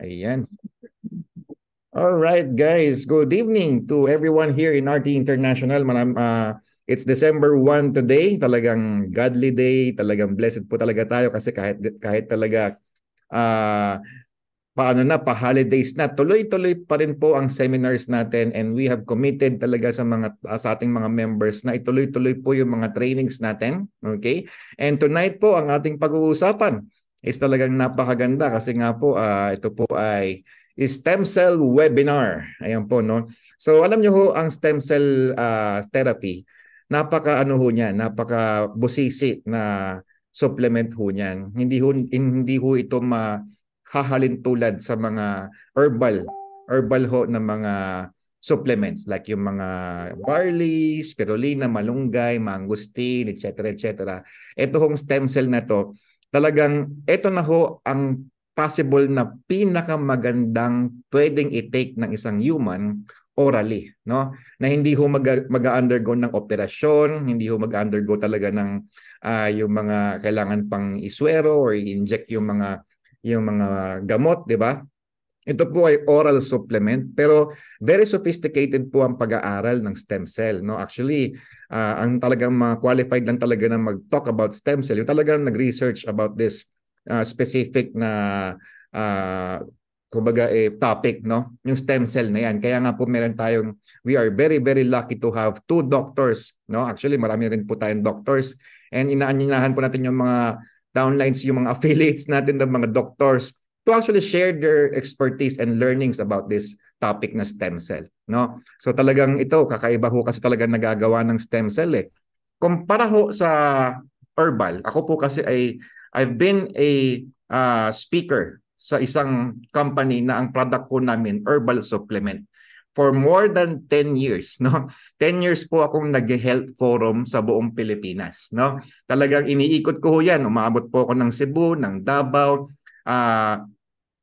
Ayan. All right, guys. Good evening to everyone here in RT International. Maram, uh, it's December 1 today. Talagang godly day. Talagang blessed po talaga tayo kasi kahit, kahit talaga uh, paano na, pa-holidays na, tuloy-tuloy pa rin po ang seminars natin and we have committed talaga sa mga uh, sa ating mga members na ituloy-tuloy po yung mga trainings natin. Okay? And tonight po ang ating pag-uusapan is talagang napakaganda kasi nga po uh, ito po ay stem cell webinar. Ayan po no. So alam niyo ho ang stem cell uh, therapy napaka ano ho niya, napaka busisi na supplement ho niyan. Hindi ho hindi ho ito mahahalin tulad sa mga herbal herbal ho na mga supplements like yung mga barley, spirulina, malunggay, mangosteen, etc. etc. Ito hong stem cell na to, talagang eto na ho ang possible na pinakamagandang pwedeng i-take ng isang human orally, no? Na hindi ho mag-undergo ng operasyon, hindi ho mag-undergo talaga ng uh, yung mga kailangan pang iswero or inject yung mga yung mga gamot, 'di ba? Ito po ay oral supplement pero very sophisticated po ang pag-aaral ng stem cell. No? Actually, uh, ang talagang mga qualified lang talaga na mag-talk about stem cell, yung talagang nag-research about this uh, specific na uh, kumbaga eh, topic no yung stem cell na yan kaya nga po meron tayong we are very very lucky to have two doctors no actually marami rin po tayong doctors and inaanyayahan po natin yung mga downlines yung mga affiliates natin ng mga doctors to actually share their expertise and learnings about this topic na stem cell. No? So talagang ito, kakaiba ho kasi talagang nagagawa ng stem cell eh. Kumpara ho sa herbal, ako po kasi ay I've been a uh, speaker sa isang company na ang product ko namin, herbal supplement. For more than 10 years, no? 10 years po akong nag-health forum sa buong Pilipinas, no? Talagang iniikot ko ho yan. Umabot po ako ng Cebu, ng Davao, uh,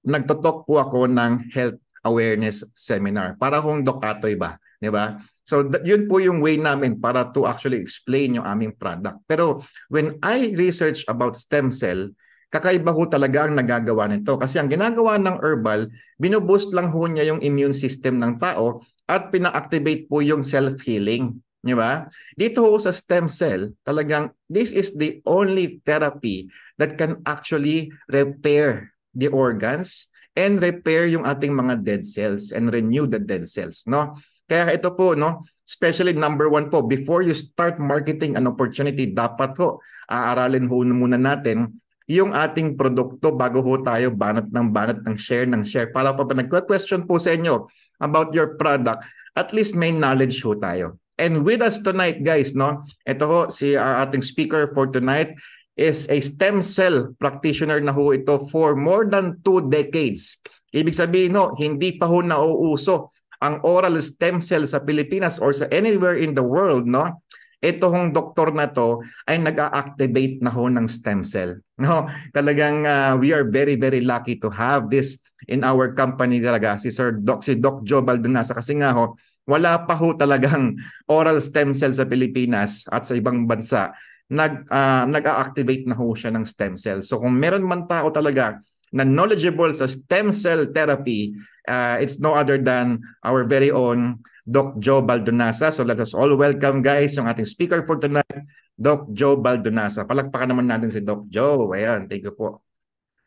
nagtotok po ako ng health awareness seminar. Para kong Doc Atoy ba, 'di ba? So that, yun po yung way namin para to actually explain yung aming product. Pero when I research about stem cell, kakaiba ho talaga ang nagagawa nito. Kasi ang ginagawa ng herbal, binuboost lang ho niya yung immune system ng tao at pina-activate po yung self-healing. Di ba? Dito ho sa stem cell, talagang this is the only therapy that can actually repair the organs and repair yung ating mga dead cells and renew the dead cells, no? Kaya ito po, no, especially number one po, before you start marketing an opportunity, dapat po aaralin ho muna natin yung ating produkto bago ho tayo banat ng banat ng share ng share. Para pa nag question po sa inyo about your product, at least may knowledge ho tayo. And with us tonight, guys, no? Ito ho si our ah, ating speaker for tonight is a stem cell practitioner na ho ito for more than two decades. Ibig sabihin no, hindi pa ho nauuso ang oral stem cell sa Pilipinas or sa anywhere in the world, no? Ito hong doktor na to ay nag-activate na ho ng stem cell. No, talagang uh, we are very very lucky to have this in our company talaga si Sir Doc si Doc Joe Baldonasa kasi nga ho wala pa ho talagang oral stem cell sa Pilipinas at sa ibang bansa nag, uh, nag-a-activate na ho siya ng stem cell. So kung meron man tao talaga na knowledgeable sa stem cell therapy, uh, it's no other than our very own Doc Joe Baldonasa. So let us all welcome guys yung ating speaker for tonight, Doc Joe Baldonasa. Palakpakan naman natin si Doc Joe. Ayan, thank you po.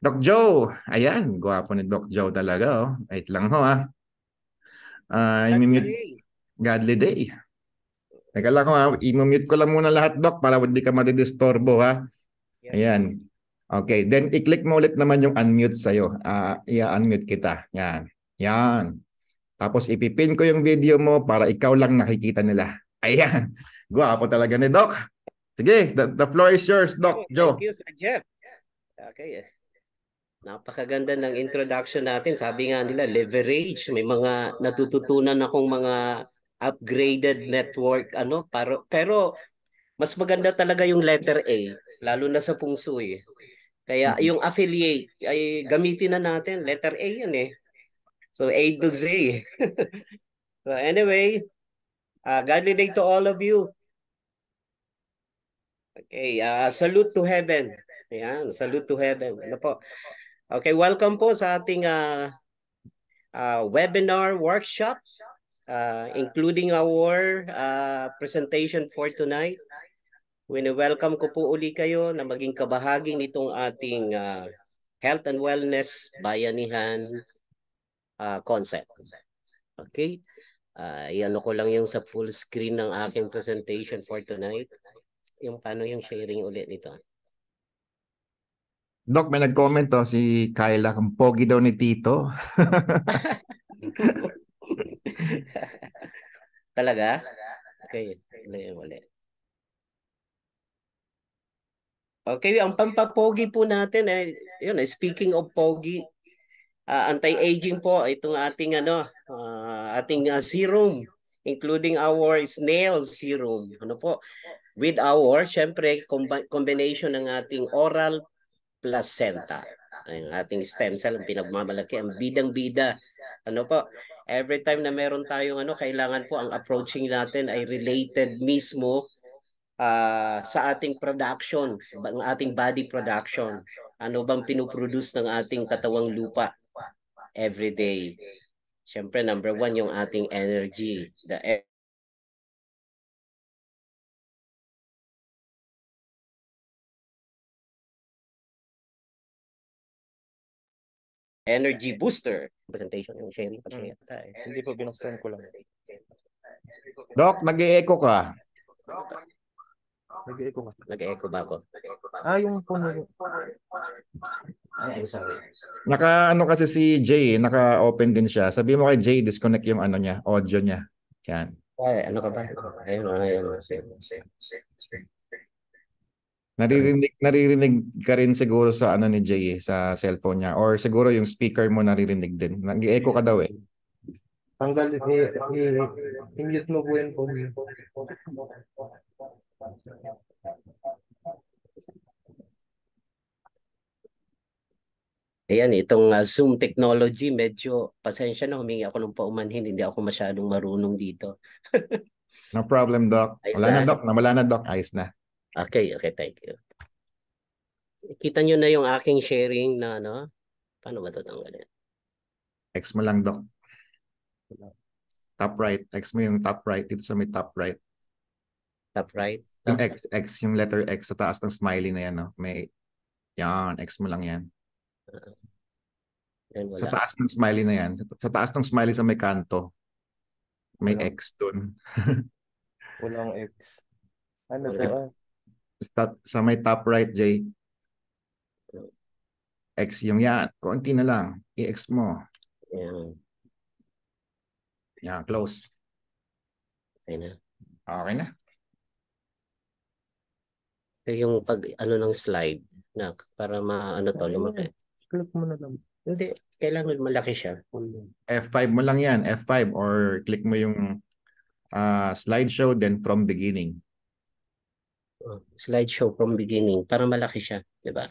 Doc Joe, ayan, gwapo ni Doc Joe talaga. Oh. Wait lang ho ah. Uh, Godly day. Godly day. Teka lang ha, i-mute ko lang muna lahat, Doc, para hindi ka madidistorbo ha. Yes. Ayan. Okay, then i-click mo ulit naman yung unmute sa'yo. Uh, I-unmute kita. Yan. Yan. Tapos ipipin ko yung video mo para ikaw lang nakikita nila. Ayan. Guwapo talaga ni Doc. Sige, the, the floor is yours, Doc. Joe. Thank you, Sir Jeff. Okay. Napakaganda ng introduction natin. Sabi nga nila, leverage. May mga natututunan akong mga upgraded network ano para pero mas maganda talaga yung letter A lalo na sa pungso eh. Kaya mm-hmm. yung affiliate ay gamitin na natin letter A yan eh. So A to Z. so anyway, uh, godly day to all of you. Okay, uh, salute to heaven. Ayan, salute to heaven. Ano po? Okay, welcome po sa ating uh, uh, webinar workshop uh, including our uh, presentation for tonight. Wini-welcome ko po uli kayo na maging kabahagi nitong ating uh, health and wellness bayanihan uh, concept. Okay? Uh, iano ko lang yung sa full screen ng aking presentation for tonight. Yung paano yung sharing ulit nito. Doc, may nag-comment to oh, si Kyla, ang pogi daw ni Tito. Talaga? Okay, uli, uli. Okay, ang pampapogi po natin eh, yun, eh, speaking of pogi, uh, anti-aging po itong ating ano, uh, ating uh, serum including our snail serum. Ano po? With our, syempre, comb- combination ng ating oral placenta ang ating stem cell ang pinagmamalaki ang bidang-bida ano po every time na meron tayong ano, kailangan po ang approaching natin ay related mismo uh, sa ating production, ang ating body production. Ano bang pinuproduce ng ating katawang lupa every day? Siyempre, number one, yung ating energy, the Energy Booster. Presentation yung sharing mm. pa siya yata eh. Hindi po, binuksan ko lang. Doc, nag echo ka. Nag-e-echo ka. nag echo ba ako? Ah, yung phone mo. Ay, sorry. Naka ano kasi si Jay, naka-open din siya. Sabi mo kay Jay, disconnect yung ano niya, audio niya. Yan. Ay, ano ka ba? Ayun, ayun. Same, same, same. Naririnig, naririnig ka rin siguro sa ano ni Jay eh, sa cellphone niya or siguro yung speaker mo naririnig din. Nag-echo ka daw eh. Tanggal, eh, eh, i-mute mo po yun po. Ayan, itong uh, Zoom technology, medyo pasensya na humingi ako ng paumanhin. Hindi ako masyadong marunong dito. no problem, Doc. Wala na, Doc. Wala na, Doc. Ayos na. Okay, okay, thank you. Kita nyo na yung aking sharing na ano? Paano ba ito tanggalin? X mo lang, Doc. Top right. X mo yung top right. Dito sa may top right. Top right? Top yung X, X, yung letter X sa taas ng smiley na yan. No? May, yan, X mo lang yan. Uh, wala. Sa taas ng smiley na yan. Sa taas ng smiley sa may kanto. May Walang. X dun. Walang X. Ano to ah? stat, sa may top right, Jay, X yung yan. Konti na lang. I-X mo. Yan. Yan, close. Okay na. Okay na. Eh, yung pag ano ng slide na para maano to lumaki. Click mo na lang. Hindi, kailangan malaki siya. F5 mo lang yan, F5 or click mo yung uh, slideshow then from beginning slideshow from beginning para malaki siya, di ba?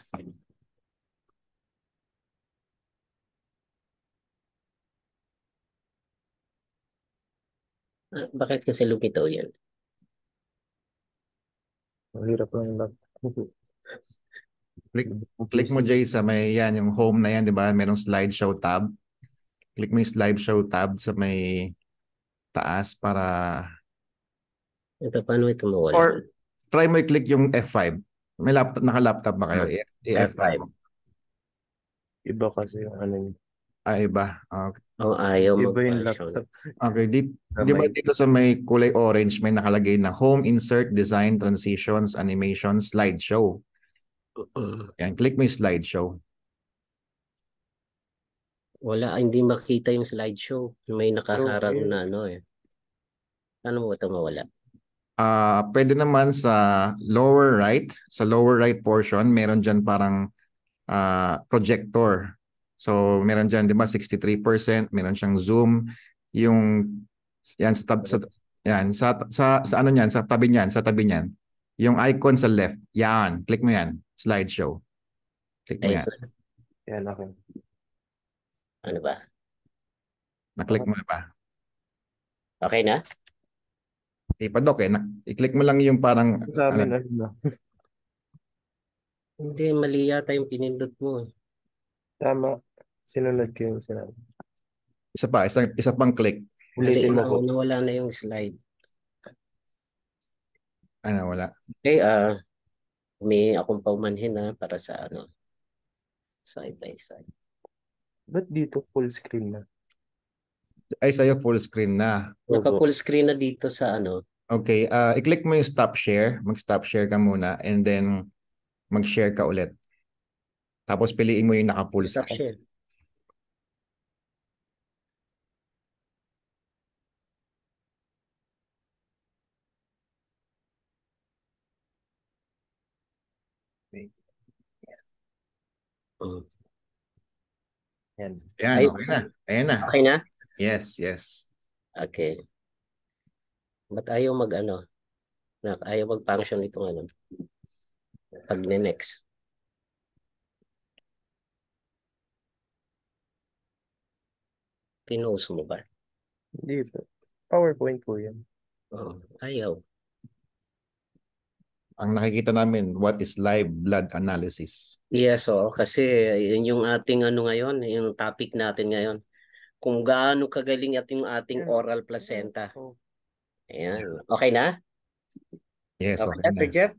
Ah, bakit kasi lumitaw yan? Ang hirap lang mag... click, click mo, Jay, sa may yan, yung home na yan, di ba? Merong slideshow tab. Click mo yung slideshow tab sa may taas para... Ito, paano ito mawala? Or, try mo i-click yung F5. May laptop, naka-laptop ba kayo? I- F5. F5. Iba kasi yung ano yun. Ah, iba. Okay. Oh, ayaw mo. Iba yung laptop. Okay, di, di ba dito sa may kulay orange, may nakalagay na home, insert, design, transitions, animation, slideshow. uh Yan, click mo yung slideshow. Wala, ah, hindi makita yung slideshow. May nakaharang okay. na ano eh. Ano mo ito mawala? uh, pwede naman sa lower right, sa lower right portion, meron dyan parang uh, projector. So meron dyan, di ba, 63%, meron siyang zoom. Yung, yan, sa, sa, yan, sa, sa, sa ano niyan, sa tabi niyan, sa tabi niyan. Yung icon sa left, yan, click mo yan, slideshow. Click mo yan. Yan, okay. Ano ba? Na-click mo na ba? Okay na? Ipadok eh. Na, i-click mo lang yung parang... Ang ano, na rin, Hindi, mali yata yung pinindot mo. eh. Tama. Sinunod ko yung sinabi. Isa pa, isang, isa pang click. Ulitin mo Mali, po. na- nawala na yung slide. Ano, ah, wala. Okay, ah, may akong paumanhin na ah, para sa ano, side by side. Ba't dito full screen na? ay sa'yo full screen na. Naka full screen na dito sa ano. Okay, uh, i-click mo yung stop share. Mag-stop share ka muna and then mag-share ka ulit. Tapos piliin mo yung naka-full stop screen. share. Oh. Yan. Yan, okay na. Ayan na. Okay na? Yes, yes. Okay. Ba't ayaw mag ano? Na, ayaw mag-function itong ano? Pag ni next. Pinuso mo ba? Hindi po. PowerPoint po yan. Oh, ayaw. Ang nakikita namin, what is live blood analysis? Yes, oh, kasi yun yung ating ano ngayon, yung topic natin ngayon kung gaano kagaling at ating ating oral placenta. Ayan. Okay na? Yes, okay, okay na. Okay, Jeff?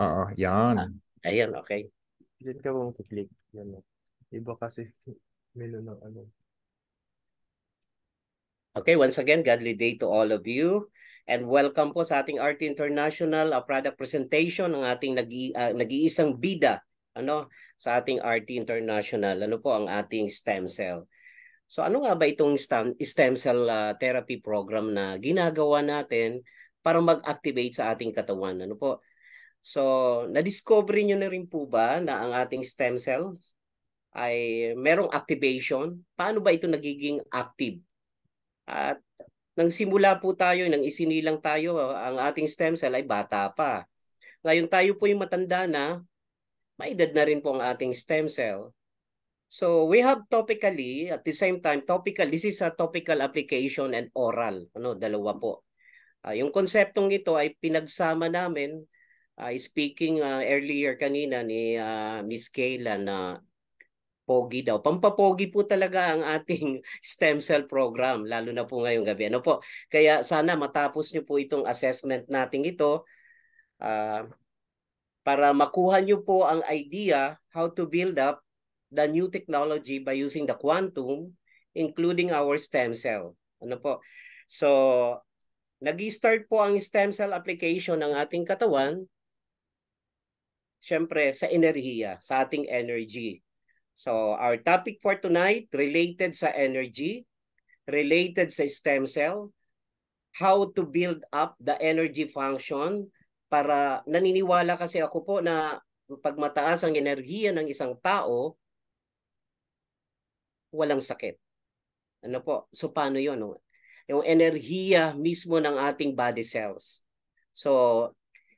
Oo, yan. Ah, ayan, okay. Diyan ka mong click. Yan. Iba kasi menu ng ano. Okay, once again, godly day to all of you. And welcome po sa ating RT International a product presentation ng ating nag-i- uh, nag-iisang bida ano sa ating RT International. Ano po ang ating stem cell? So ano nga ba itong stem, cell ah, therapy program na ginagawa natin para mag-activate sa ating katawan? Ano po? So, na-discover niyo na rin po ba na ang ating stem cells ay merong activation? Paano ba ito nagiging active? At nang simula po tayo, nang isinilang tayo, ang ating stem cell ay bata pa. Ngayon tayo po yung matanda na, may edad na rin po ang ating stem cell. So we have topically at the same time topical this is a topical application and oral ano dalawa po. Uh, yung konseptong ito ay pinagsama namin uh, speaking uh, earlier kanina ni uh, Miss Kayla na pogi daw. Pampapogi po talaga ang ating stem cell program, lalo na po ngayong gabi. Ano po? Kaya sana matapos niyo po itong assessment nating ito uh, para makuha niyo po ang idea how to build up the new technology by using the quantum, including our stem cell. Ano po? So, nag-start po ang stem cell application ng ating katawan, syempre sa enerhiya, sa ating energy. So, our topic for tonight, related sa energy, related sa stem cell, how to build up the energy function para naniniwala kasi ako po na pag mataas ang enerhiya ng isang tao, walang sakit. Ano po? So paano 'yon? Yung enerhiya mismo ng ating body cells. So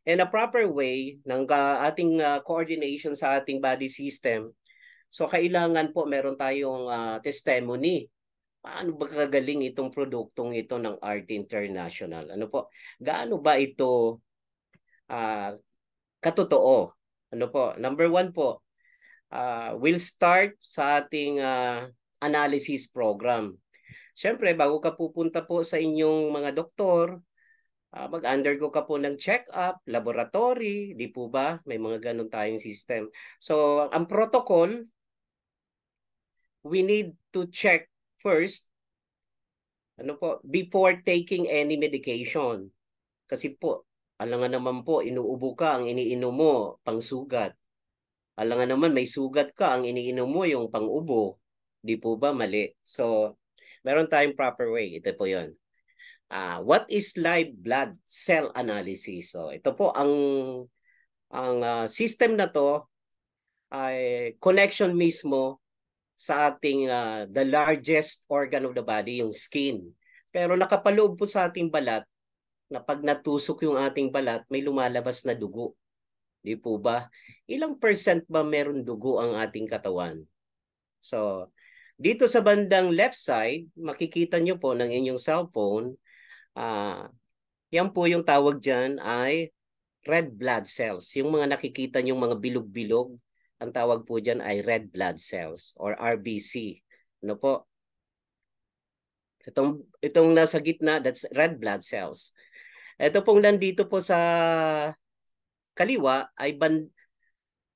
in a proper way ng uh, ating uh, coordination sa ating body system, so kailangan po meron tayong uh, testimony paano ba kagaling itong produktong ito ng Art International? Ano po? Gaano ba ito uh, katotoo? Ano po? Number one po, uh, we'll start sa ating uh, analysis program. Siyempre, bago ka pupunta po sa inyong mga doktor, uh, ah, mag-undergo ka po ng check-up, laboratory, di po ba? May mga ganun tayong system. So, ang protocol, we need to check first ano po, before taking any medication. Kasi po, alangan naman po, inuubo ka ang iniinom mo, pangsugat. Alangan naman, may sugat ka, ang iniinom mo yung pangubo. Di po ba mali? So, meron tayong proper way. Ito po yon. Uh, ah, what is live blood cell analysis? So, ito po ang ang uh, system na to ay connection mismo sa ating uh, the largest organ of the body, yung skin. Pero nakapaloob po sa ating balat na pag natusok yung ating balat, may lumalabas na dugo. Di po ba? Ilang percent ba meron dugo ang ating katawan? So, dito sa bandang left side, makikita nyo po ng inyong cellphone, uh, yan po yung tawag dyan ay red blood cells. Yung mga nakikita nyo mga bilog-bilog, ang tawag po dyan ay red blood cells or RBC. Ano po? Itong, itong nasa gitna, that's red blood cells. Ito pong lang dito po sa kaliwa ay band,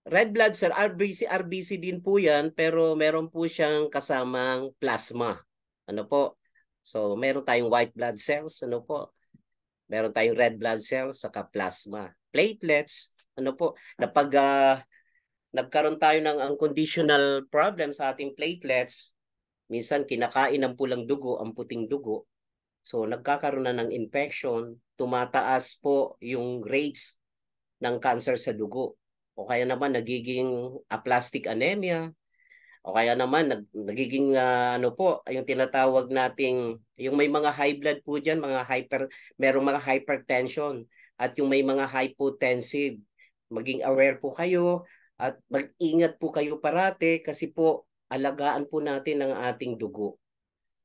Red blood cell, RBC, RBC din po yan, pero meron po siyang kasamang plasma. Ano po? So, meron tayong white blood cells, ano po? Meron tayong red blood cells, saka plasma. Platelets, ano po? Napag uh, nagkaroon tayo ng unconditional problem sa ating platelets, minsan kinakain ng pulang dugo, ang puting dugo. So, nagkakaroon na ng infection, tumataas po yung rates ng cancer sa dugo o kaya naman nagiging aplastic ah, anemia, o kaya naman nag, nagiging uh, ano po, yung tinatawag nating yung may mga high blood po diyan, mga hyper merong mga hypertension at yung may mga hypotensive. Maging aware po kayo at mag-ingat po kayo parate kasi po alagaan po natin ang ating dugo.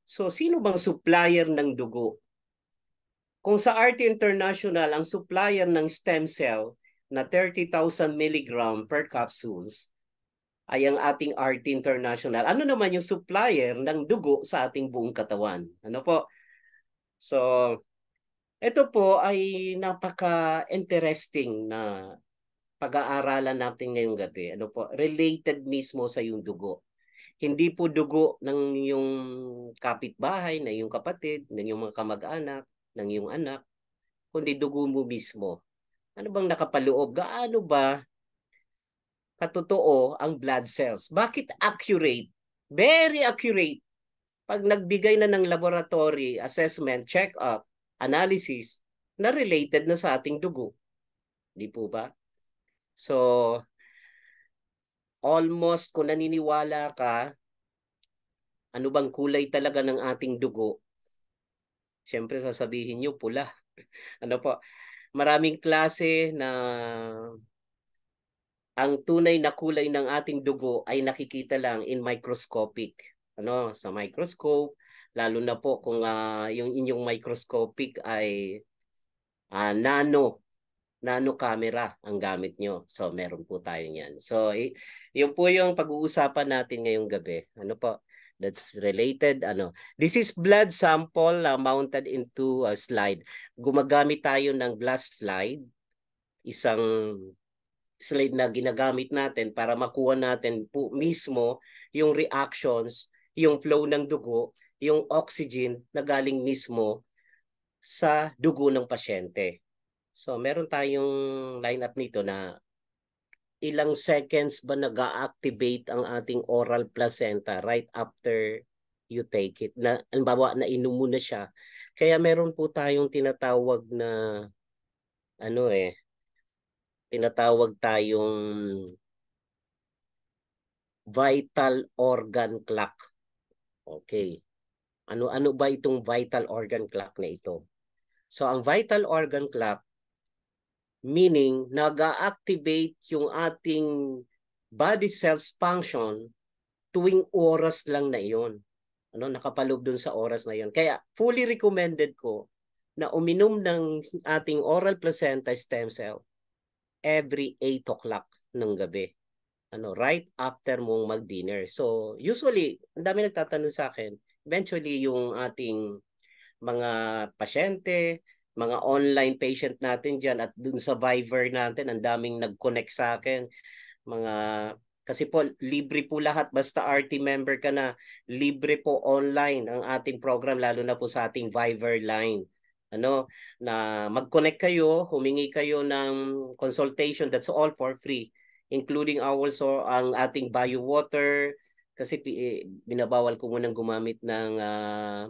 So sino bang supplier ng dugo? Kung sa RT International ang supplier ng stem cell na 30,000 milligram per capsules ay ang ating RT International. Ano naman yung supplier ng dugo sa ating buong katawan? Ano po? So, ito po ay napaka-interesting na pag-aaralan natin ngayong gabi. Ano po? Related mismo sa yung dugo. Hindi po dugo ng yung kapitbahay, ng yung kapatid, ng yung mga kamag-anak, ng yung anak, kundi dugo mo mismo ano bang nakapaloob? Gaano ba katotoo ang blood cells? Bakit accurate? Very accurate. Pag nagbigay na ng laboratory assessment, check-up, analysis, na related na sa ating dugo. Di po ba? So, almost kung naniniwala ka, ano bang kulay talaga ng ating dugo? Siyempre sasabihin nyo, pula. ano po? maraming klase na ang tunay na kulay ng ating dugo ay nakikita lang in microscopic ano sa microscope lalo na po kung uh, yung inyong microscopic ay uh, nano nano camera ang gamit nyo. So meron po tayo niyan. So y- yun po yung pag-uusapan natin ngayong gabi. Ano po? that's related ano this is blood sample uh, mounted into a slide gumagamit tayo ng glass slide isang slide na ginagamit natin para makuha natin po mismo yung reactions, yung flow ng dugo, yung oxygen na galing mismo sa dugo ng pasyente. So meron tayong lineup nito na ilang seconds ba nag activate ang ating oral placenta right after you take it. Na, anbawa, na mo na siya. Kaya meron po tayong tinatawag na, ano eh, tinatawag tayong vital organ clock. Okay. Ano-ano ba itong vital organ clock na ito? So, ang vital organ clock Meaning, nag-activate yung ating body cells function tuwing oras lang na iyon. Ano, nakapaloob dun sa oras na iyon. Kaya fully recommended ko na uminom ng ating oral placenta stem cell every 8 o'clock ng gabi. Ano, right after mong mag-dinner. So, usually, ang dami nagtatanong sa akin, eventually yung ating mga pasyente, mga online patient natin diyan at dun sa Viber natin ang daming nag-connect sa akin mga kasi po libre po lahat basta RT member ka na libre po online ang ating program lalo na po sa ating Viber line ano na mag-connect kayo humingi kayo ng consultation that's all for free including also ang ating bio water kasi eh, binabawal ko munang gumamit ng uh,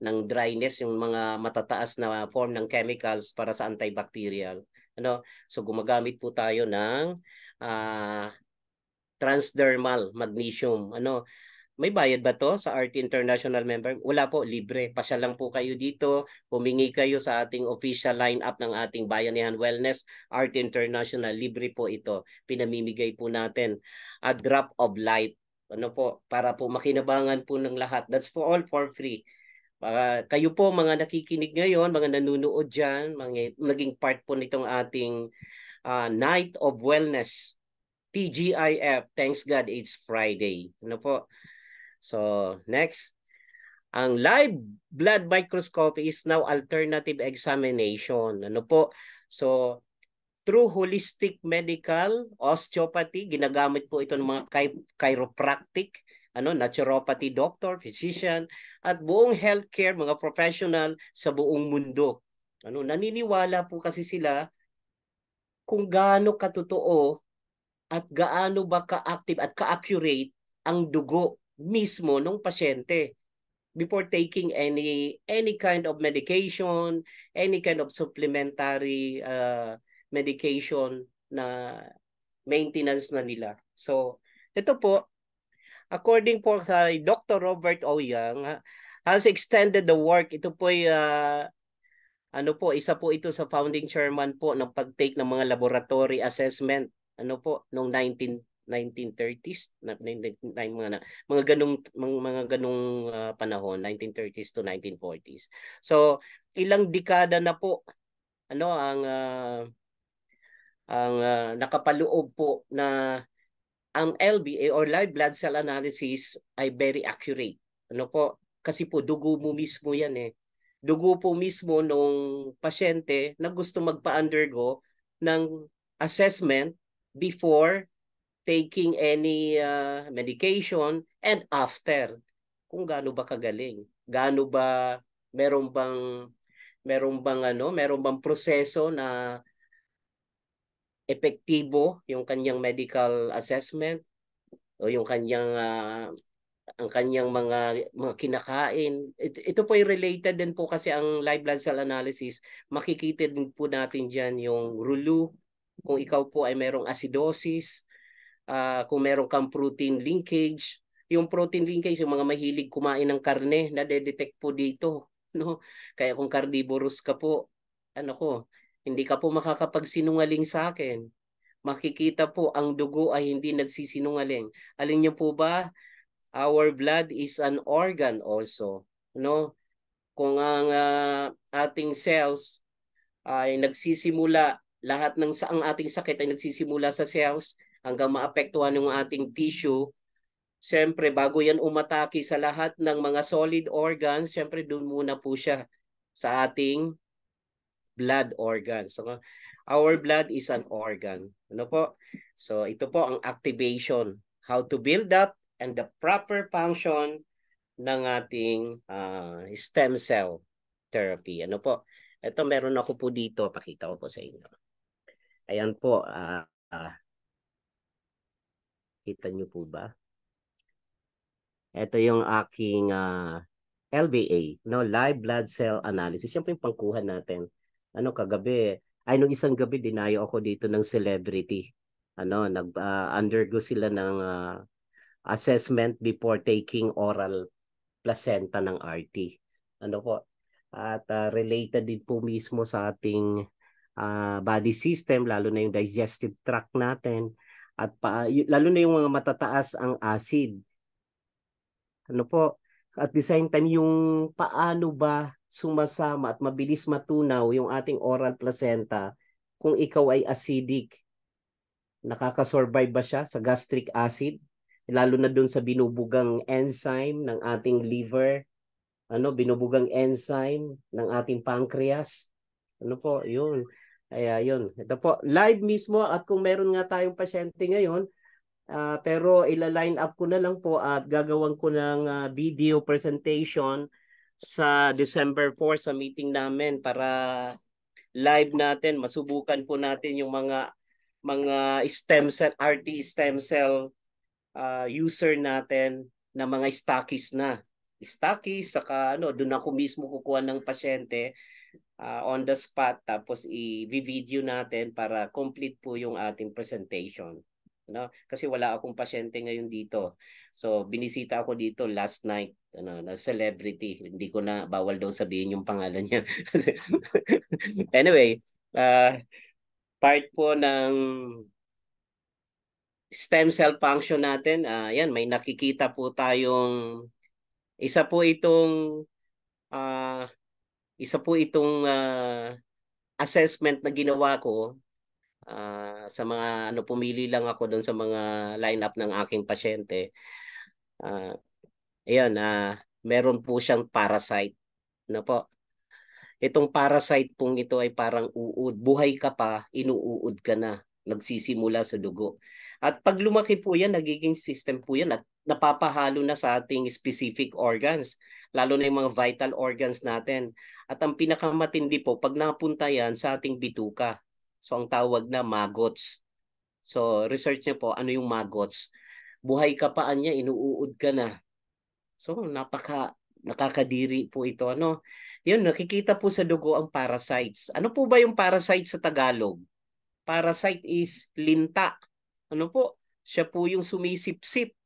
ng dryness yung mga matataas na form ng chemicals para sa antibacterial ano so gumagamit po tayo ng uh, transdermal magnesium ano may bayad ba to sa RT International member? Wala po, libre. Pasya lang po kayo dito. Humingi kayo sa ating official lineup ng ating Bayanihan Wellness RT International. Libre po ito. Pinamimigay po natin a drop of light ano po para po makinabangan po ng lahat. That's for all for free. Uh, kayo po mga nakikinig ngayon, mga nanonood diyan, mga, naging part po nitong ating uh, Night of Wellness, TGIF, Thanks God It's Friday. Ano po? So, next. Ang live blood microscopy is now alternative examination. Ano po? So, through holistic medical osteopathy, ginagamit po ito ng mga chi- chiropractic, ano naturopathy doctor, physician at buong healthcare mga professional sa buong mundo. Ano naniniwala po kasi sila kung gaano katotoo at gaano ba ka-active at ka-accurate ang dugo mismo ng pasyente before taking any any kind of medication, any kind of supplementary uh, medication na maintenance na nila. So, ito po, according po kay Dr. Robert Oyang, has extended the work. Ito po ay uh, ano po, isa po ito sa founding chairman po ng pagtake ng mga laboratory assessment ano po noong 19 1930s na, mga mga ganung mga, mga ganung uh, panahon 1930s to 1940s. So ilang dekada na po ano ang uh, ang uh, nakapaloob po na ang LBA or live blood cell analysis ay very accurate. Ano po? Kasi po dugo mo mismo 'yan eh. Dugo po mismo nung pasyente na gusto magpa-undergo ng assessment before taking any uh, medication and after kung gaano ba kagaling, gaano ba meron bang meron bang ano, meron bang proseso na epektibo yung kanyang medical assessment o yung kanyang uh, ang kanyang mga mga kinakain. Ito, ito po ay related din po kasi ang live blood cell analysis, makikita din po natin diyan yung rulu kung ikaw po ay merong acidosis, uh, kung meron kang protein linkage, yung protein linkage yung mga mahilig kumain ng karne na detect po dito, no? Kaya kung carnivorous ka po, ano ko, hindi ka po makakapagsinungaling sa akin. Makikita po ang dugo ay hindi nagsisinungaling. Alin niyo po ba? Our blood is an organ also, no? Kung ang uh, ating cells ay nagsisimula lahat ng sa ang ating sakit ay nagsisimula sa cells hanggang maapektuhan ng ating tissue Siyempre, bago yan umatake sa lahat ng mga solid organs, siyempre doon muna po siya sa ating blood organ. So, our blood is an organ. Ano po? So ito po ang activation, how to build up and the proper function ng ating uh, stem cell therapy. Ano po? Ito meron ako po dito, pakita ko po sa inyo. Ayan po, uh, uh, kita nyo po ba? Ito yung aking uh, LBA, no live blood cell analysis. Yan po yung pangkuhan natin ano kagabi, ay nung isang gabi dinayo ako dito ng celebrity. Ano, nag uh, undergo sila ng uh, assessment before taking oral placenta ng RT. Ano po? At uh, related din po mismo sa ating uh, body system lalo na yung digestive tract natin at pa, lalo na yung mga matataas ang acid. Ano po? At the same time, yung paano ba sumasama at mabilis matunaw yung ating oral placenta kung ikaw ay acidic. Nakakasurvive ba siya sa gastric acid? Lalo na doon sa binubugang enzyme ng ating liver, ano, binubugang enzyme ng ating pancreas. Ano po, yun. Kaya yun, ito po, live mismo at kung meron nga tayong pasyente ngayon Ah, pero ila-line up ko na lang po at gagawin ko ng uh, video presentation sa December 4 sa meeting namin para live natin, masubukan po natin yung mga mga stem cell, RT stem cell uh, user natin na mga stockies na. Stockies, saka ano, doon ako mismo kukuha ng pasyente uh, on the spot tapos i-video natin para complete po yung ating presentation no? Kasi wala akong pasyente ngayon dito. So binisita ako dito last night, ano, na celebrity. Hindi ko na bawal daw sabihin yung pangalan niya. anyway, uh, part po ng stem cell function natin, uh, yan, may nakikita po tayong isa po itong uh, isa po itong uh, assessment na ginawa ko Ah, sa mga ano pumili lang ako doon sa mga lineup ng aking pasyente. Uh, ayun, uh, meron po siyang parasite. Ano po? Itong parasite pong ito ay parang uod. Buhay ka pa, inuud ka na. Nagsisimula sa dugo. At pag lumaki po yan, nagiging system po yan at napapahalo na sa ating specific organs, lalo na yung mga vital organs natin. At ang pinakamatindi po, pag napunta yan sa ating bituka, So ang tawag na maggots. So research niya po ano yung maggots. Buhay ka pa niya, inuud ka na. So napaka nakakadiri po ito ano. Yun nakikita po sa dugo ang parasites. Ano po ba yung parasite sa Tagalog? Parasite is linta. Ano po? Siya po yung sumisipsip.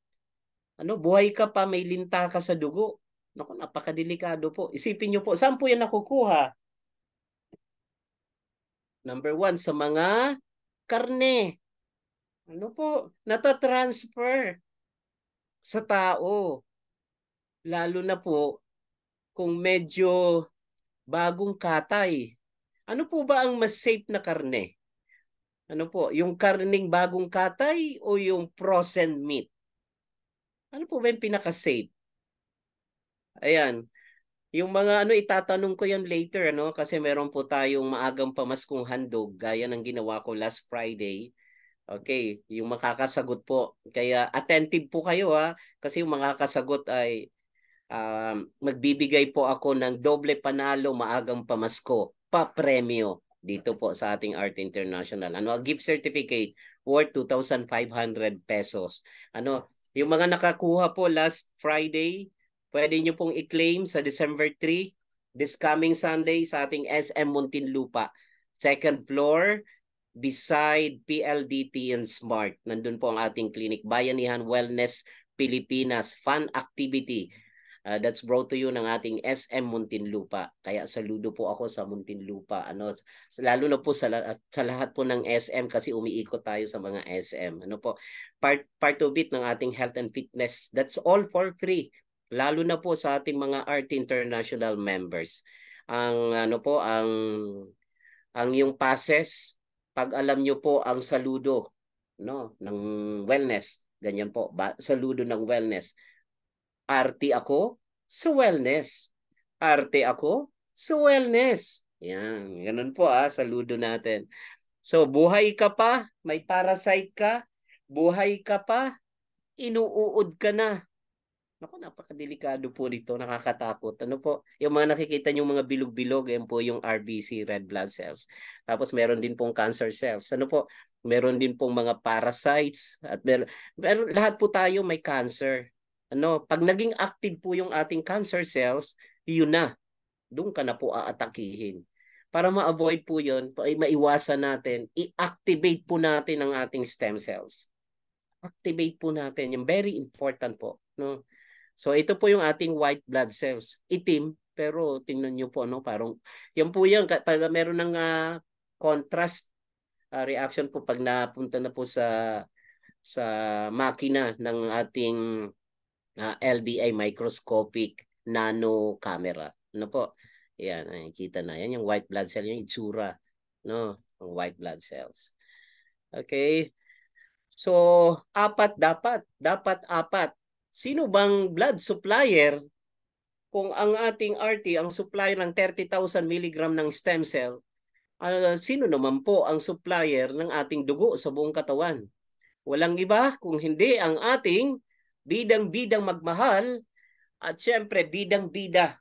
Ano, buhay ka pa, may linta ka sa dugo. Naku, napakadelikado po. Isipin niyo po, saan po yan nakukuha? Number one, sa mga karne. Ano po? Natatransfer sa tao. Lalo na po kung medyo bagong katay. Ano po ba ang mas safe na karne? Ano po? Yung karneng bagong katay o yung frozen meat? Ano po ba yung pinaka-safe? Ayan. Yung mga ano itatanong ko yan later ano kasi meron po tayong maagang pamaskong handog gaya ng ginawa ko last Friday. Okay, yung makakasagot po. Kaya attentive po kayo ha kasi yung makakasagot ay um, magbibigay po ako ng doble panalo maagang pamasko pa premyo dito po sa ating Art International. Ano, a gift certificate worth 2,500 pesos. Ano, yung mga nakakuha po last Friday, Pwede nyo pong i-claim sa December 3, this coming Sunday sa ating SM Muntinlupa. Second floor, beside PLDT and Smart. Nandun po ang ating clinic, Bayanihan Wellness Pilipinas Fun Activity. Uh, that's brought to you ng ating SM Muntinlupa. Kaya saludo po ako sa Muntinlupa. Ano, lalo na po sa, sa lahat po ng SM kasi umiikot tayo sa mga SM. Ano po, part, part of it ng ating health and fitness. That's all for free lalo na po sa ating mga Art International members. Ang ano po ang ang yung passes pag alam niyo po ang saludo no ng wellness ganyan po ba, saludo ng wellness arte ako sa wellness arte ako sa wellness yan ganun po ah saludo natin so buhay ka pa may parasite ka buhay ka pa inuud ka na ako, napakadelikado po nito, nakakatakot. Ano po, yung mga nakikita niyo mga bilog-bilog, yan po yung RBC, red blood cells. Tapos meron din pong cancer cells. Ano po, meron din pong mga parasites. At meron, meron, lahat po tayo may cancer. Ano, pag naging active po yung ating cancer cells, yun na. Doon ka na po aatakihin. Para ma-avoid po yun, maiwasan natin, i-activate po natin ang ating stem cells. Activate po natin. Yung very important po. No? So ito po yung ating white blood cells. Itim, pero tingnan niyo po ano, parang yan po yan pag meron ng uh, contrast uh, reaction po pag napunta na po sa sa makina ng ating uh, ah, LDI microscopic nano camera. Ano po? Ayun, nakikita na. Yan yung white blood cell, yung itsura. No? Ang white blood cells. Okay? So, apat dapat. Dapat apat sino bang blood supplier kung ang ating RT ang supply ng 30,000 mg ng stem cell, uh, sino naman po ang supplier ng ating dugo sa buong katawan? Walang iba kung hindi ang ating bidang-bidang magmahal at syempre bidang-bida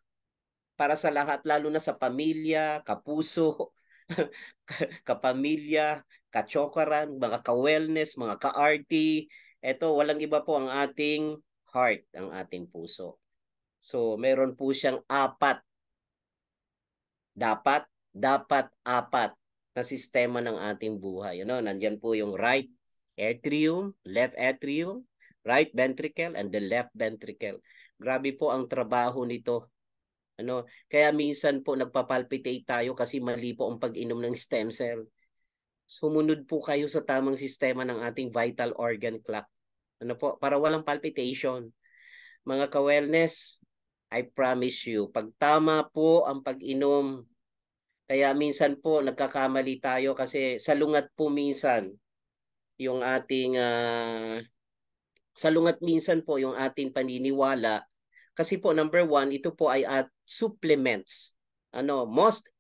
para sa lahat lalo na sa pamilya, kapuso, kapamilya, kachokaran, mga ka-wellness, mga ka-RT. Ito, walang iba po ang ating heart, ang ating puso. So, meron po siyang apat. Dapat, dapat apat na sistema ng ating buhay. You know, nandyan po yung right atrium, left atrium, right ventricle, and the left ventricle. Grabe po ang trabaho nito. Ano, kaya minsan po nagpapalpitate tayo kasi mali po ang pag-inom ng stem cell. Sumunod po kayo sa tamang sistema ng ating vital organ clock. Ano po? Para walang palpitation. Mga ka-wellness, I promise you, pag tama po ang pag-inom, kaya minsan po nagkakamali tayo kasi salungat po minsan yung ating uh, salungat minsan po yung ating paniniwala kasi po number one, ito po ay at supplements. Ano, most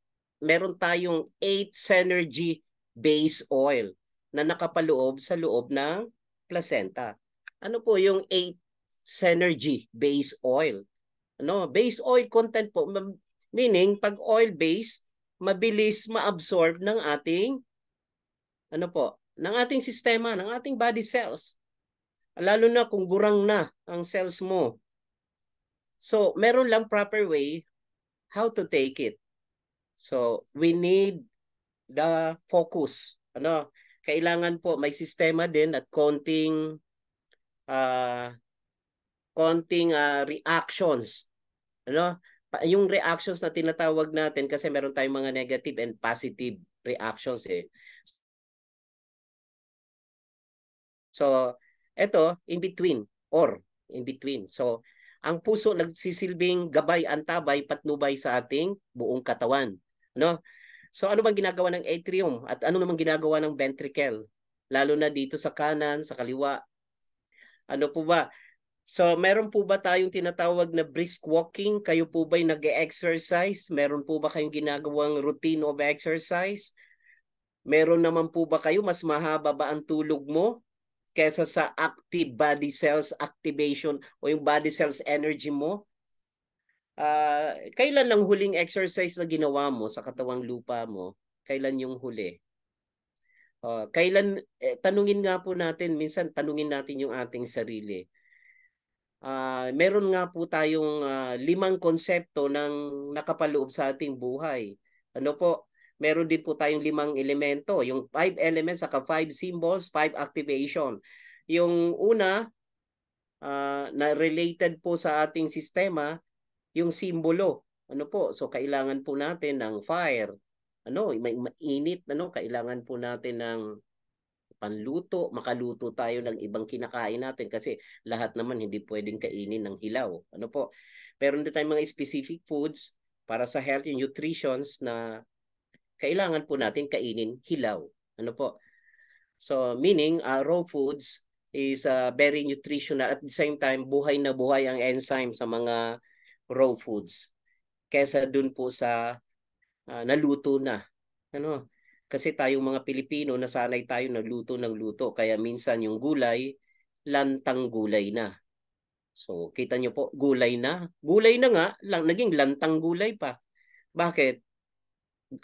meron tayong 8 synergy base oil na nakapaloob sa loob ng placenta ano po yung 8 synergy base oil. Ano, base oil content po meaning pag oil base mabilis maabsorb ng ating ano po, ng ating sistema, ng ating body cells. Lalo na kung gurang na ang cells mo. So, meron lang proper way how to take it. So, we need the focus. Ano, kailangan po may sistema din at konting uh, konting uh, reactions. Ano? Yung reactions na tinatawag natin kasi meron tayong mga negative and positive reactions eh. So, ito, in between or in between. So, ang puso nagsisilbing gabay antabay patnubay sa ating buong katawan. Ano? So ano bang ginagawa ng atrium at ano naman ginagawa ng ventricle? Lalo na dito sa kanan, sa kaliwa, ano po ba? So, meron po ba tayong tinatawag na brisk walking? Kayo po ba'y nag-exercise? Meron po ba kayong ginagawang routine of exercise? Meron naman po ba kayo, mas mahaba ba ang tulog mo kesa sa active body cells activation o yung body cells energy mo? Uh, kailan lang huling exercise na ginawa mo sa katawang lupa mo? Kailan yung huli? Uh, kailan eh, tanungin nga po natin minsan tanungin natin yung ating sarili. Uh, meron nga po tayong uh, limang konsepto ng nakapaloob sa ating buhay. Ano po? Meron din po tayong limang elemento, yung five elements saka five symbols, five activation. Yung una uh, na related po sa ating sistema, yung simbolo. Ano po? So kailangan po natin ng fire, ano, may mainit, ano, kailangan po natin ng panluto, makaluto tayo ng ibang kinakain natin kasi lahat naman hindi pwedeng kainin ng hilaw. Ano po? Pero hindi tayong mga specific foods para sa healthy nutritions na kailangan po natin kainin hilaw. Ano po? So meaning uh, raw foods is uh, very nutritional at the same time buhay na buhay ang enzyme sa mga raw foods kesa dun po sa uh, naluto na. Ano? Kasi tayong mga Pilipino, nasanay tayo nagluto ng luto. Kaya minsan yung gulay, lantang gulay na. So, kita nyo po, gulay na. Gulay na nga, lang, naging lantang gulay pa. Bakit?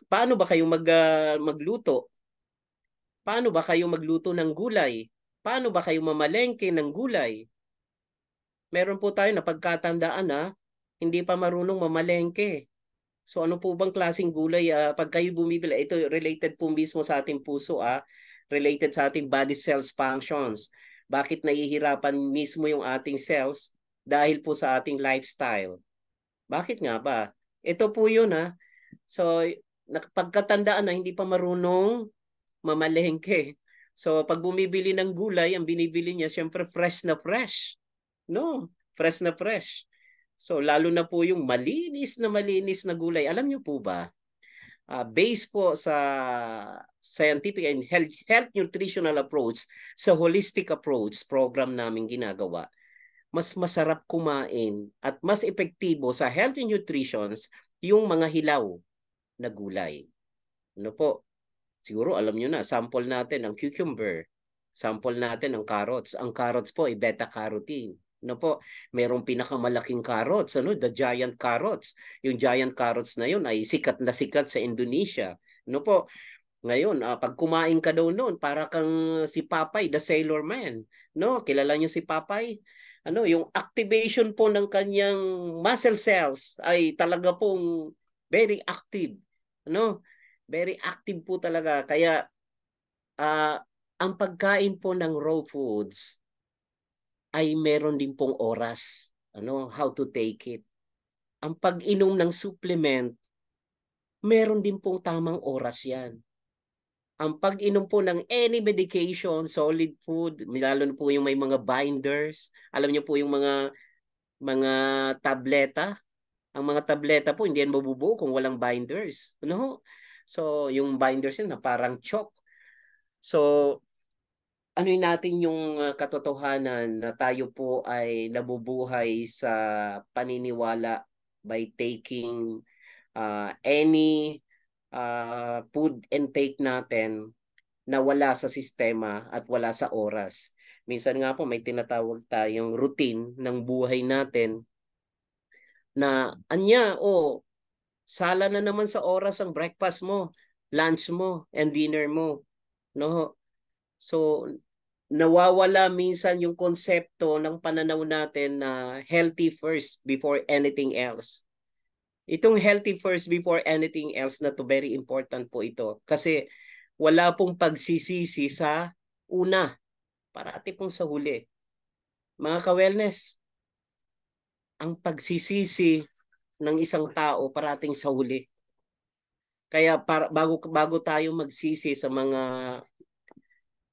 Paano ba kayo mag, uh, magluto? Paano ba kayo magluto ng gulay? Paano ba kayo mamalengke ng gulay? Meron po tayo na pagkatandaan na ah, hindi pa marunong mamalengke. So ano po bang klaseng gulay uh, pag kayo bumibili? Ito related po mismo sa ating puso, ah, related sa ating body cells functions. Bakit nahihirapan mismo yung ating cells? Dahil po sa ating lifestyle. Bakit nga ba? Ito po yun Ah. So pagkatandaan na hindi pa marunong mamalengke. So pag bumibili ng gulay, ang binibili niya syempre fresh na fresh. No, fresh na fresh. So lalo na po yung malinis na malinis na gulay. Alam niyo po ba, uh, based po sa scientific and health, health nutritional approach, sa holistic approach program namin ginagawa, mas masarap kumain at mas epektibo sa healthy nutritions yung mga hilaw na gulay. Ano po? Siguro alam nyo na, sample natin ang cucumber, sample natin ang carrots. Ang carrots po ay beta-carotene. No po, mayroong pinakamalaking carrots, ano, the giant carrots. Yung giant carrots na yun ay sikat na sikat sa Indonesia. No po, ngayon, uh, pag kumain ka daw noon, para kang si Papay, the Sailor Man. No, kilala niyo si Papay? Ano, yung activation po ng kanyang muscle cells ay talaga pong very active. Ano? Very active po talaga. Kaya uh, ang pagkain po ng raw foods ay meron din pong oras ano how to take it ang pag-inom ng supplement meron din pong tamang oras yan ang pag-inom po ng any medication, solid food, lalo na po yung may mga binders, alam niyo po yung mga mga tableta. Ang mga tableta po hindi yan mabubuo kung walang binders, no? So, yung binders yun na parang chalk. So, ano natin yung ah, katotohanan na tayo po ay nabubuhay sa paniniwala by taking uh, any uh, food take natin na wala sa sistema at wala sa oras. Minsan nga po may tinatawag tayong routine ng buhay natin na anya o oh, sala na naman sa oras ang breakfast mo, lunch mo, and dinner mo. No? So nawawala minsan yung konsepto ng pananaw natin na healthy first before anything else. Itong healthy first before anything else na to very important po ito kasi wala pong pagsisisi sa una parati pong sa huli. Mga ka-wellness, ang pagsisisi ng isang tao parating sa huli. Kaya para, bago bago tayo magsisi sa mga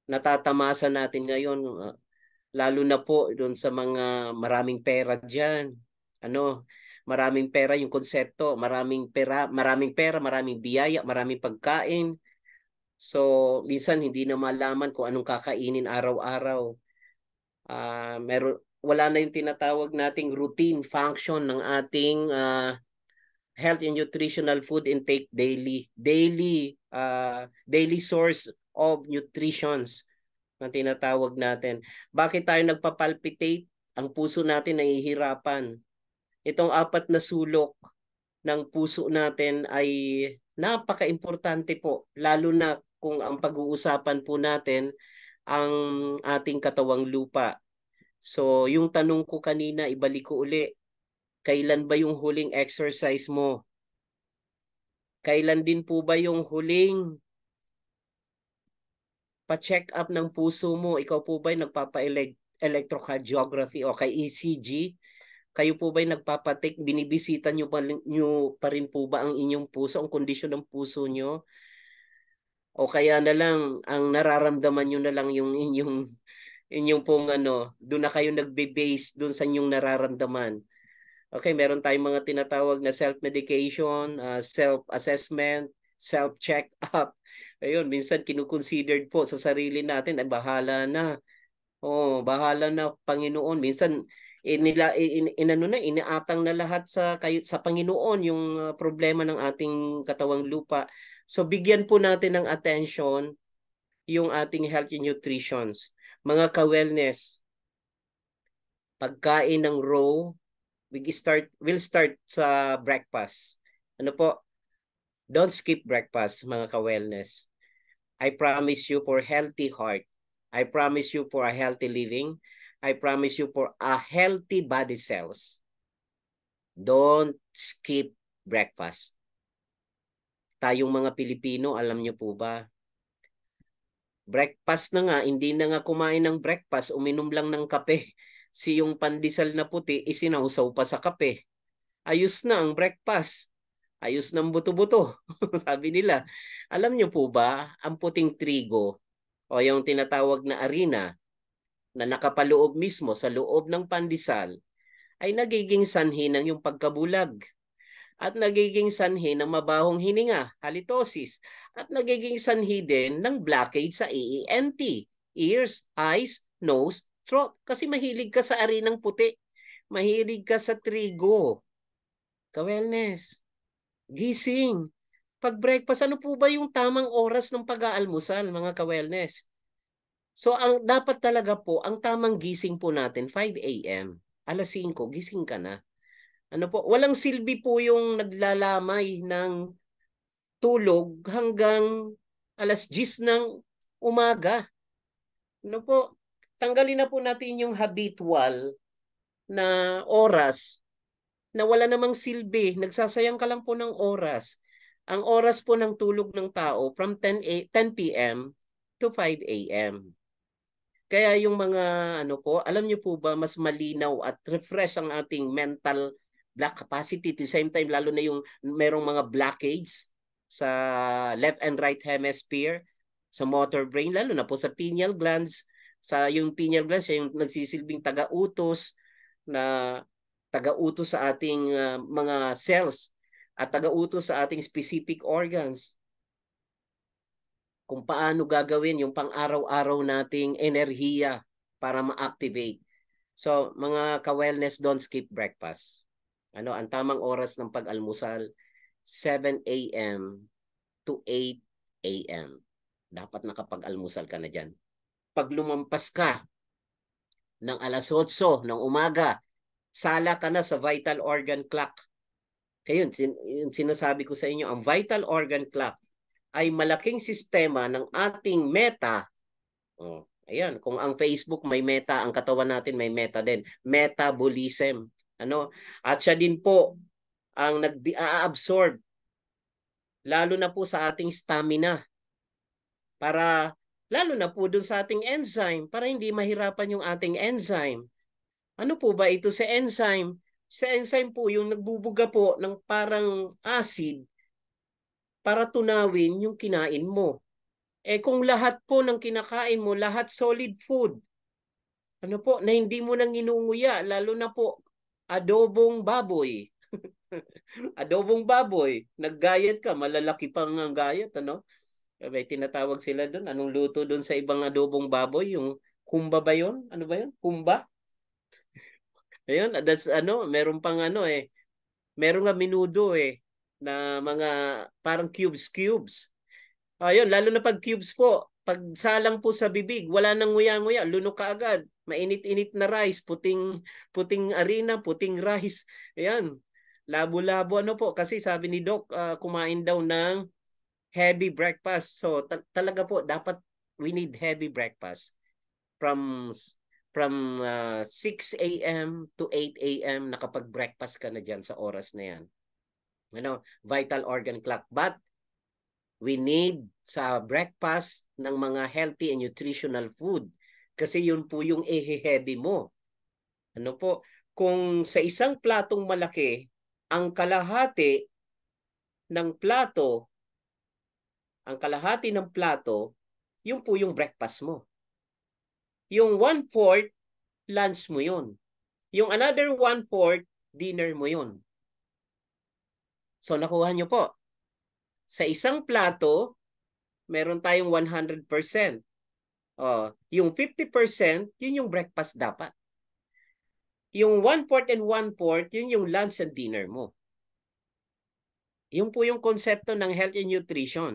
natatamasa natin ngayon uh, lalo na po doon sa mga maraming pera diyan ano maraming pera yung konsepto maraming pera maraming pera maraming biyaya maraming pagkain so minsan hindi na malaman kung anong kakainin araw-araw uh, meron wala na yung tinatawag nating routine function ng ating uh, health and nutritional food intake daily daily uh, daily source of nutritions na tinatawag natin. Bakit tayo nagpapalpitate? Ang puso natin nahihirapan. Itong apat na sulok ng puso natin ay napaka-importante po, lalo na kung ang pag-uusapan po natin ang ating katawang lupa. So, yung tanong ko kanina, ibalik ko uli, kailan ba yung huling exercise mo? Kailan din po ba yung huling pa-check up ng puso mo, ikaw po ba'y nagpapa-electrocardiography o kay ECG? Kayo po ba'y nagpapatik? Binibisita nyo pa, nyo pa rin po ba ang inyong puso, ang kondisyon ng puso nyo? O kaya na lang, ang nararamdaman nyo na lang yung inyong, inyong pong ano, doon na kayo nagbe-base doon sa inyong nararamdaman. Okay, meron tayong mga tinatawag na self-medication, uh, self-assessment, self-check-up Ayun, minsan kinukonsidered po sa sarili natin, ay bahala na. Oh, bahala na Panginoon. Minsan inila in, in, ano na inaatang na lahat sa kayo, sa Panginoon yung ah, problema ng ating katawang lupa. So bigyan po natin ng attention yung ating health and nutrition. Mga ka-wellness, pagkain ng raw, we start, will start sa breakfast. Ano po? Don't skip breakfast, mga ka-wellness. I promise you for healthy heart. I promise you for a healthy living. I promise you for a healthy body cells. Don't skip breakfast. Tayong mga Pilipino, alam niyo po ba? Breakfast na nga, hindi na nga kumain ng breakfast, uminom lang ng kape. Si yung pandesal na puti, isinausaw pa sa kape. Ayos na ang breakfast ayos ng buto-buto, sabi nila. Alam niyo po ba, ang puting trigo o yung tinatawag na arena na nakapaloob mismo sa loob ng pandesal ay nagiging sanhi ng yung pagkabulag at nagiging sanhi ng mabahong hininga, halitosis, at nagiging sanhi din ng blockade sa EENT, ears, eyes, nose, throat. Kasi mahilig ka sa arinang puti. Mahilig ka sa trigo. Ka-wellness gising. Pag-breakfast, ano po ba yung tamang oras ng pag-aalmusal, mga ka-wellness? So, ang dapat talaga po, ang tamang gising po natin, 5 a.m. Alas 5, gising ka na. Ano po, walang silbi po yung naglalamay ng tulog hanggang alas 10 ng umaga. Ano po, tanggalin na po natin yung habitual na oras na wala namang silbi, nagsasayang ka lang po ng oras. Ang oras po ng tulog ng tao from 10, a, 10 p.m. to 5 a.m. Kaya yung mga ano po, alam niyo po ba mas malinaw at refresh ang ating mental black capacity at the same time lalo na yung merong mga blockages sa left and right hemisphere, sa motor brain lalo na po sa pineal glands, sa yung pineal glands yung nagsisilbing taga-utos na tagauto sa ating uh, mga cells at tagauto sa ating specific organs kung paano gagawin yung pang-araw-araw nating enerhiya para ma-activate. So, mga ka-wellness, don't skip breakfast. Ano, ang tamang oras ng pag-almusal, 7 a.m. to 8 a.m. Dapat nakapag-almusal ka na dyan. Pag lumampas ka ng alas 8 ng umaga sala ka na sa vital organ clock. Kaya yun, sin yung sinasabi ko sa inyo, ang vital organ clock ay malaking sistema ng ating meta. Oh, ayan, kung ang Facebook may meta, ang katawan natin may meta din. Metabolism. Ano? At siya din po ang nag-absorb lalo na po sa ating stamina para lalo na po dun sa ating enzyme para hindi mahirapan yung ating enzyme ano po ba ito sa enzyme? Sa enzyme po yung nagbubuga po ng parang acid para tunawin yung kinain mo. Eh kung lahat po ng kinakain mo, lahat solid food, ano po, na hindi mo nang inunguya, lalo na po adobong baboy. adobong baboy, naggayat ka, malalaki pang ang gayat, ano? May tinatawag sila doon, anong luto doon sa ibang adobong baboy, yung kumba ba yon? Ano ba yon? Kumba? Ayun, that's ano, meron pang ano eh. Meron nga minudo eh na mga parang cubes cubes. Ayun, lalo na pag cubes po, pag salang po sa bibig, wala nang nguya-nguya, lunok ka agad. Mainit-init na rice, puting puting arena, puting rice. Ayun. Labo-labo ano po kasi sabi ni Doc uh, kumain daw ng heavy breakfast. So ta- talaga po dapat we need heavy breakfast from from uh, ah, 6 a.m. to 8 a.m. nakapag-breakfast ka na dyan sa oras na yan. You know, vital organ clock. But we need sa breakfast ng mga healthy and nutritional food kasi yun po yung ehe-heavy mo. Ano po? Kung sa isang platong malaki, ang kalahati ng plato, ang kalahati ng plato, yun po yung breakfast mo yung one-fourth, lunch mo yun. Yung another one-fourth, dinner mo yun. So nakuha nyo po. Sa isang plato, meron tayong 100%. Oh, yung 50%, yun yung breakfast dapat. Yung one-fourth and one-fourth, yun yung lunch and dinner mo. Yun po yung konsepto ng health and nutrition.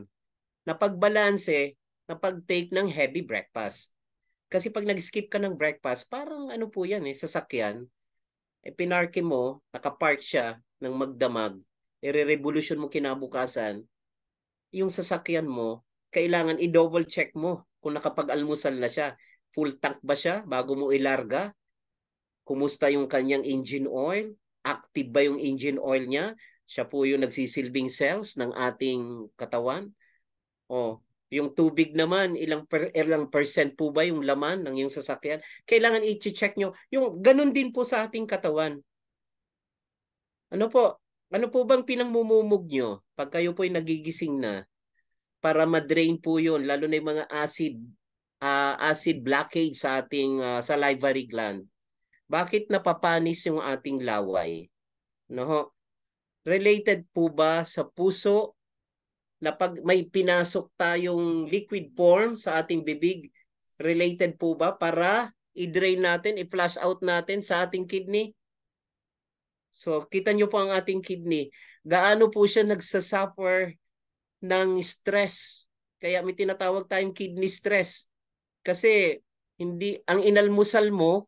Napagbalanse, napag-take ng heavy breakfast. Kasi pag nag-skip ka ng breakfast, parang ano po yan eh, sasakyan. Eh, pinarke mo, nakapark siya ng magdamag, ire-revolution mo kinabukasan, yung sasakyan mo, kailangan i-double check mo kung nakapag-almusal na siya. Full tank ba siya bago mo ilarga? Kumusta yung kanyang engine oil? Active ba yung engine oil niya? Siya po yung nagsisilbing cells ng ating katawan. O, yung tubig naman, ilang, per, ilang percent po ba yung laman ng yung sasakyan? Kailangan i-check nyo. Yung ganun din po sa ating katawan. Ano po? Ano po bang pinangmumumog nyo pag kayo po ay nagigising na para ma-drain po yun, lalo na yung mga acid, uh, acid blockage sa ating uh, ah, salivary gland? Bakit napapanis yung ating laway? No? Related po ba sa puso na pag may pinasok tayong liquid form sa ating bibig, related po ba para i-drain natin, i-flush out natin sa ating kidney? So, kita nyo po ang ating kidney. Gaano po siya nagsasuffer ng stress. Kaya may tinatawag tayong kidney stress. Kasi hindi ang inalmusal mo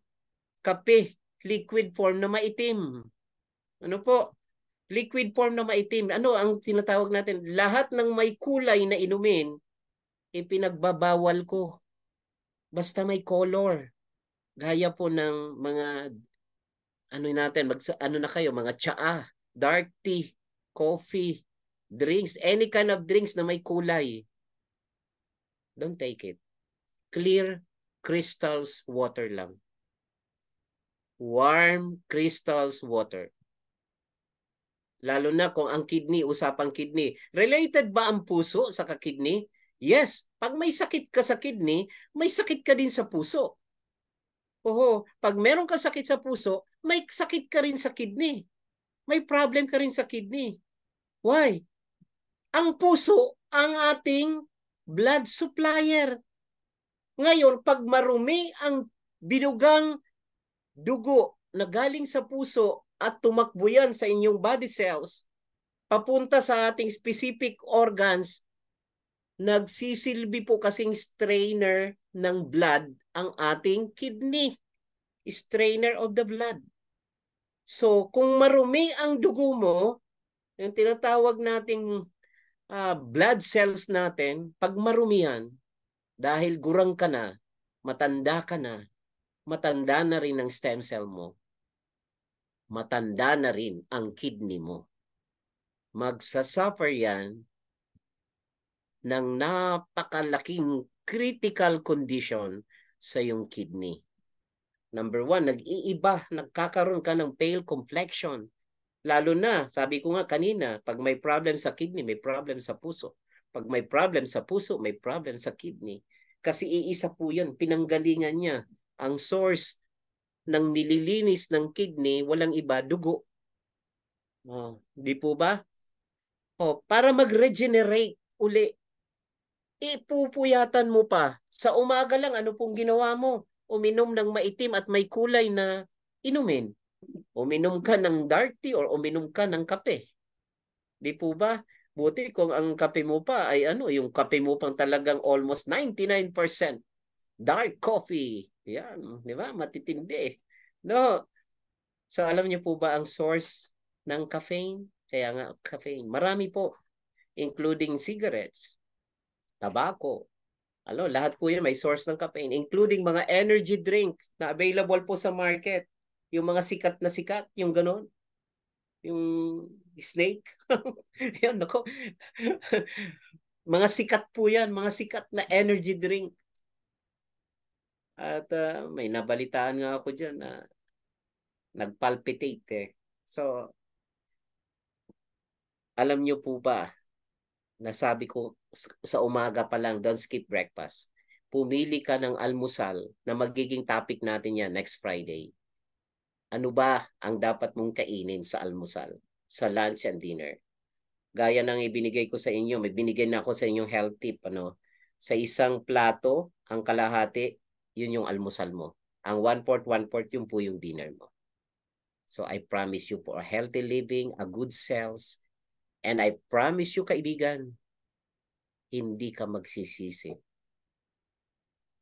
kape, liquid form na maitim. Ano po? liquid form na maitim. Ano ang tinatawag natin? Lahat ng may kulay na inumin, ipinagbabawal ko. Basta may color. Gaya po ng mga ano natin, mag, ano na kayo, mga tsaa, dark tea, coffee, drinks, any kind of drinks na may kulay. Don't take it. Clear crystals water lang. Warm crystals water. Lalo na kung ang kidney, usapang kidney. Related ba ang puso sa kidney? Yes. Pag may sakit ka sa kidney, may sakit ka din sa puso. Oho, pag meron ka sakit sa puso, may sakit ka rin sa kidney. May problem ka rin sa kidney. Why? Ang puso ang ating blood supplier. Ngayon, pag marumi ang binugang dugo na galing sa puso at tumakbo yan sa inyong body cells papunta sa ating specific organs, nagsisilbi po kasing strainer ng blood ang ating kidney. Strainer of the blood. So kung marumi ang dugo mo, yung tinatawag nating uh, blood cells natin, pag marumi yan dahil gurang ka na, matanda ka na, matanda na rin ang stem cell mo matanda na rin ang kidney mo. Magsasuffer yan ng napakalaking critical condition sa iyong kidney. Number one, nag-iiba, nagkakaroon ka ng pale complexion. Lalo na, sabi ko nga kanina, pag may problem sa kidney, may problem sa puso. Pag may problem sa puso, may problem sa kidney. Kasi iisa po yun, pinanggalingan niya ang source ng nililinis ng kidney, walang iba, dugo. Oh, di po ba? Oh, para mag-regenerate uli, ipupuyatan mo pa. Sa umaga lang, ano pong ginawa mo? Uminom ng maitim at may kulay na inumin. Uminom ka ng dark tea or uminom ka ng kape. Di po ba? Buti kung ang kape mo pa ay ano, yung kape mo pang talagang almost 99% dark coffee. Yan, di ba? Matitindi No. So alam niyo po ba ang source ng caffeine? Kaya nga caffeine. Marami po. Including cigarettes, tabako, ano, lahat po yun may source ng caffeine, including mga energy drinks na available po sa market. Yung mga sikat na sikat, yung ganun. Yung snake. yan, nako. mga sikat po yan, mga sikat na energy drink. At uh, may nabalitaan nga ako dyan na nagpalpitate eh. So, alam nyo po ba, nasabi ko sa umaga pa lang, don't skip breakfast. Pumili ka ng almusal na magiging topic natin yan next Friday. Ano ba ang dapat mong kainin sa almusal, sa lunch and dinner? Gaya ng ibinigay ko sa inyo, may binigay na ako sa inyong health tip. Ano? Sa isang plato, ang kalahati, yun yung almusal mo. Ang one-fourth, one-fourth, yun po yung dinner mo. So I promise you for a healthy living, a good cells, and I promise you kaibigan, hindi ka magsisisi.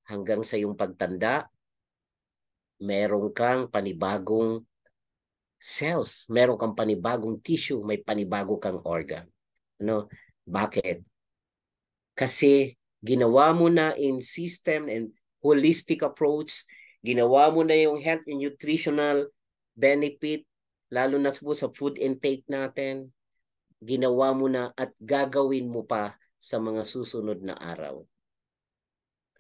Hanggang sa iyong pagtanda, meron kang panibagong cells, meron kang panibagong tissue, may panibago kang organ. No? Bakit? Kasi ginawa mo na in system and holistic approach, ginawa mo na yung health and nutritional benefit, lalo na po sa food intake natin, ginawa mo na at gagawin mo pa sa mga susunod na araw.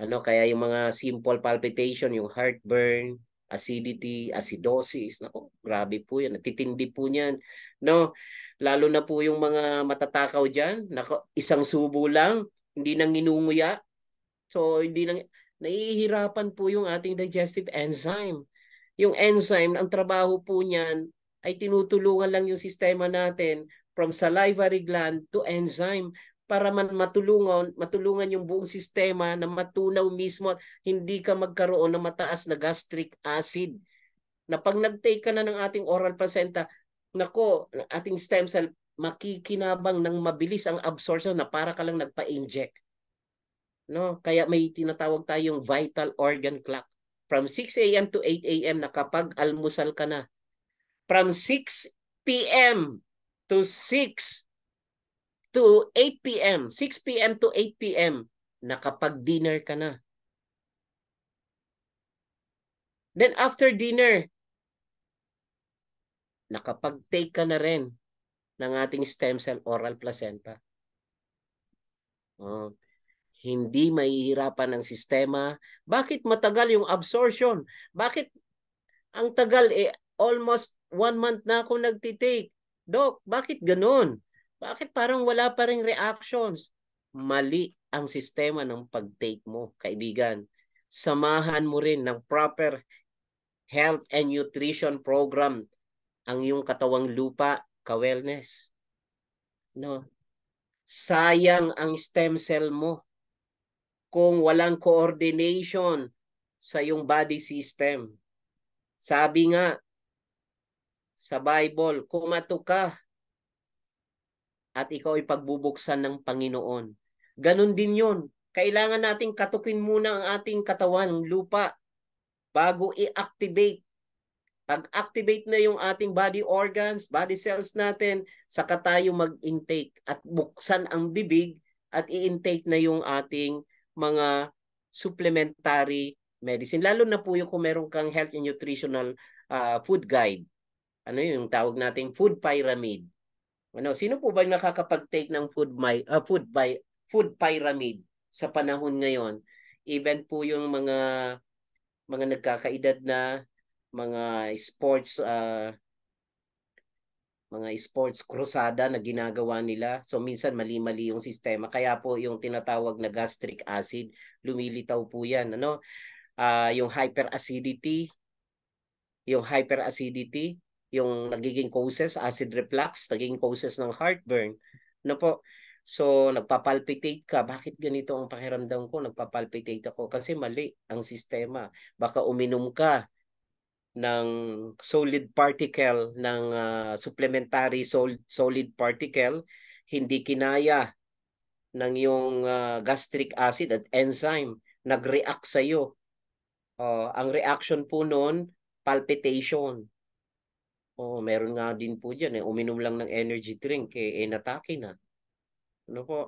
Ano, kaya yung mga simple palpitation, yung heartburn, acidity, acidosis, nako, grabe po yan, natitindi po niyan. No, lalo na po yung mga matatakaw diyan, nako, isang subo lang, hindi nang inunguya. So hindi nang nahihirapan po yung ating digestive enzyme. Yung enzyme, ang trabaho po niyan ay tinutulungan lang yung sistema natin from salivary gland to enzyme para man matulungan, matulungan yung buong sistema na matunaw mismo at hindi ka magkaroon ng mataas na gastric acid. Na pag nag-take ka na ng ating oral placenta, nako, ating stem cell, makikinabang ng mabilis ang absorption na para ka lang nagpa-inject. No? Kaya may tinatawag tayong vital organ clock. From 6 a.m. to 8 a.m. nakapag-almusal ka na. From 6 p.m. to 6 to 8 p.m. 6 p.m. to 8 p.m. nakapag-dinner ka na. Then after dinner, nakapag-take ka na rin ng ating stem cell oral placenta. Oh hindi mahihirapan ang sistema. Bakit matagal yung absorption? Bakit ang tagal? Eh, almost one month na ako nagtitake. Doc, bakit ganun? Bakit parang wala pa rin reactions? Mali ang sistema ng pag-take mo, kaibigan. Samahan mo rin ng proper health and nutrition program ang iyong katawang lupa, ka-wellness. No? Sayang ang stem cell mo kung walang coordination sa iyong body system. Sabi nga sa Bible, kumatok ka at ikaw ay pagbubuksan ng Panginoon. Ganon din yon. Kailangan nating katukin muna ang ating katawan, lupa, bago i-activate. Pag-activate na yung ating body organs, body cells natin, saka tayo mag-intake at buksan ang bibig at i-intake na yung ating mga supplementary medicine. Lalo na po yung kung meron kang health and nutritional uh, food guide. Ano yung tawag nating food pyramid. Ano, sino po ba yung nakakapag-take ng food my, uh, food by food pyramid sa panahon ngayon? Even po yung mga mga nagkakaedad na mga sports uh, mga sports crusada na ginagawa nila. So minsan mali-mali yung sistema. Kaya po yung tinatawag na gastric acid, lumilitaw po yan. Ano? Uh, yung hyperacidity, yung hyperacidity, yung nagiging causes, acid reflux, nagiging causes ng heartburn. Ano po? So nagpapalpitate ka, bakit ganito ang pakiramdam ko? Nagpapalpitate ako kasi mali ang sistema. Baka uminom ka, ng solid particle ng uh, supplementary sol- solid particle hindi kinaya ng yung uh, gastric acid at enzyme nag-react sa iyo. Uh, oh, ang reaction po noon palpitation. Oh, meron nga din po diyan eh uminom lang ng energy drink eh, eh natake na. Ano po?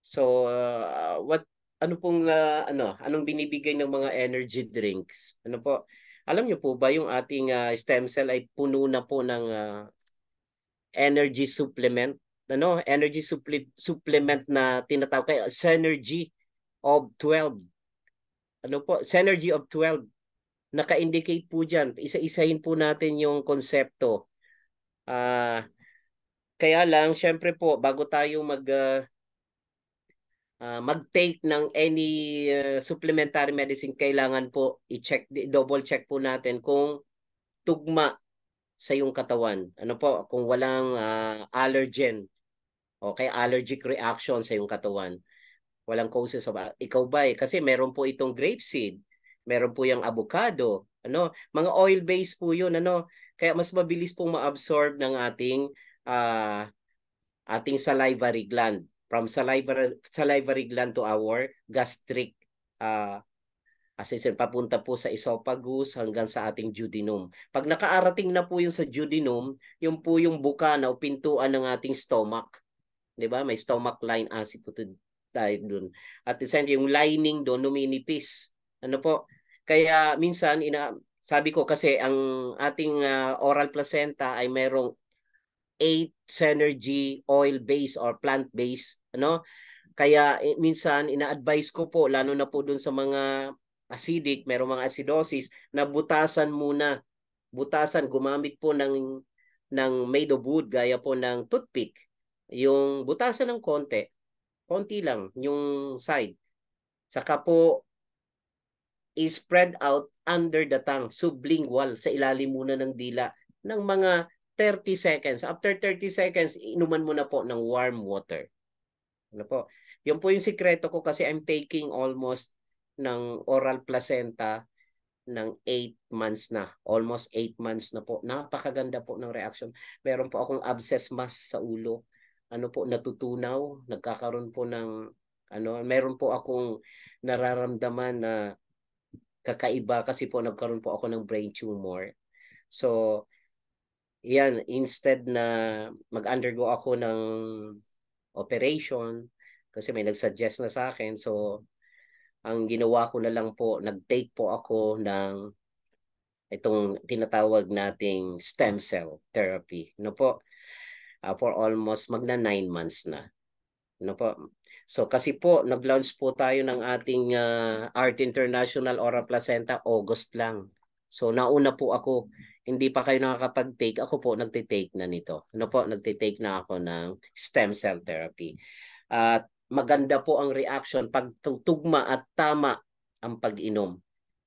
So uh, what ano pong uh, ano anong binibigay ng mga energy drinks? Ano po? Alam niyo po ba yung ating uh, stem cell ay puno na po ng uh, energy supplement, ano? Energy supple- supplement na tinatawag kay Synergy of 12. Ano po? Synergy of 12. Naka-indicate po diyan. Isa-isahin po natin yung konsepto. Ah uh, kaya lang syempre po bago tayo mag uh, uh, mag-take ng any uh, supplementary medicine, kailangan po i-check, double check po natin kung tugma sa yung katawan. Ano po, kung walang uh, allergen, okay, allergic reaction sa yung katawan. Walang causes of, ikaw ba eh? Kasi meron po itong grapeseed, meron po yung avocado, ano, mga oil-based po yun, ano, kaya mas mabilis pong ma-absorb ng ating uh, ating salivary gland from salivary, salivary gland to our gastric uh, ah, assistant papunta po sa esophagus hanggang sa ating duodenum. Pag nakaarating na po yung sa duodenum, yung po yung buka na o pintuan ng ating stomach. 'Di ba? May stomach line acid po tayo doon. At isang yung lining do numinipis. Ano po? Kaya minsan ina sabi ko kasi ang ating uh, oral placenta ay merong 8 synergy oil based or plant based ano kaya eh, minsan ina-advise ko po lalo na po doon sa mga acidic, merong mga acidosis na butasan muna. Butasan gumamit po ng ng made of wood gaya po ng toothpick. Yung butasan ng konti, konti lang yung side. Saka po is spread out under the tongue, sublingual, sa ilalim muna ng dila ng mga 30 seconds. After 30 seconds, inuman mo na po ng warm water. Ano po? Yun po yung sikreto ko kasi I'm taking almost ng oral placenta ng 8 months na. Almost 8 months na po. Napakaganda po ng reaction. Meron po akong abscess mass sa ulo. Ano po, natutunaw. Nagkakaroon po ng, ano, meron po akong nararamdaman na kakaiba kasi po nagkaroon po ako ng brain tumor. So, yan, instead na mag-undergo ako ng operation kasi may nagsuggest na sa akin. So, ang ginawa ko na lang po, nag-take po ako ng itong tinatawag nating stem cell therapy. No po? Uh, for almost magna 9 months na. No po? So kasi po, nag-launch po tayo ng ating uh, Art International Oral Placenta August lang. So nauna po ako hindi pa kayo nakakapag-take, ako po nagte-take na nito. Ano po, nagte-take na ako ng stem cell therapy. At maganda po ang reaction pag tugma at tama ang pag-inom.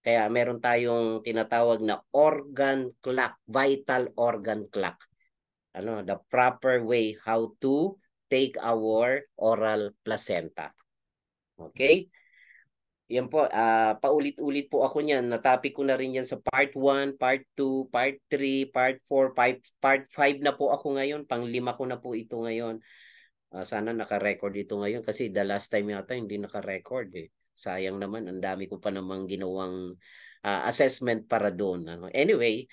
Kaya meron tayong tinatawag na organ clock, vital organ clock. Ano, the proper way how to take our oral placenta. Okay? Yan po, uh, paulit-ulit po ako niyan. Na-topic ko na rin yan sa part 1, part 2, part 3, part 4, part, part 5 na po ako ngayon. Panglima ko na po ito ngayon. Uh, sana naka-record ito ngayon kasi the last time yata hindi naka-record eh. Sayang naman, ang dami ko pa namang ginawang uh, assessment para doon. Ano? Anyway,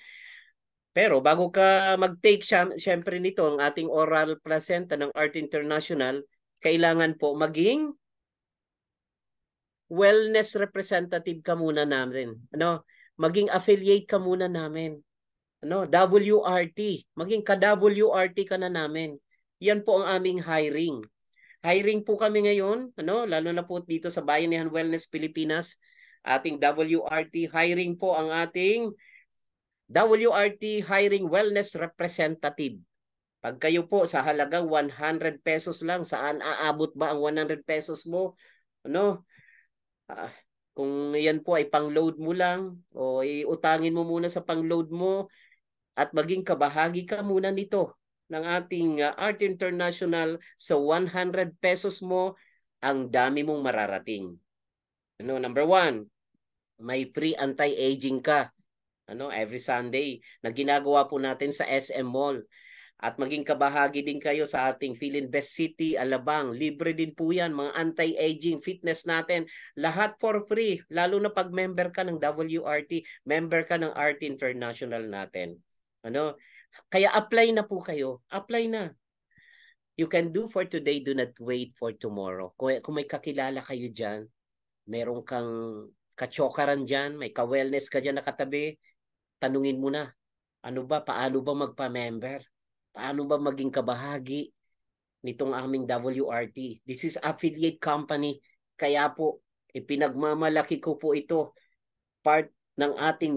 pero bago ka mag-take syempre nito ang ating oral placenta ng Art International, kailangan po maging wellness representative ka muna namin. Ano? Maging affiliate ka muna namin. Ano? WRT. Maging ka-WRT ka na namin. Yan po ang aming hiring. Hiring po kami ngayon, ano, lalo na po dito sa Bayanihan Wellness Pilipinas, ating WRT hiring po ang ating WRT hiring wellness representative. Pag kayo po sa halagang 100 pesos lang, saan aabot ba ang 100 pesos mo? Ano? ah, kung yan po ay pang-load mo lang o iutangin mo muna sa pang-load mo at maging kabahagi ka muna nito ng ating uh, Art International sa 100 pesos mo, ang dami mong mararating. Ano, number one, may free anti-aging ka. Ano, every Sunday na ginagawa po natin sa SM Mall at maging kabahagi din kayo sa ating Feeling Best City Alabang. Libre din po yan, mga anti-aging fitness natin. Lahat for free, lalo na pag member ka ng WRT, member ka ng RT International natin. Ano? Kaya apply na po kayo. Apply na. You can do for today, do not wait for tomorrow. Kung, kung may kakilala kayo dyan, meron kang kachokaran dyan, may ka-wellness ka dyan nakatabi, tanungin mo na, ano ba, paano ba magpa-member? paano ba maging kabahagi nitong aming WRT. This is affiliate company. Kaya po, ipinagmamalaki ko po ito. Part ng ating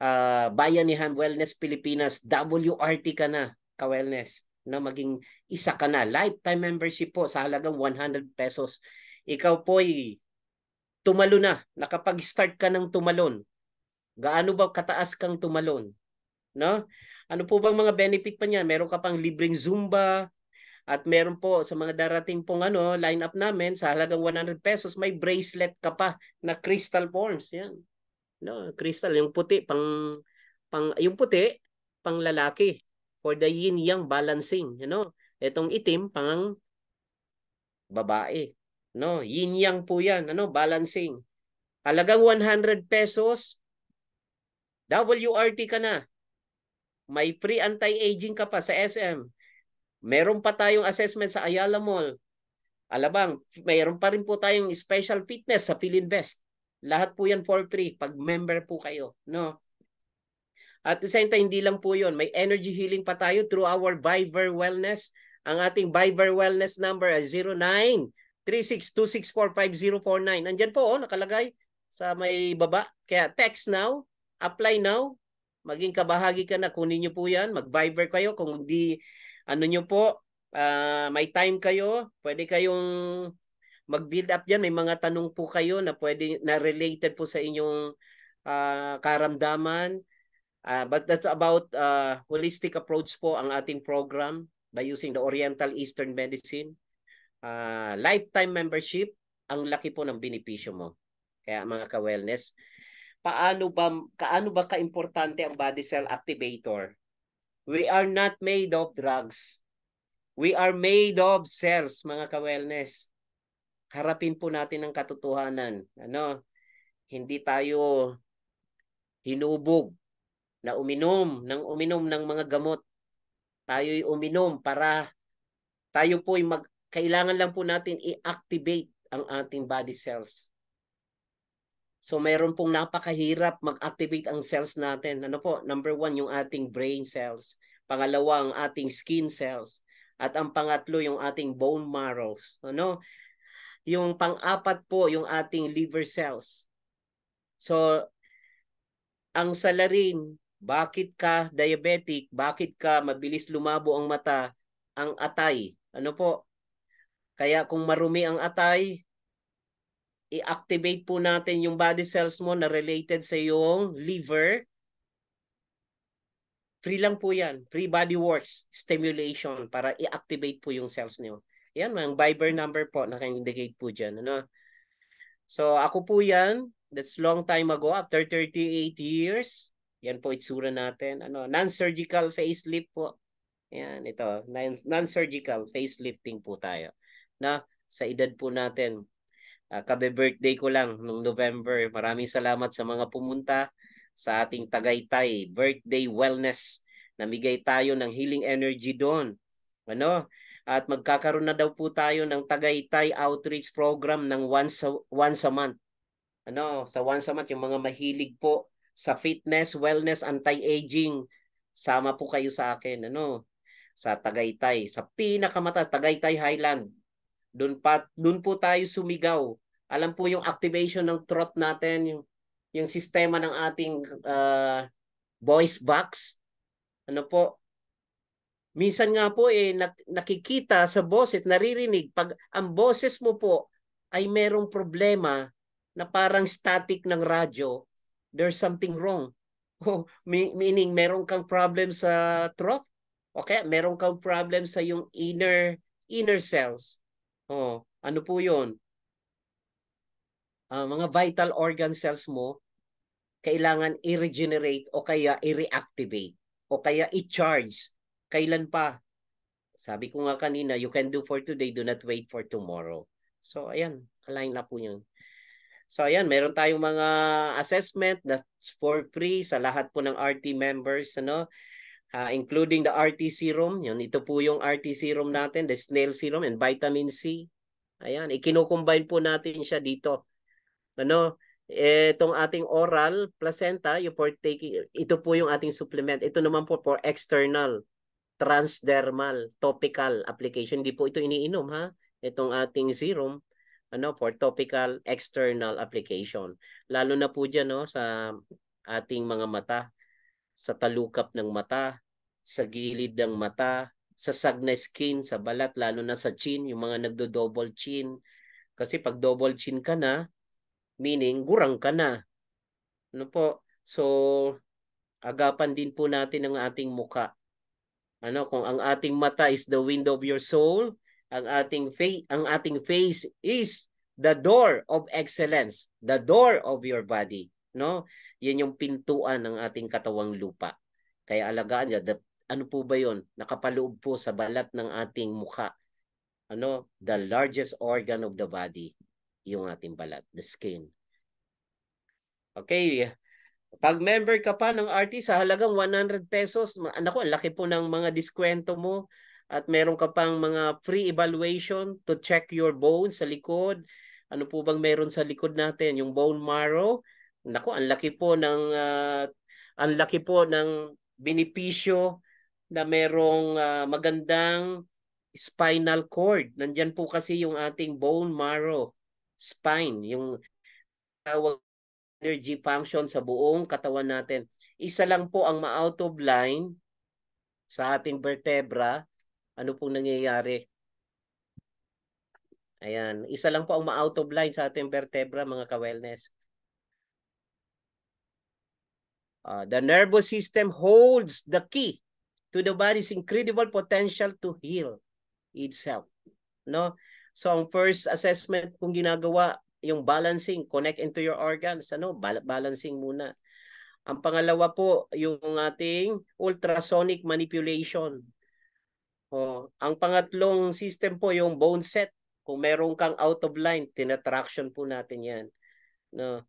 uh, Bayanihan Wellness Pilipinas. WRT ka na, ka-wellness. Na maging isa ka na. Lifetime membership po sa halagang 100 pesos. Ikaw po ay tumalo na. Nakapag-start ka ng tumalon. Gaano ba kataas kang tumalon? No? Ano po bang mga benefit pa niyan? Meron ka pang libreng Zumba at meron po sa mga darating pong ano, lineup namin sa halagang 100 pesos, may bracelet ka pa na crystal forms. Yan. No, crystal yung puti pang pang yung puti pang lalaki for the yin yang balancing, you know. Etong itim pang babae. No, yin yang po 'yan, ano, balancing. Halagang 100 pesos WRT ka na. May free anti-aging ka pa sa SM. Meron pa tayong assessment sa Ayala Mall. Alabang, meron pa rin po tayong special fitness sa Philinvest. Lahat po yan for free pag member po kayo. No? At the same time, hindi lang po yon May energy healing pa tayo through our Viber Wellness. Ang ating Viber Wellness number ay 09-36264549. Andyan po, oh, nakalagay sa may baba. Kaya text now, apply now, maging kabahagi ka na, kunin niyo po yan, mag-viber kayo, kung hindi, ano niyo po, uh, may time kayo, pwede kayong mag-build up diyan may mga tanong po kayo na pwede, na related po sa inyong uh, karamdaman, uh, but that's about uh, holistic approach po ang ating program by using the Oriental Eastern Medicine. Uh, lifetime membership, ang laki po ng benepisyo mo. Kaya mga ka-wellness, paano ba kaano ba kaimportante ang body cell activator? We are not made of drugs. We are made of cells, mga ka-wellness. Harapin po natin ang katotohanan. Ano? Hindi tayo hinubog na uminom ng uminom ng mga gamot. Tayo'y uminom para tayo po'y mag kailangan lang po natin i-activate ang ating body cells So mayroon pong napakahirap mag-activate ang cells natin. Ano po? Number one, yung ating brain cells. Pangalawa, ang ating skin cells. At ang pangatlo, yung ating bone marrows. Ano? Yung pang-apat po, yung ating liver cells. So, ang salarin, bakit ka diabetic? Bakit ka mabilis lumabo ang mata? Ang atay. Ano po? Kaya kung marumi ang atay, i-activate po natin yung body cells mo na related sa yung liver. Free lang po yan. Free body works stimulation para i-activate po yung cells niyo. Yan, mga Viber number po, naka-indicate po dyan. Ano? So, ako po yan. That's long time ago, after 38 years. Yan po itsura natin. Ano, non-surgical facelift po. Yan, ito. Non-surgical facelifting po tayo. Na, sa edad po natin, Uh, ah, kabe-birthday ko lang noong November. Maraming salamat sa mga pumunta sa ating Tagaytay Birthday Wellness. Namigay tayo ng healing energy doon. Ano? At magkakaroon na daw po tayo ng Tagaytay Outreach Program ng once a, once a month. Ano, sa once a month yung mga mahilig po sa fitness, wellness, anti-aging, sama po kayo sa akin ano, sa Tagaytay, sa pinakamataas Tagaytay Highland doon pa doon po tayo sumigaw. Alam po yung activation ng throat natin, yung yung sistema ng ating uh, voice box. Ano po? Minsan nga po eh nakikita sa boses, naririnig pag ang boses mo po ay merong problema na parang static ng radyo, there's something wrong. Oh, meaning merong kang problem sa throat. Okay, merong kang problem sa yung inner inner cells. Oh, ano po 'yon? Uh, ah, mga vital organ cells mo kailangan i-regenerate o kaya i-reactivate o kaya i-charge. Kailan pa? Sabi ko nga kanina, you can do for today, do not wait for tomorrow. So, ayan, align na po 'yon. So, ayan, meron tayong mga assessment that's for free sa lahat po ng RT members. Ano? uh, including the RT serum. Yun, ito po yung RT serum natin, the snail serum and vitamin C. Ayan, ikinocombine po natin siya dito. Ano, itong ating oral placenta, you for taking, ito po yung ating supplement. Ito naman po for external, transdermal, topical application. Hindi po ito iniinom ha, itong ating serum ano for topical external application lalo na po diyan no sa ating mga mata sa talukap ng mata, sa gilid ng mata, sa sag skin, sa balat, lalo na sa chin, yung mga nagdo-double chin. Kasi pag double chin ka na, meaning gurang ka na. Ano po? So, agapan din po natin ang ating muka. Ano, kung ang ating mata is the window of your soul, ang ating face, ang ating face is the door of excellence, the door of your body, no? yan yung pintuan ng ating katawang lupa. Kaya alagaan niya, the, ano po ba yon? Nakapaloob po sa balat ng ating mukha. Ano? The largest organ of the body, yung ating balat, the skin. Okay, pag member ka pa ng RT sa halagang 100 pesos, anako, ang laki po ng mga diskwento mo at meron ka pang mga free evaluation to check your bones sa likod. Ano po bang meron sa likod natin? Yung bone marrow, Nako, ang laki po ng uh, ang laki po ng benepisyo na merong uh, magandang spinal cord. Nandiyan po kasi yung ating bone marrow, spine, yung tawag energy function sa buong katawan natin. Isa lang po ang ma-out of line sa ating vertebra. Ano pong nangyayari? Ayan, isa lang po ang ma-out of line sa ating vertebra mga ka-wellness. Uh, the nervous system holds the key to the body's incredible potential to heal itself. No? So ang first assessment kung ginagawa yung balancing, connect into your organs, ano, balancing muna. Ang pangalawa po, yung ating ultrasonic manipulation. Oh, ang pangatlong system po yung bone set. Kung meron kang out of line, tinatraction po natin 'yan. No.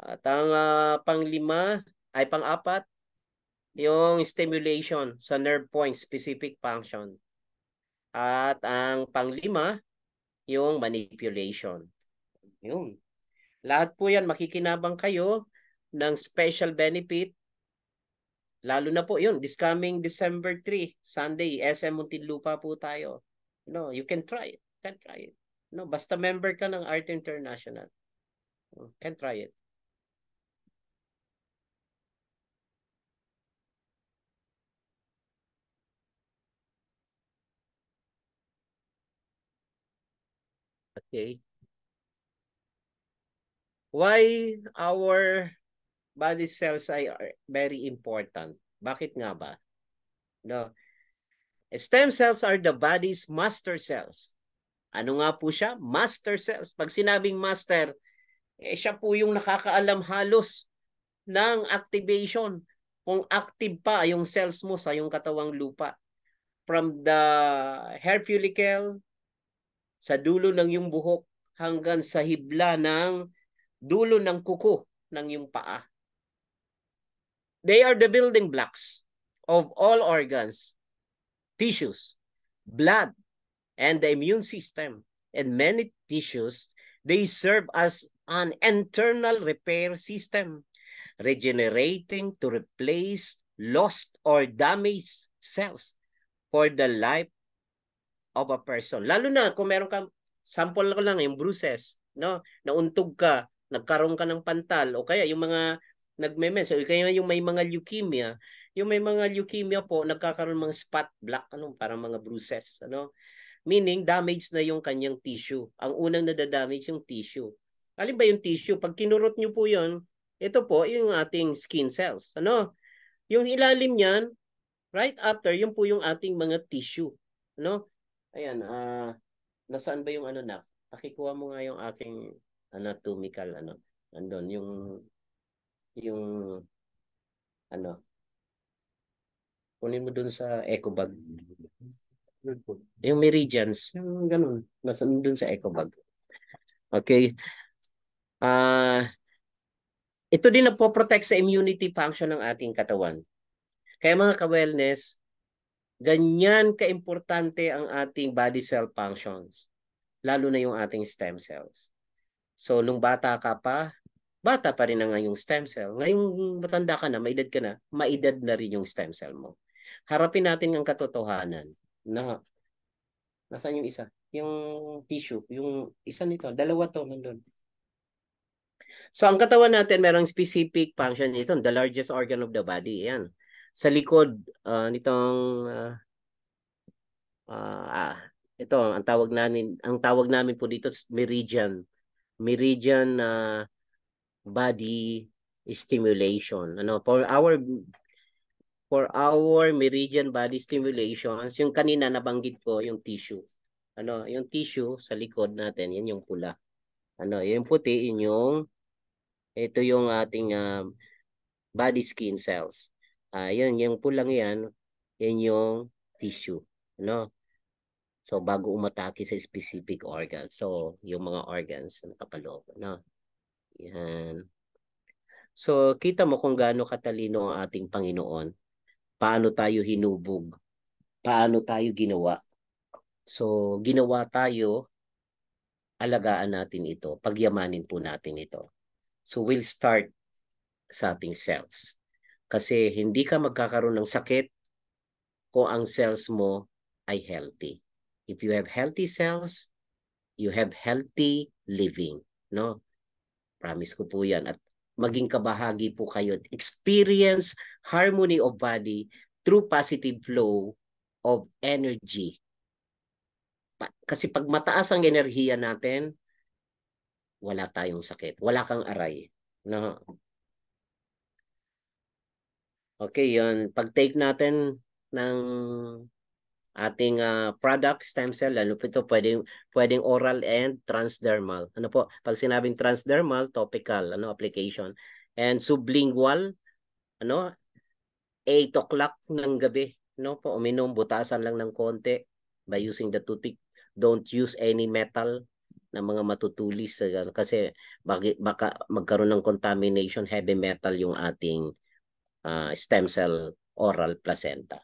At ang uh, panglima ay pang-apat, yung stimulation sa nerve point specific function. At ang panglima, yung manipulation. Yun. Lahat po yan, makikinabang kayo ng special benefit. Lalo na po yun, this coming December 3, Sunday, SM Muntinlupa po tayo. no, you can try it. can try it. no, basta member ka ng Art International. can try it. Okay. Why our body cells are very important? Bakit nga ba? No. Stem cells are the body's master cells. Ano nga po siya? Master cells. Pag sinabing master, eh, siya po yung nakakaalam halos ng activation. Kung active pa yung cells mo sa yung katawang lupa. From the hair follicle sa dulo ng iyong buhok hanggang sa hibla ng dulo ng kuko ng iyong paa. They are the building blocks of all organs, tissues, blood, and the immune system. And many tissues, they serve as an internal repair system, regenerating to replace lost or damaged cells for the life of a person. Lalo na kung meron ka, sample ko lang, yung bruises, no? nauntog ka, nagkaroon ka ng pantal, o kaya yung mga nagme-mens, o kaya yung may mga leukemia, yung may mga leukemia po, nagkakaroon ng mga spot black, ano, parang mga bruises. Ano? Meaning, damage na yung kanyang tissue. Ang unang nadadamage yung tissue. Alin ba yung tissue? Pag kinurot nyo po yon ito po, yung ating skin cells. Ano? Yung ilalim niyan, right after, yun po yung ating mga tissue. Ano? Ayan, ah, uh, nasaan ba yung ano na? Pakikuha mo nga yung aking anatomical ano. Andon yung yung ano. Kunin mo dun sa eco bag. Yung meridians, yung ganun, nasaan dun sa eco bag. Okay. Ah, uh, ito din na po protect sa immunity function ng ating katawan. Kaya mga ka-wellness, Ganyan kaimportante ang ating body cell functions, lalo na yung ating stem cells. So, nung bata ka pa, bata pa rin ang iyong stem cell. Ngayong matanda ka na, maedad ka na, maedad na rin yung stem cell mo. Harapin natin ang katotohanan na nasaan yung isa? Yung tissue, yung isa nito, dalawa to nandun. So ang katawan natin merong specific function nito, the largest organ of the body, yan sa likod uh, nitong uh, uh, ah, ito ang tawag namin ang tawag namin po dito meridian meridian na uh, body stimulation ano for our for our meridian body stimulation yung kanina nabanggit ko yung tissue ano yung tissue sa likod natin yan yung pula ano yung puti yun yung ito yung ating uh, body skin cells Uh, yun, yung pulang yan, yan yung tissue. Ano? So, bago umatake sa specific organ. So, yung mga organs na nakapaloob. Ano? Yan. So, kita mo kung gaano katalino ang ating Panginoon. Paano tayo hinubog. Paano tayo ginawa. So, ginawa tayo, alagaan natin ito, pagyamanin po natin ito. So, we'll start sa ating cells. Kasi hindi ka magkakaroon ng sakit kung ang cells mo ay healthy. If you have healthy cells, you have healthy living, no? Promise ko po 'yan at maging kabahagi po kayo. Experience harmony of body through positive flow of energy. Pa kasi pag mataas ang enerhiya natin, wala tayong sakit. Wala kang aray. No? Okay, yun. Pag-take natin ng ating uh, product stem cell lalo po ito pwedeng pwedeng oral and transdermal ano po pag sinabing transdermal topical ano application and sublingual ano 8 o'clock ng gabi no po uminom butasan lang ng konti by using the toothpick don't use any metal na mga matutulis eh, ano, kasi baka magkaroon ng contamination heavy metal yung ating uh, stem cell oral placenta.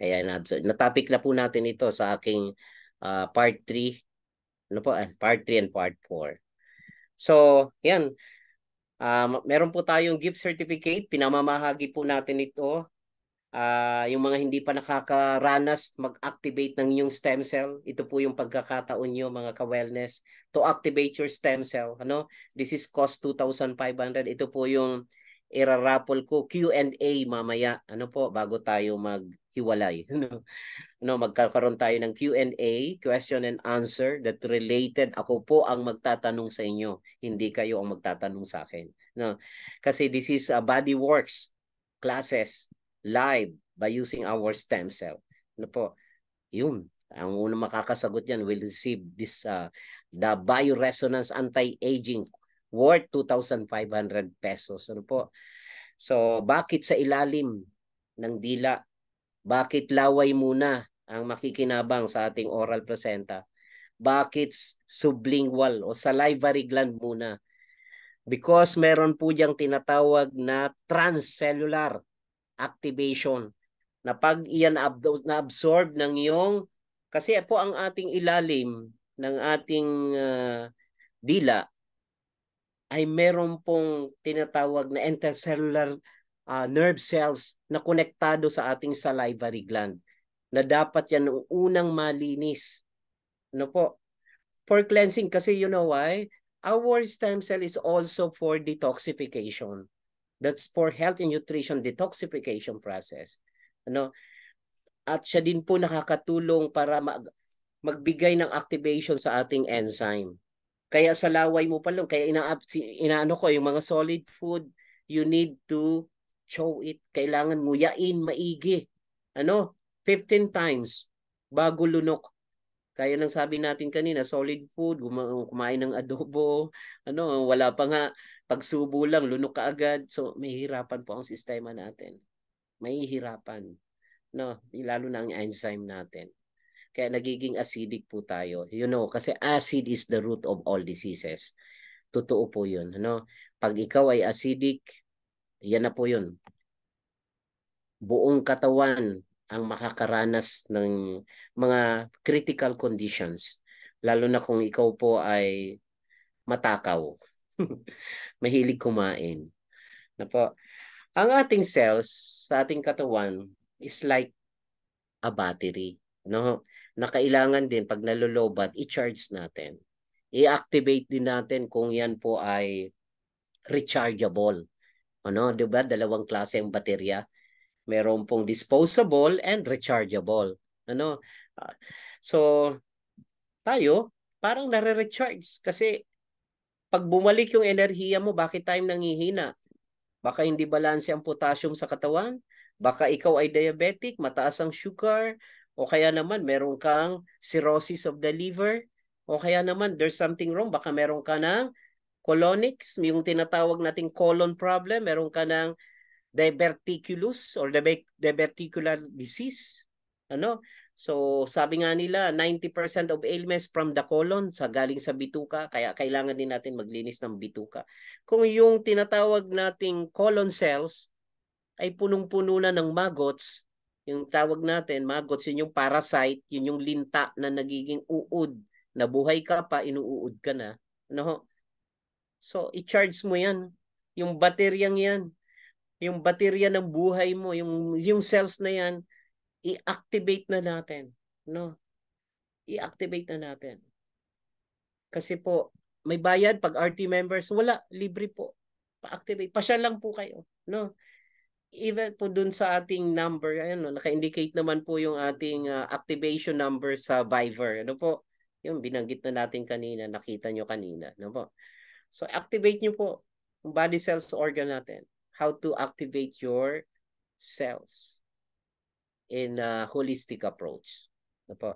Ayan, natopic na po natin ito sa aking uh, part 3, ano po, ah, part 3 and part 4. So, yan. Uh, meron po tayong gift certificate. Pinamamahagi po natin ito uh, yung mga hindi pa nakakaranas mag-activate ng inyong stem cell, ito po yung pagkakataon nyo mga ka-wellness to activate your stem cell. Ano? This is cost 2,500. Ito po yung irarapol ko Q&A mamaya. Ano po bago tayo maghiwalay. Ano? no, magkakaroon tayo ng Q&A, question and answer that related. Ako po ang magtatanong sa inyo, hindi kayo ang magtatanong sa akin. No. Kasi this is a ah, body works classes live by using our stem cell. Ano po? Yun. Ang unang makakasagot yan will receive this uh, the bioresonance anti-aging worth 2,500 pesos. Ano po? So, bakit sa ilalim ng dila? Bakit laway muna ang makikinabang sa ating oral placenta? Bakit sublingual o salivary gland muna? Because meron po diyang tinatawag na transcellular activation na pag iyan na-absorb ng iyong kasi po ang ating ilalim ng ating uh, dila ay meron pong tinatawag na intercellular uh, nerve cells na konektado sa ating salivary gland na dapat yan unang malinis. Ano po? For cleansing kasi you know why? Our stem cell is also for detoxification. That's for health and nutrition detoxification process. Ano? At siya din po nakakatulong para mag magbigay ng activation sa ating enzyme. Kaya sa laway mo pa lang, kaya ina inaano ko yung mga solid food, you need to chow it. Kailangan nguyain maigi. Ano? 15 times bago lunok. Kaya nang sabi natin kanina, solid food, kumain ng adobo, ano, wala pa nga pagsubo lang, lunok ka agad. So, mahihirapan po ang sistema natin. Mahihirapan. No, lalo na ang enzyme natin. Kaya nagiging acidic po tayo. You know, kasi acid is the root of all diseases. Totoo po yun. No? Pag ikaw ay acidic, yan na po yun. Buong katawan ang makakaranas ng mga critical conditions. Lalo na kung ikaw po ay matakaw Mahilig kumain. Na po. Ang ating cells sa ating katawan is like a battery, no? Na kailangan din pag nalulobat, i-charge natin. I-activate din natin kung yan po ay rechargeable. Ano, 'di ba? Dalawang klase ang baterya. Meron pong disposable and rechargeable. Ano? Ah, so tayo parang nare-recharge kasi pag bumalik yung enerhiya mo, bakit tayo nangihina? Baka hindi balanse ang potassium sa katawan, baka ikaw ay diabetic, mataas ang sugar, o kaya naman meron kang cirrhosis of the liver, o kaya naman there's something wrong, baka meron ka ng colonics, yung tinatawag nating colon problem, meron ka ng diverticulus or diverticular disease. Ano? So sabi nga nila 90% of ailments from the colon sa galing sa bituka kaya kailangan din natin maglinis ng bituka. Kung yung tinatawag nating colon cells ay punong-puno na ng maggots, yung tawag natin maggots yun yung parasite, yun yung linta na nagiging uod. Nabuhay ka pa, inuud ka na. Ano So i-charge mo yan. Yung bateryang yan, yung baterya ng buhay mo, yung yung cells na yan, i-activate na natin, no? I-activate na natin. Kasi po, may bayad pag RT members, wala, libre po. Pa-activate, pasyal lang po kayo, no? Even po dun sa ating number, no? naka-indicate naman po yung ating uh, activation number sa Viber. Ano po? Yung binanggit na natin kanina, nakita nyo kanina. no po? So activate nyo po yung body cells organ natin. How to activate your cells in a holistic approach. Ano po?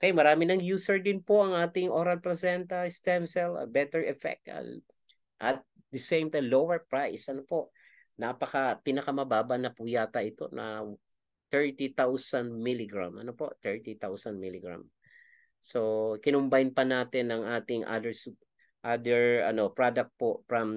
Okay, marami ng user din po ang ating oral placenta stem cell, a better effect at the same time lower price. Ano po? Napaka pinakamababa na po yata ito na 30,000 milligram. Ano po? 30,000 milligram. So, kinumbine pa natin ang ating other other ano product po from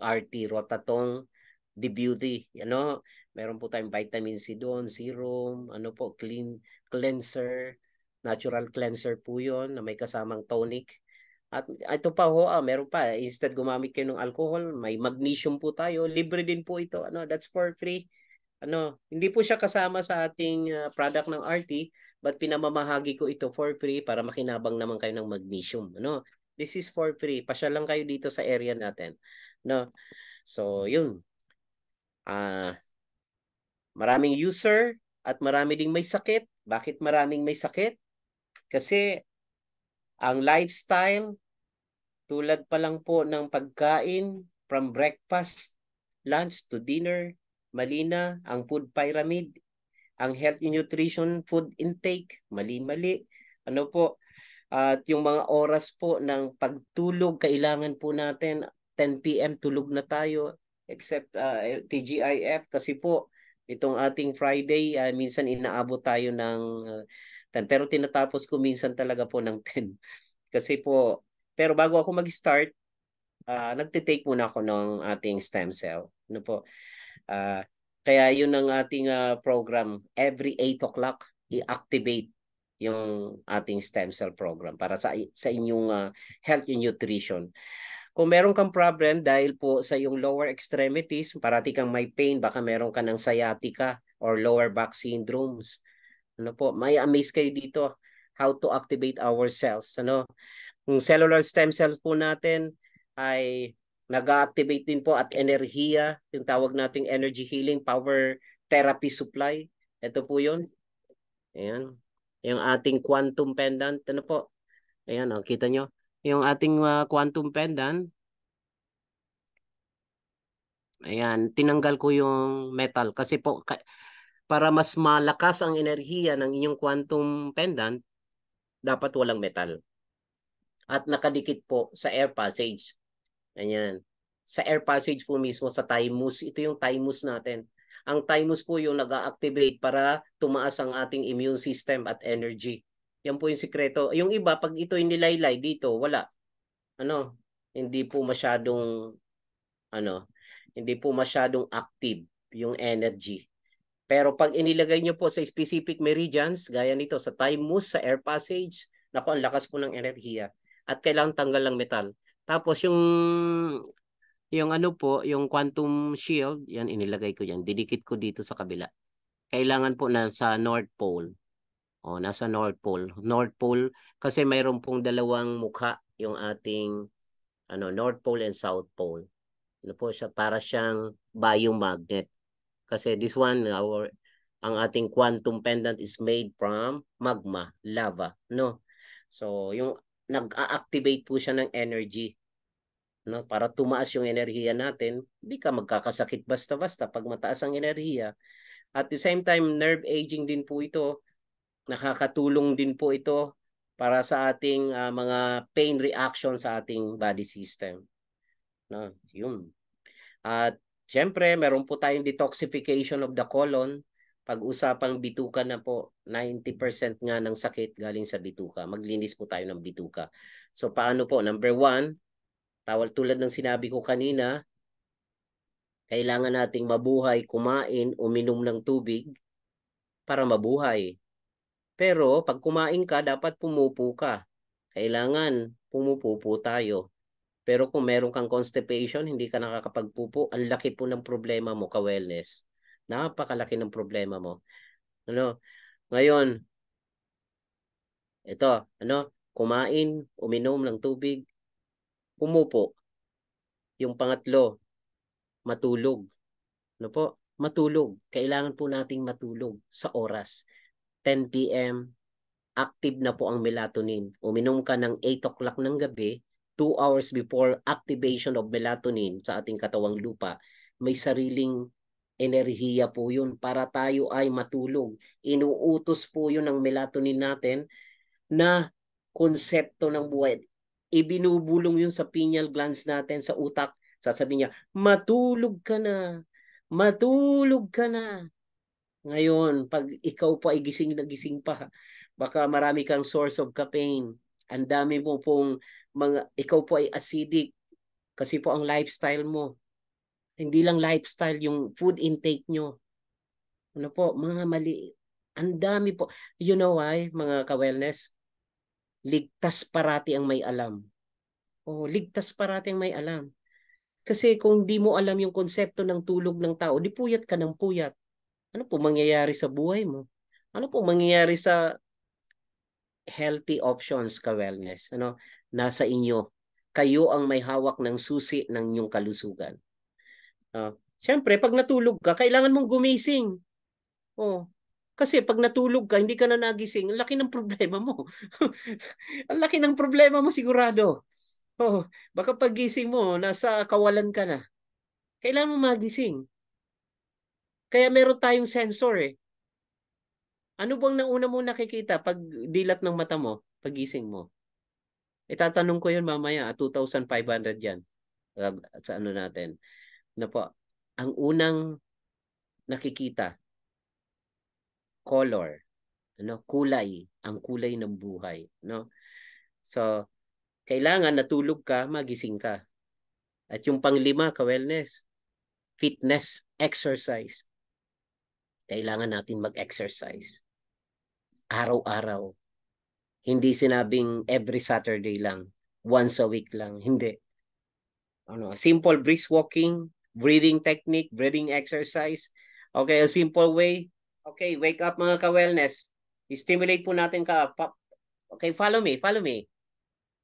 RT Rotatong the beauty, ano? Meron po tayong vitamin C doon, serum, ano po, clean cleanser, natural cleanser po 'yon na may kasamang tonic. At ito pa ho, ah, meron pa, eh, instead gumamit kayo ng alcohol, may magnesium po tayo, libre din po ito, ano, that's for free. Ano, hindi po siya kasama sa ating uh, product ng RT, but pinamamahagi ko ito for free para makinabang naman kayo ng magnesium, ano. This is for free. Pasya lang kayo dito sa area natin. No. So, yun uh, maraming user at marami ding may sakit. Bakit maraming may sakit? Kasi ang lifestyle, tulad pa lang po ng pagkain from breakfast, lunch to dinner, mali na ang food pyramid, ang health and nutrition food intake, mali-mali. Ano po? At yung mga oras po ng pagtulog, kailangan po natin 10 p.m. tulog na tayo, except uh, ah, TGIF kasi po itong ating Friday uh, minsan inaabot tayo ng uh, pero tinatapos ko minsan talaga po ng 10 kasi po pero bago ako mag-start uh, nagte-take muna ako ng ating stem cell ano po uh, kaya yun ang ating uh, program every 8 o'clock i-activate yung ating stem cell program para sa sa inyong uh, health and nutrition kung meron kang problem dahil po sa yung lower extremities, parati kang may pain, baka meron ka ng sciatica or lower back syndromes. Ano po, may amaze kayo dito how to activate our cells. Ano? Yung cellular stem cells po natin ay nag-activate din po at enerhiya, yung tawag nating energy healing, power therapy supply. Ito po yun. Ayan. Yung ating quantum pendant. Ano po? Ayan, oh, kita nyo yung ating uh, quantum pendant. Ayan, tinanggal ko yung metal kasi po ka, para mas malakas ang enerhiya ng inyong quantum pendant, dapat walang metal. At nakadikit po sa air passage. Ayan. Sa air passage po mismo sa thymus, ito yung thymus natin. Ang thymus po yung nag-activate para tumaas ang ating immune system at energy. Yan po yung sikreto. Yung iba, pag ito yung nilaylay dito, wala. Ano? Hindi po masyadong, ano, hindi po masyadong active yung energy. Pero pag inilagay nyo po sa specific meridians, gaya nito, sa thymus, sa air passage, naku, ang lakas po ng enerhiya. At kailangan tanggal ng metal. Tapos yung yung ano po, yung quantum shield, yan inilagay ko yan. Didikit ko dito sa kabila. Kailangan po na sa North Pole. Oh, nasa North Pole. North Pole, kasi mayroon pong dalawang mukha yung ating ano, North Pole and South Pole. Ano po siya, para siyang biomagnet. Kasi this one, our, ang ating quantum pendant is made from magma, lava. No? So, yung nag-activate po siya ng energy. No? Para tumaas yung enerhiya natin, hindi ka magkakasakit basta-basta pag mataas ang enerhiya. At the same time, nerve aging din po ito nakakatulong din po ito para sa ating uh, mga pain reaction sa ating body system. No, yun. At syempre, meron po tayong detoxification of the colon. Pag-usapang bituka na po, 90% nga ng sakit galing sa bituka. Maglinis po tayo ng bituka. So paano po? Number one, tawal tulad ng sinabi ko kanina, kailangan nating mabuhay, kumain, uminom ng tubig para mabuhay. Pero pag kumain ka, dapat pumupo ka. Kailangan pumupo pumupupo tayo. Pero kung meron kang constipation, hindi ka nakakapagpupo, ang laki po ng problema mo ka-wellness. Napakalaki ng problema mo. Ano? Ngayon, ito, ano? Kumain, uminom ng tubig, pumupo. Yung pangatlo, matulog. Ano po? Matulog. Kailangan po nating matulog sa oras. 10 p.m., active na po ang melatonin. Uminom ka ng 8 o'clock ng gabi, 2 hours before activation of melatonin sa ating katawang lupa, may sariling enerhiya po yun para tayo ay matulog. Inuutos po yun ng melatonin natin na konsepto ng buhay. Ibinubulong yun sa pineal glands natin, sa utak. Sasabihin niya, matulog ka na, matulog ka na. Ngayon, pag ikaw pa ay gising na gising pa, baka marami kang source of caffeine. Ang dami mo pong mga, ikaw po ay acidic kasi po ang lifestyle mo. Hindi lang lifestyle, yung food intake nyo. Ano po, mga mali, ang dami po. You know why, mga ka-wellness? Ligtas parati ang may alam. O, oh, ligtas parati ang may alam. Kasi kung di mo alam yung konsepto ng tulog ng tao, di puyat ka ng puyat. Ano po mangyayari sa buhay mo? Ano po mangyayari sa healthy options ka wellness? Ano? Nasa inyo. Kayo ang may hawak ng susi ng inyong kalusugan. Uh, ah, Siyempre, pag natulog ka, kailangan mong gumising. Oh, kasi pag natulog ka, hindi ka na nagising, ang laki ng problema mo. ang laki ng problema mo sigurado. Oh, baka pag gising mo, nasa kawalan ka na. Kailangan mo magising. Kaya meron tayong sensor eh. Ano bang nauna mo nakikita pag dilat ng mata mo, pag gising mo? Itatanong ko yun mamaya, 2,500 ah, yan. sa ano natin. Na ano po, ang unang nakikita, color, ano, kulay, ang kulay ng buhay. No? So, kailangan natulog ka, magising ka. At yung panglima, ka-wellness, fitness, exercise kailangan natin mag-exercise. Araw-araw. Hindi sinabing every Saturday lang, once a week lang. Hindi. Ano, simple brisk walking, breathing technique, breathing exercise. Okay, a simple way. Okay, wake up mga ka-wellness. Stimulate po natin ka. okay, follow me, follow me.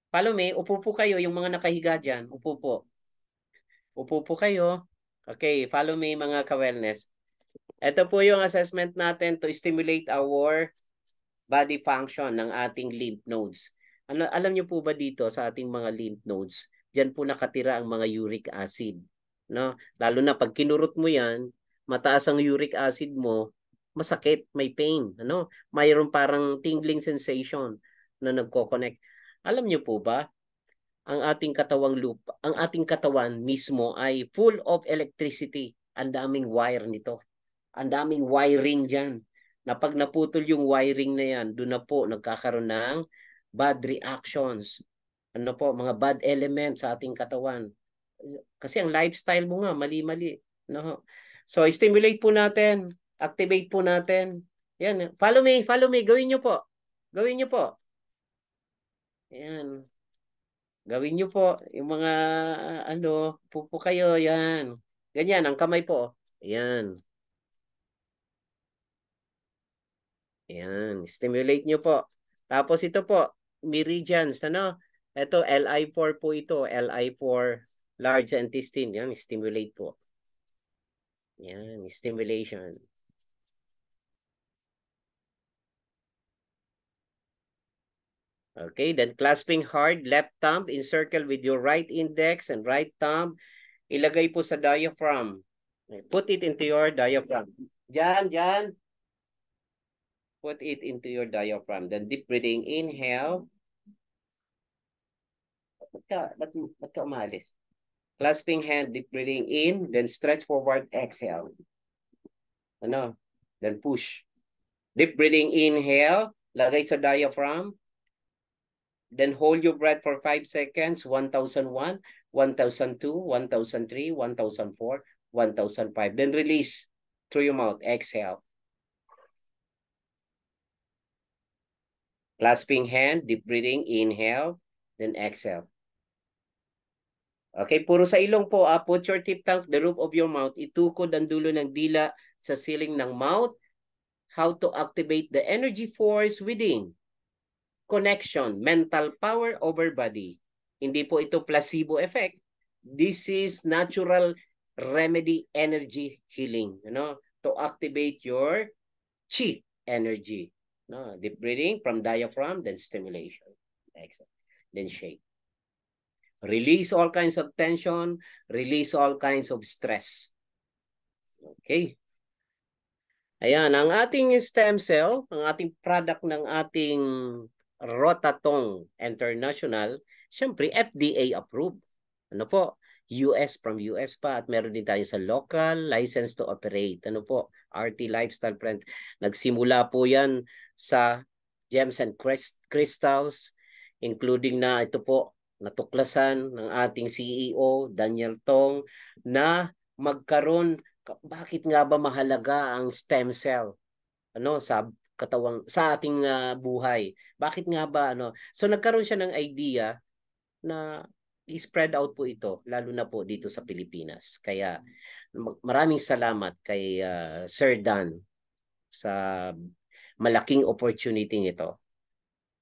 Follow me, upo po kayo yung mga nakahiga dyan. Upo po. Upo po kayo. Okay, follow me mga ka-wellness. Ito po yung assessment natin to stimulate our body function ng ating lymph nodes. Ano, alam niyo po ba dito sa ating mga lymph nodes, diyan po nakatira ang mga uric acid. No? Lalo na pag kinurot mo yan, mataas ang uric acid mo, masakit, may pain. Ano? Mayroon parang tingling sensation na nagko-connect. Alam niyo po ba, ang ating katawang loop, ang ating katawan mismo ay full of electricity. Ang daming wire nito. Ang daming wiring dyan. Na pag naputol yung wiring na yan, doon na po nagkakaroon ng bad reactions. Ano po, mga bad elements sa ating katawan. Kasi ang lifestyle mo nga, mali-mali. No? So, stimulate po natin. Activate po natin. Yan. Follow me, follow me. Gawin nyo po. Gawin nyo po. Yan. Gawin nyo po. Yung mga, ano, pupo kayo. Yan. Ganyan, ang kamay po. Yan. Ayan, stimulate nyo po. Tapos ito po, meridians, ano? Ito, LI4 po ito. LI4, large intestine. Yan, stimulate po. Yan, stimulation. Okay, then clasping hard, left thumb, encircle with your right index and right thumb. Ilagay po sa diaphragm. Put it into your diaphragm. Diyan, diyan. Put it into your diaphragm. Then deep breathing. Inhale. Ba't ka, ba't, ba't ka umalis? Clasping hand, deep breathing in, then stretch forward, exhale. Ano? Then push. Deep breathing, inhale, lagay sa diaphragm. Then hold your breath for 5 seconds, 1,001, 1,002, 1,003, 1,004, 1,005. Then release through your mouth, exhale. Clasping hand, deep breathing, inhale, then exhale. Okay, puro sa ilong po. Uh, put your tip tongue the roof of your mouth. Itukod ang dulo ng dila sa ceiling ng mouth. How to activate the energy force within. Connection, mental power over body. Hindi po ito placebo effect. This is natural remedy energy healing. You know, to activate your chi energy. No, deep breathing from diaphragm, then stimulation. Excellent. Then shake. Release all kinds of tension. Release all kinds of stress. Okay. Ayan, ang ating stem cell, ang ating product ng ating Rotatong International, syempre FDA approved. Ano po? US from US pa at meron din tayo sa local license to operate. Ano po? RT Lifestyle Print. Nagsimula po 'yan sa gems and crystals including na ito po natuklasan ng ating CEO Daniel Tong na magkaroon bakit nga ba mahalaga ang stem cell ano sa katawang sa ating uh, buhay bakit nga ba ano so nagkaroon siya ng idea na i-spread out po ito lalo na po dito sa Pilipinas. Kaya maraming salamat kay uh, Sir Dan sa malaking opportunity nito.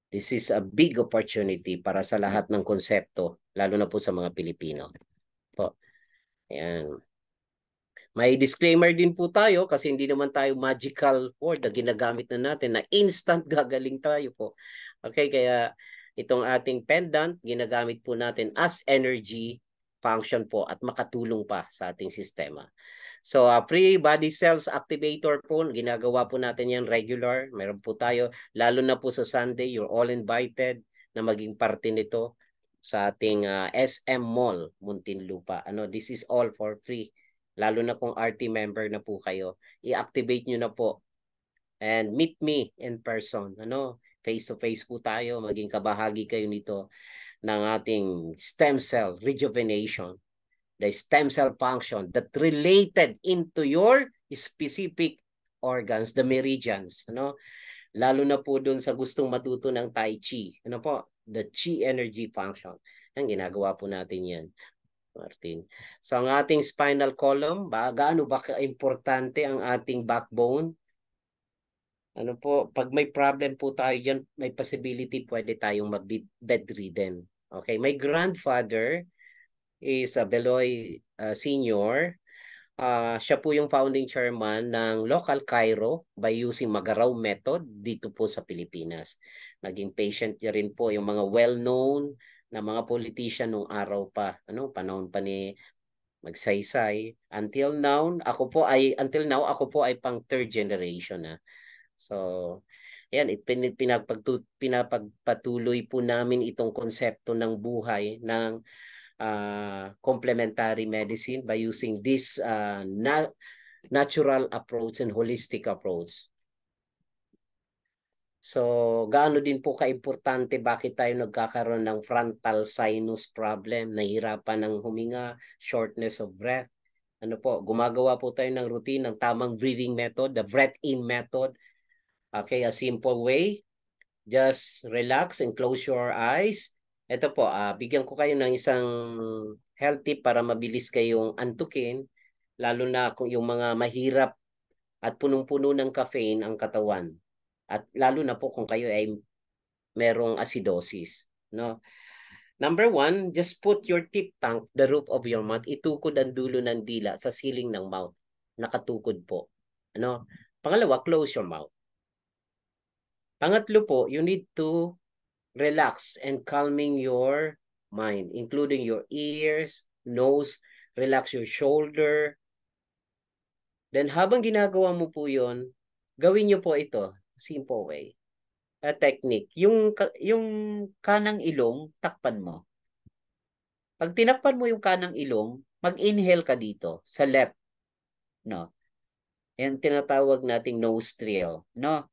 This is a big opportunity para sa lahat ng konsepto lalo na po sa mga Pilipino. Po. Ayun. May disclaimer din po tayo kasi hindi naman tayo magical word na ginagamit na natin na instant gagaling tayo po. Okay, kaya itong ating pendant, ginagamit po natin as energy function po at makatulong pa sa ating sistema. So uh, free body cells activator po, ginagawa po natin yan regular. Meron po tayo, lalo na po sa Sunday, you're all invited na maging parte nito sa ating uh, SM Mall, Muntinlupa. Ano, this is all for free. Lalo na kung RT member na po kayo, i-activate nyo na po and meet me in person. Ano, face to face po tayo, maging kabahagi kayo nito ng ating stem cell rejuvenation, the stem cell function that related into your specific organs, the meridians, ano? Lalo na po doon sa gustong matuto ng Tai Chi, ano po? The Chi energy function. Ang ginagawa po natin 'yan. Martin. So ang ating spinal column, ba, gaano ba importante ang ating backbone? Ano po, pag may problem po tayo dyan, may possibility pwede tayong mag bedridden. Okay, my grandfather is a Beloy uh, Senior. Uh, siya po yung founding chairman ng Local Cairo by using Magaraw method dito po sa Pilipinas. Naging patient niya rin po yung mga well-known na mga politician nung araw pa, ano, panahon pa ni Magsaysay. Until now, ako po ay until now ako po ay pang third generation na. Ah So, ayan, it, pinapagtu, pinapagpatuloy po namin itong konsepto ng buhay ng uh, complementary medicine by using this uh, na- natural approach and holistic approach. So, gaano din po kaimportante bakit tayo nagkakaroon ng frontal sinus problem, nahirapan ng huminga, shortness of breath. Ano po, gumagawa po tayo ng routine, ng tamang breathing method, the breath-in method, Okay, a simple way. Just relax and close your eyes. Ito po, uh, bigyan ko kayo ng isang healthy para mabilis kayong antukin, lalo na kung yung mga mahirap at punong-puno ng caffeine ang katawan. At lalo na po kung kayo ay merong acidosis. No? Number one, just put your tip tongue, the roof of your mouth, itukod ang dulo ng dila sa ceiling ng mouth. Nakatukod po. Ano? Pangalawa, close your mouth. Pangatlo po, you need to relax and calming your mind, including your ears, nose, relax your shoulder. Then habang ginagawa mo po yon, gawin nyo po ito, simple way, a technique. Yung, yung kanang ilong, takpan mo. Pag tinakpan mo yung kanang ilong, mag-inhale ka dito sa left. No. Yan tinatawag nating nose trail, no?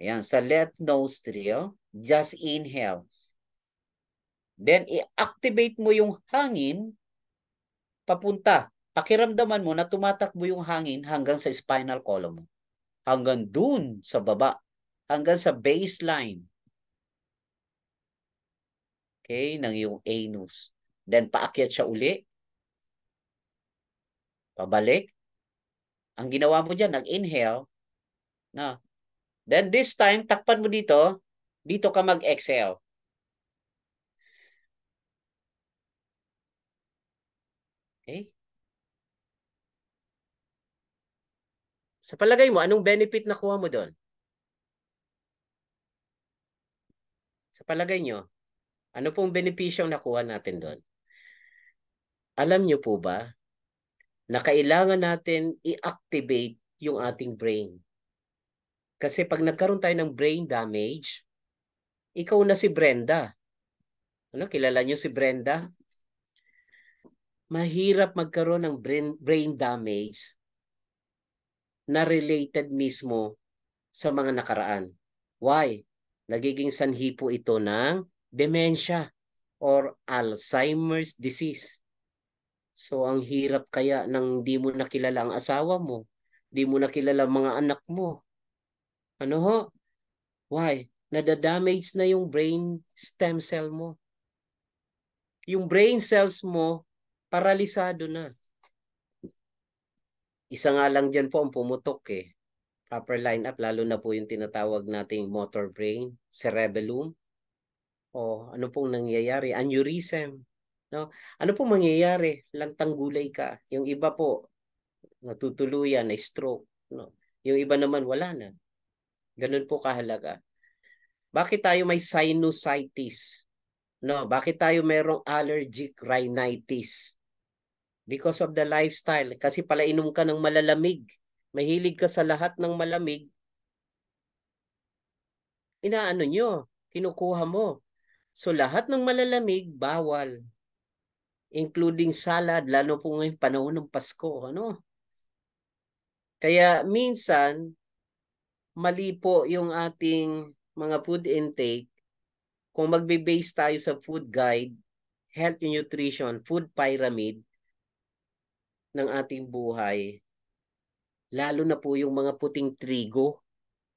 Ayan, sa left nostril, just inhale. Then, i-activate mo yung hangin papunta. Pakiramdaman mo na tumatakbo yung hangin hanggang sa spinal column mo. Hanggang dun sa baba. Hanggang sa baseline. Okay, ng yung anus. Then, paakyat siya uli. Pabalik. Ang ginawa mo dyan, nag-inhale, na Then this time, takpan mo dito. Dito ka mag-excel. Okay? Sa palagay mo, anong benefit na kuha mo doon? Sa palagay nyo, ano pong benepisyo nakuha natin doon? Alam nyo po ba na kailangan natin i-activate yung ating brain? Kasi pag nagkaroon tayo ng brain damage, ikaw na si Brenda. Ano, kilala niyo si Brenda? Mahirap magkaroon ng brain, brain damage na related mismo sa mga nakaraan. Why? Nagiging sanhi po ito ng dementia or Alzheimer's disease. So ang hirap kaya nang di mo nakilala ang asawa mo, di mo nakilala ang mga anak mo, ano ho? Why? Nadadamage na yung brain stem cell mo. Yung brain cells mo, paralisado na. Isa nga lang dyan po ang pumutok eh. Proper line up, lalo na po yung tinatawag nating motor brain, cerebellum. O ano pong nangyayari? Aneurysm. No? Ano pong mangyayari? Lantang gulay ka. Yung iba po, natutuluyan, na stroke. No? Yung iba naman, wala na. Ganun po kahalaga. Bakit tayo may sinusitis? No, bakit tayo merong allergic rhinitis? Because of the lifestyle. Kasi pala inom ka ng malalamig. Mahilig ka sa lahat ng malamig. Inaano nyo, kinukuha mo. So lahat ng malalamig, bawal. Including salad, lalo po ngayong panahon ng Pasko. Ano? Kaya minsan, mali po yung ating mga food intake, kung magbe-base tayo sa food guide, health and nutrition, food pyramid ng ating buhay, lalo na po yung mga puting trigo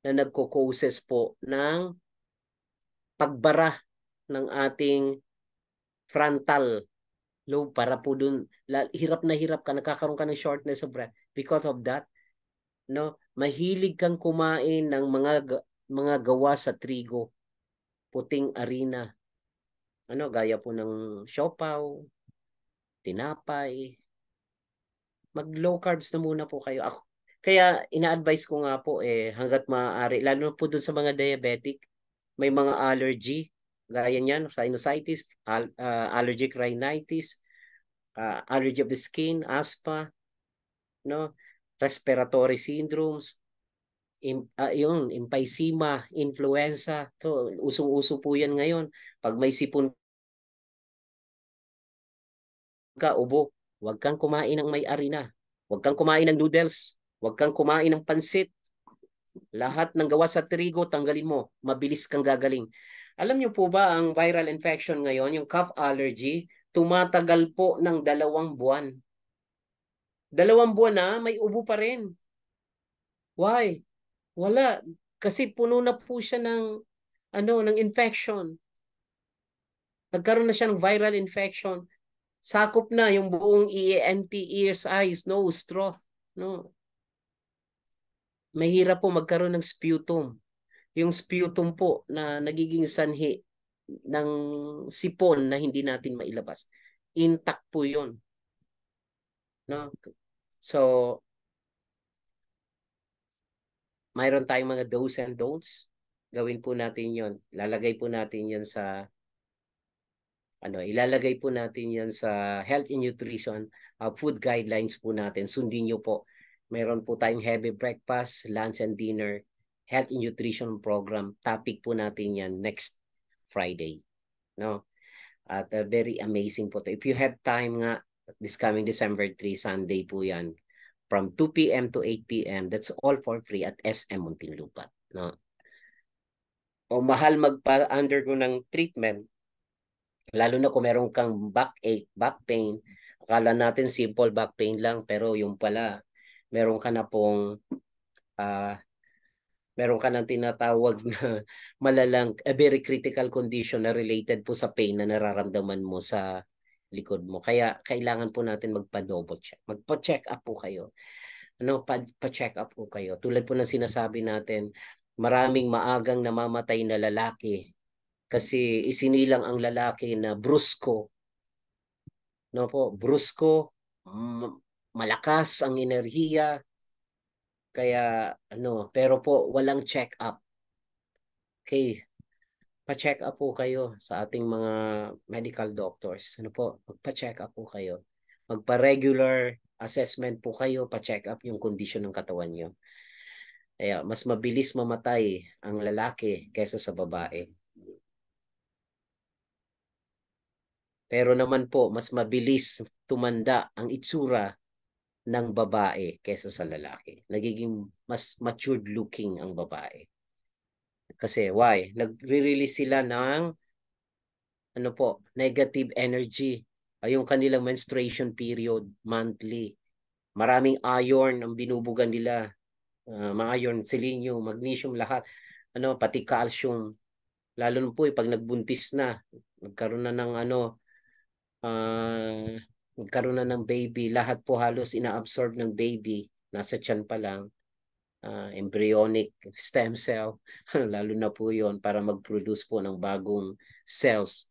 na nagko-causes po ng pagbara ng ating frontal lobe para po dun, hirap na hirap ka, nakakaroon ka ng shortness of breath because of that. No? mahilig kang kumain ng mga mga gawa sa trigo, puting arena. Ano, gaya po ng siopaw, tinapay. Mag low carbs na muna po kayo. Ako, kaya ina-advise ko nga po eh hangga't maaari lalo po doon sa mga diabetic, may mga allergy gaya niyan, sinusitis, al- uh, allergic rhinitis, uh, allergy of the skin, asthma, no? respiratory syndromes, in, uh, ah, yun, emphysema, influenza. To, usong-uso po yan ngayon. Pag may sipon ka, ubo, huwag kang kumain ng may arena. Huwag kang kumain ng noodles. Huwag kang kumain ng pansit. Lahat ng gawa sa trigo, tanggalin mo. Mabilis kang gagaling. Alam niyo po ba ang viral infection ngayon, yung cough allergy, tumatagal po ng dalawang buwan Dalawang buwan na, ah, may ubo pa rin. Why? Wala. Kasi puno na po siya ng, ano, ng infection. Nagkaroon na siya ng viral infection. Sakop na yung buong ENT, ears, eyes, nose, throat. No? Mahirap po magkaroon ng sputum. Yung sputum po na nagiging sanhi ng sipon na hindi natin mailabas. Intact po yun. No? So, mayroon tayong mga do's and don'ts. Gawin po natin yon. Lalagay po natin yan sa ano, ilalagay po natin yan sa health and nutrition uh, food guidelines po natin. Sundin nyo po. Meron po tayong heavy breakfast, lunch and dinner, health and nutrition program. Topic po natin yan next Friday. No? At uh, very amazing po to. If you have time nga, this coming December 3, Sunday po yan, from 2 p.m. to 8 p.m. That's all for free at SM Muntinlupa. No? O mahal magpa-undergo ng treatment, lalo na kung meron kang backache, back pain, akala natin simple back pain lang, pero yung pala, meron ka na pong uh, meron ka ng tinatawag na malalang a eh, very critical condition na related po sa pain na nararamdaman mo sa likod mo. Kaya kailangan po natin magpa-double check. Magpa-check up po kayo. Ano, pa-check up po kayo. Tulad po ng sinasabi natin, maraming maagang namamatay na lalaki kasi isinilang ang lalaki na brusko. No po, brusko, hmm. malakas ang enerhiya. Kaya ano, pero po walang check up. Okay, pa-check up po kayo sa ating mga medical doctors. Ano po, magpa-check up po kayo. Magpa-regular assessment po kayo, pa-check up yung condition ng katawan nyo. Kaya mas mabilis mamatay ang lalaki kaysa sa babae. Pero naman po, mas mabilis tumanda ang itsura ng babae kaysa sa lalaki. Nagiging mas matured looking ang babae. Kasi why? Nagre-release sila ng ano po, negative energy. Ay ah, yung kanilang menstruation period monthly. Maraming iron ang binubugan nila. Uh, mga iron, selenium, magnesium, lahat. Ano, pati calcium. Lalo na po eh, pag nagbuntis na, nagkaroon na ng ano, uh, nagkaroon na ng baby, lahat po halos inaabsorb ng baby, nasa tiyan pa lang uh, embryonic stem cell, lalo na po yon para mag-produce po ng bagong cells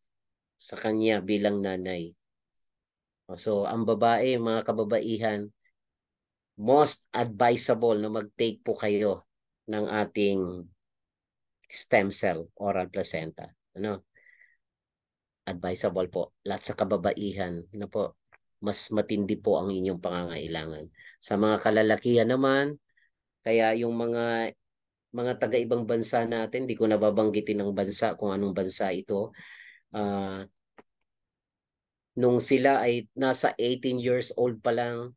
sa kanya bilang nanay. Oh, so ang babae, mga kababaihan, most advisable na mag-take po kayo ng ating stem cell oral placenta. Ano? Advisable po. Lahat sa kababaihan, ano po, mas matindi po ang inyong pangangailangan. Sa mga kalalakihan naman, kaya yung mga mga taga-ibang bansa natin, di ko nababanggitin ng bansa kung anong bansa ito. Uh, nung sila ay nasa 18 years old pa lang,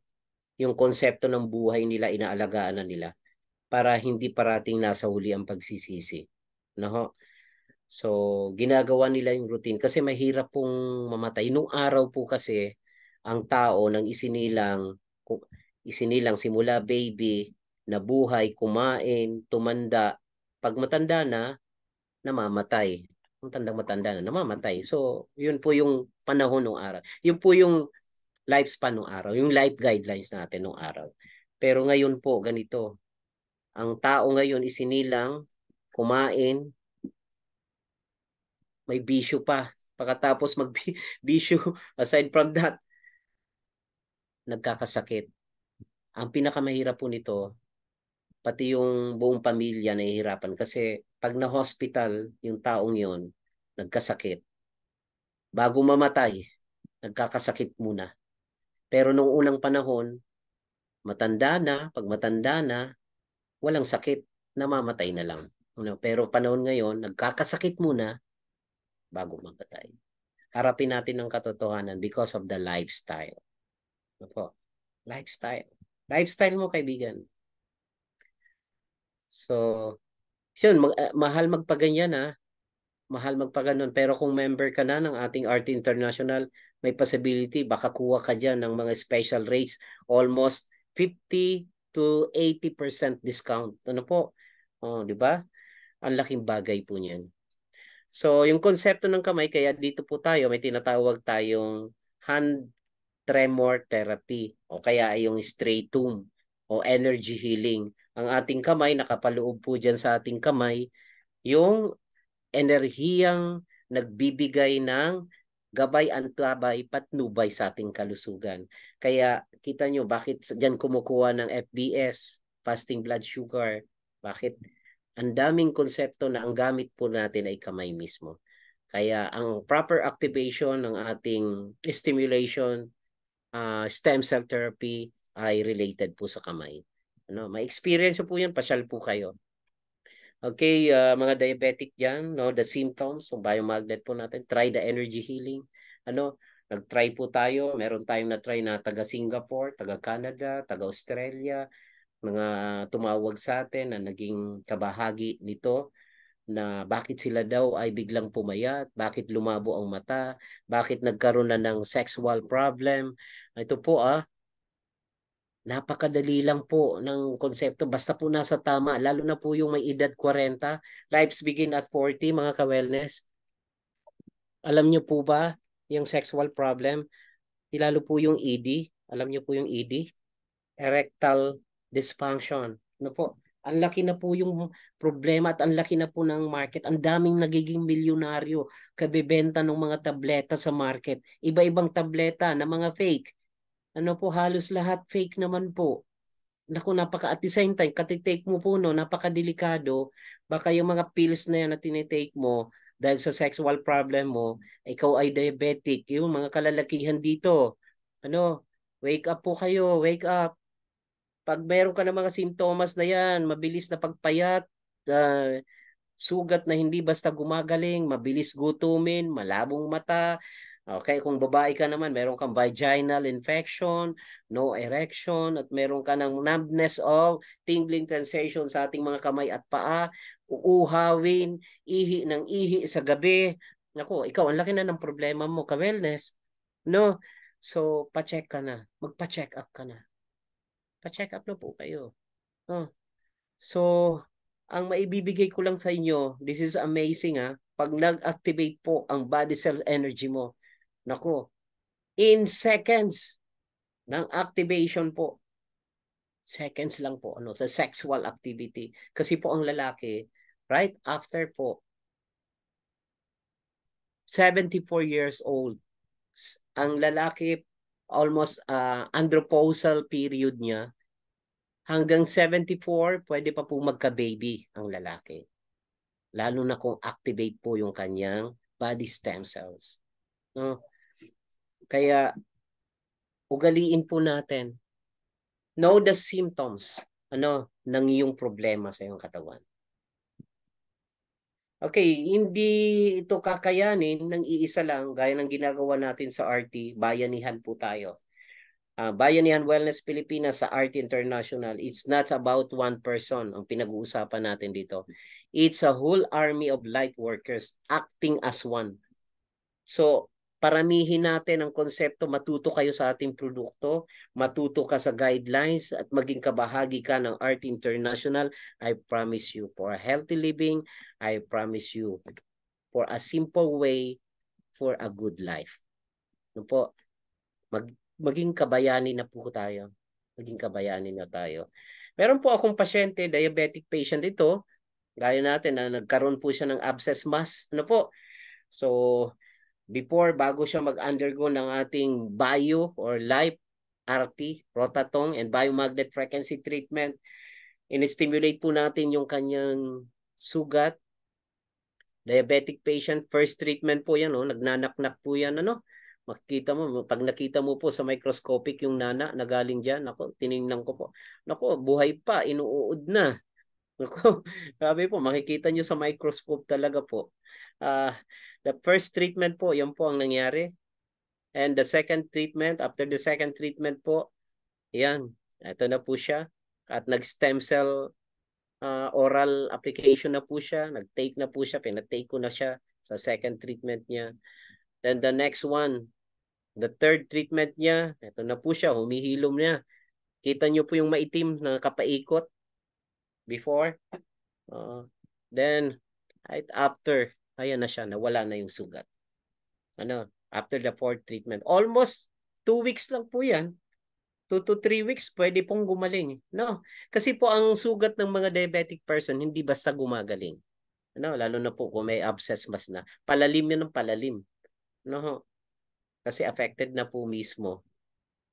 yung konsepto ng buhay nila, inaalagaan na nila para hindi parating nasa huli ang pagsisisi. No? So, ginagawa nila yung routine kasi mahirap pong mamatay. Nung araw po kasi, ang tao nang isinilang, isinilang simula baby nabuhay, kumain, tumanda. Pag matanda na, namamatay. Ang tandang matanda na, namamatay. So, yun po yung panahon ng araw. Yun po yung lifespan ng araw, yung life guidelines natin ng araw. Pero ngayon po, ganito. Ang tao ngayon isinilang, kumain, may bisyo pa. Pagkatapos mag-bisyo, aside from that, nagkakasakit. Ang pinakamahirap po nito, pati yung buong pamilya nahihirapan kasi pag na-hospital yung taong yon nagkasakit bago mamatay nagkakasakit muna pero nung unang panahon matanda na pag matanda na walang sakit namamatay na lang ano, pero panahon ngayon nagkakasakit muna bago mamatay harapin natin ang katotohanan because of the lifestyle ano po lifestyle lifestyle mo kaibigan So, yun, mag, uh, mahal magpaganyan ha. Ah. Mahal magpaganon. Pero kung member ka na ng ating Art International, may possibility baka kuha ka dyan ng mga special rates. Almost 50 to 80% discount. Ano po? Oh, di ba? Ang laking bagay po niyan. So, yung konsepto ng kamay, kaya dito po tayo, may tinatawag tayong hand tremor therapy o kaya ay yung stray tomb o energy healing ang ating kamay, nakapaloob po dyan sa ating kamay, yung enerhiyang nagbibigay ng gabay antabay patnubay sa ating kalusugan. Kaya kita nyo bakit dyan kumukuha ng FBS, fasting blood sugar, bakit ang daming konsepto na ang gamit po natin ay kamay mismo. Kaya ang proper activation ng ating stimulation, uh, stem cell therapy ay related po sa kamay. Ano, may experience po 'yan, pasyal po kayo. Okay, uh, mga diabetic diyan, no, the symptoms, so biomagnet po natin, try the energy healing. Ano, nag-try po tayo, meron tayong na-try na taga Singapore, taga Canada, taga Australia, mga tumawag sa atin na naging kabahagi nito na bakit sila daw ay biglang pumayat, bakit lumabo ang mata, bakit nagkaroon na ng sexual problem. Ito po ah, Napakadali lang po ng konsepto. Basta po nasa tama, lalo na po yung may edad 40. Lives begin at 40, mga ka-wellness. Alam nyo po ba yung sexual problem? Ilalo po yung ED. Alam nyo po yung ED? Erectile dysfunction. Ano po? Ang laki na po yung problema at ang laki na po ng market. Ang daming nagiging milyonaryo kabebenta ng mga tableta sa market. Iba-ibang tableta na mga fake ano po halos lahat fake naman po. Naku, napaka at the same time, kati-take mo po no, napakadelikado. Baka yung mga pills na yan na tinitake mo dahil sa sexual problem mo, ikaw ay diabetic. Yung mga kalalakihan dito, ano, wake up po kayo, wake up. Pag meron ka ng mga sintomas na yan, mabilis na pagpayat, uh, sugat na hindi basta gumagaling, mabilis gutumin, malabong mata, Okay, kung babae ka naman, meron kang vaginal infection, no erection, at meron ka ng numbness of tingling sensation sa ating mga kamay at paa, uuhawin, ihi ng ihi sa gabi. Nako, ikaw, ang laki na ng problema mo ka-wellness. No? So, pa-check ka na. Magpa-check up ka na. Pa-check up na po kayo. No? So, ang maibibigay ko lang sa inyo, this is amazing ha, ah, pag nag-activate po ang body cell energy mo, Nako, in seconds ng activation po. Seconds lang po ano sa sexual activity. Kasi po ang lalaki, right after po, 74 years old, ang lalaki almost uh, androposal period niya, hanggang 74, pwede pa po magka-baby ang lalaki. Lalo na kung activate po yung kanyang body stem cells. No? Kaya ugaliin po natin. Know the symptoms ano ng iyong problema sa iyong katawan. Okay, hindi ito kakayanin ng iisa lang gaya ng ginagawa natin sa RT, bayanihan po tayo. Uh, Bayanihan Wellness Pilipinas sa RT International, it's not about one person ang pinag-uusapan natin dito. It's a whole army of light workers acting as one. So, paramihin natin ang konsepto, matuto kayo sa ating produkto, matuto ka sa guidelines at maging kabahagi ka ng Art International. I promise you for a healthy living, I promise you for a simple way for a good life. No po, mag, maging kabayani na po tayo. Maging kabayani na tayo. Meron po akong pasyente, diabetic patient ito, gaya natin na nagkaroon po siya ng abscess mass. Ano po? So, before bago siya mag-undergo ng ating bio or life RT, rotatong and biomagnet frequency treatment, in-stimulate po natin yung kanyang sugat. Diabetic patient, first treatment po yan, oh, nagnanaknak po yan. Ano? Makikita mo, pag nakita mo po sa microscopic yung nana na galing dyan, ako, tiningnan ko po, nako, buhay pa, inuud na. Nako, grabe po, makikita nyo sa microscope talaga po. Ah, uh, The first treatment po, yun po ang nangyari. And the second treatment, after the second treatment po, yan, ito na po siya. At nag-stem cell uh, oral application na po siya. Nag-take na po siya, pinatake ko na siya sa second treatment niya. Then the next one, the third treatment niya, ito na po siya, humihilom niya. Kita niyo po yung maitim na kapaikot before. Uh, then, right after, ayan na siya, wala na yung sugat. Ano, after the fourth treatment. Almost two weeks lang po yan. Two to three weeks, pwede pong gumaling. No? Kasi po ang sugat ng mga diabetic person, hindi basta gumagaling. No? Lalo na po kung may abscess mas na. Palalim yun ng palalim. No? Kasi affected na po mismo.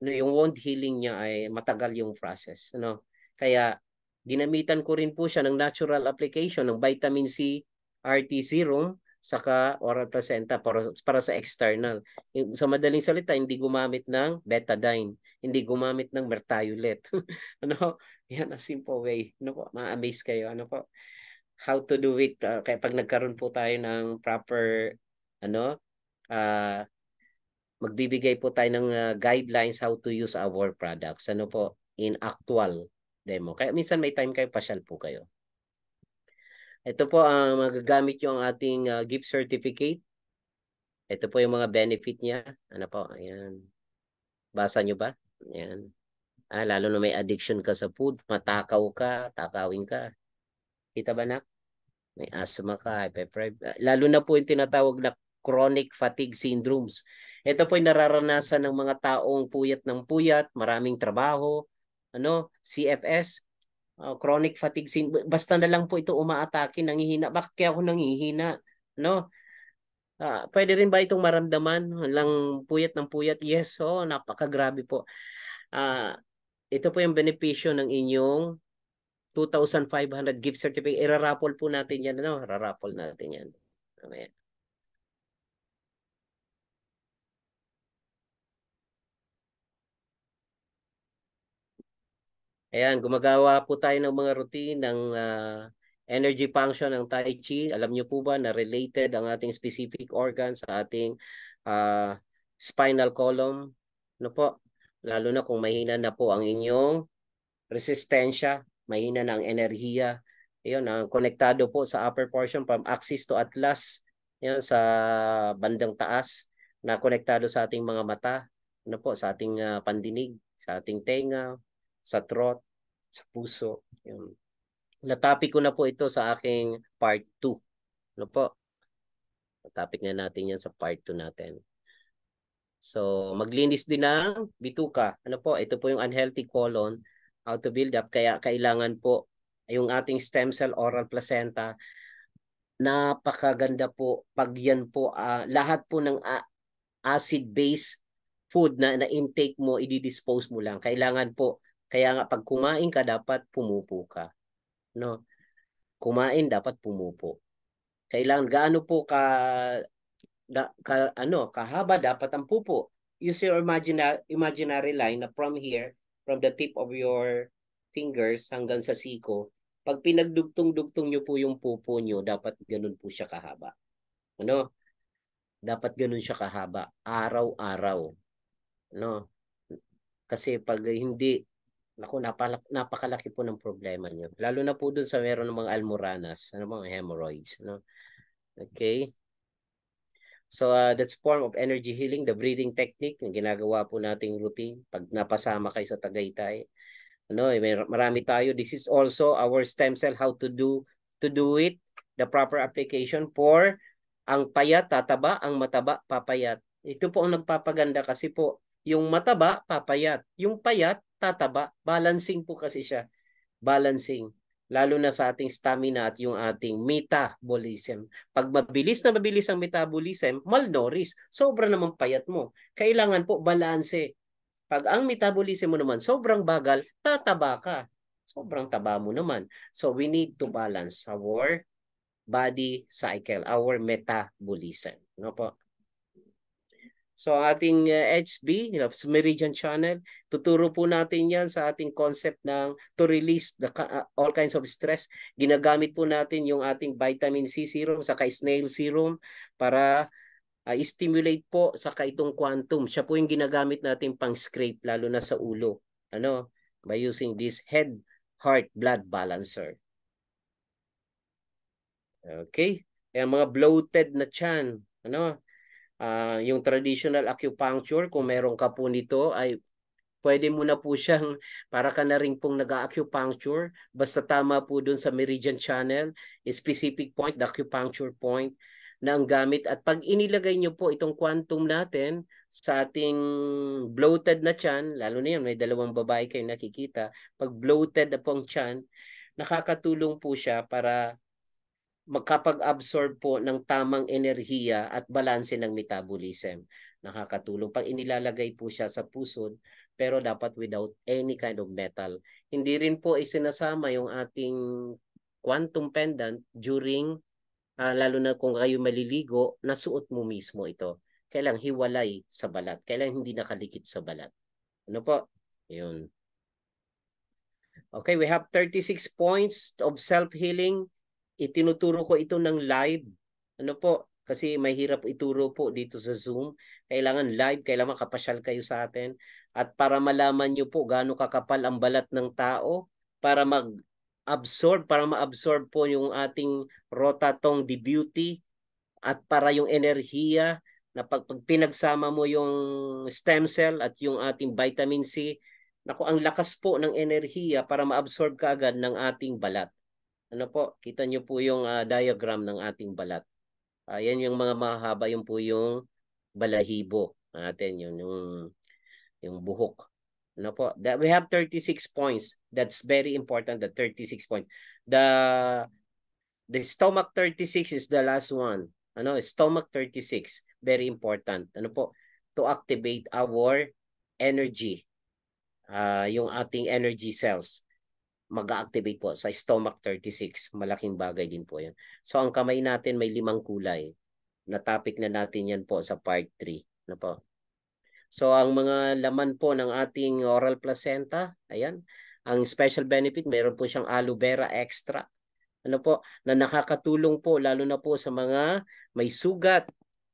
No, yung wound healing niya ay matagal yung process. No? Kaya ginamitan ko rin po siya ng natural application ng vitamin C RTC room saka oral placenta para, para sa external. Sa madaling salita, hindi gumamit ng betadine, hindi gumamit ng mertiolet. ano? Yan a simple way. Ano po? Ma-amaze kayo. Ano po? How to do it uh, kaya pag nagkaroon po tayo ng proper ano uh, magbibigay po tayo ng uh, guidelines how to use our products. Ano po? In actual demo. Kaya minsan may time kayo, pasyal po kayo. Ito po ang uh, magagamit yung ating uh, gift certificate. Ito po yung mga benefit niya. Ano po? Ayan. Basa nyo ba? Ayan. Ah, lalo na may addiction ka sa food. Matakaw ka. Takawin ka. Kita ba nak? May asthma ka. Hyperprib- ah, lalo na po yung tinatawag na chronic fatigue syndromes. Ito po yung nararanasan ng mga taong puyat ng puyat, maraming trabaho, ano, CFS, uh, chronic fatigue syndrome, basta na lang po ito umaatake, nangihina. Bakit kaya ako nangihina? No? Uh, pwede rin ba itong maramdaman? Lang puyat ng puyat? Yes, oh, napakagrabe po. Uh, ito po yung benepisyo ng inyong 2,500 gift certificate. Irarapol po natin yan. Ano? Rarapol natin yan. Ano yan? Ayan, gumagawa po tayo ng mga routine ng uh, energy function ng Tai Chi. Alam niyo po ba na related ang ating specific organ sa ating uh, spinal column? Ano po? Lalo na kung mahina na po ang inyong resistensya, mahina na ang enerhiya. Ayun, ang konektado po sa upper portion from axis to atlas. Ayun, sa bandang taas na konektado sa ating mga mata, ano po, sa ating uh, pandinig, sa ating tenga, sa throat, sa puso. Yun. Natapik ko na po ito sa aking part 2. Ano po? Natapik na natin yan sa part 2 natin. So, maglinis din ng bituka. Ano po? Ito po yung unhealthy colon, how to build up. Kaya kailangan po yung ating stem cell oral placenta. Napakaganda po pag yan po, uh, lahat po ng ah, acid-base food na na-intake mo, i-dispose mo lang. Kailangan po kaya nga pag kumain ka dapat pumupo ka. No? Kumain dapat pumupo. Kailangan gaano po ka, da, ka ano, kahaba dapat ang pupo. Use your imaginary imaginary line na from here, from the tip of your fingers hanggang sa siko. Pag pinagdugtong-dugtong niyo po yung pupo niyo, dapat ganun po siya kahaba. Ano? Dapat ganun siya kahaba. Araw-araw. No. Kasi pag hindi Naku, napakalaki po ng problema nyo. Lalo na po dun sa meron ng mga almoranas, ano mga hemorrhoids. Ano? Okay. So uh, that's form of energy healing, the breathing technique, na ginagawa po nating routine pag napasama kayo sa Tagaytay. Ano, eh, may, marami tayo. This is also our stem cell how to do to do it, the proper application for ang payat tataba, ang mataba papayat. Ito po ang nagpapaganda kasi po yung mataba papayat, yung payat tataba. Balancing po kasi siya. Balancing. Lalo na sa ating stamina at yung ating metabolism. Pag mabilis na mabilis ang metabolism, malnourished. Sobra naman payat mo. Kailangan po balanse. Pag ang metabolism mo naman sobrang bagal, tataba ka. Sobrang taba mo naman. So we need to balance our body cycle, our metabolism. No po? So ating uh, eh, HB, you know, Meridian Channel, tuturo po natin 'yan sa ating concept ng to release the uh, all kinds of stress. Ginagamit po natin yung ating vitamin C serum sa snail serum para uh, stimulate po sa itong quantum. Siya po yung ginagamit natin pang scrape lalo na sa ulo. Ano? By using this head heart blood balancer. Okay? Ang mga bloated na chan, ano? Uh, yung traditional acupuncture, kung meron ka po nito, ay pwede mo na po siyang, para ka na rin pong nag-acupuncture, basta tama po dun sa meridian channel, specific point, the acupuncture point na ang gamit. At pag inilagay nyo po itong quantum natin sa ating bloated na chan, lalo na yan, may dalawang babae kayo nakikita, pag bloated na po ang chan, nakakatulong po siya para magkapag-absorb po ng tamang enerhiya at balanse ng metabolism. Nakakatulong pag inilalagay po siya sa pusod pero dapat without any kind of metal. Hindi rin po ay sinasama yung ating quantum pendant during uh, lalo na kung kayo maliligo, nasuot mo mismo ito. Kailang hiwalay sa balat. Kailang hindi nakalikit sa balat. Ano po? Yun. Okay, we have 36 points of self-healing itinuturo ko ito ng live. Ano po? Kasi mahirap ituro po dito sa Zoom. Kailangan live, kailangan kapasyal kayo sa atin. At para malaman nyo po gaano kakapal ang balat ng tao para mag absorb para ma-absorb po yung ating rotatong the beauty at para yung enerhiya na pag, pag pinagsama mo yung stem cell at yung ating vitamin C, nako ang lakas po ng enerhiya para ma-absorb ka agad ng ating balat. Ano po, kita nyo po yung uh, diagram ng ating balat. Ayan ah, uh, yung mga mahaba, yung po yung balahibo natin, yun yung, yung buhok. Ano po, that we have 36 points. That's very important, the 36 points. The, the stomach 36 is the last one. Ano, stomach 36, very important. Ano po, to activate our energy, uh, yung ating energy cells mag-activate po sa stomach 36. Malaking bagay din po yan. So ang kamay natin may limang kulay. Na topic na natin yan po sa part 3. Ano po? So ang mga laman po ng ating oral placenta, ayan, ang special benefit, mayroon po siyang aloe vera extract. Ano po, na nakakatulong po lalo na po sa mga may sugat,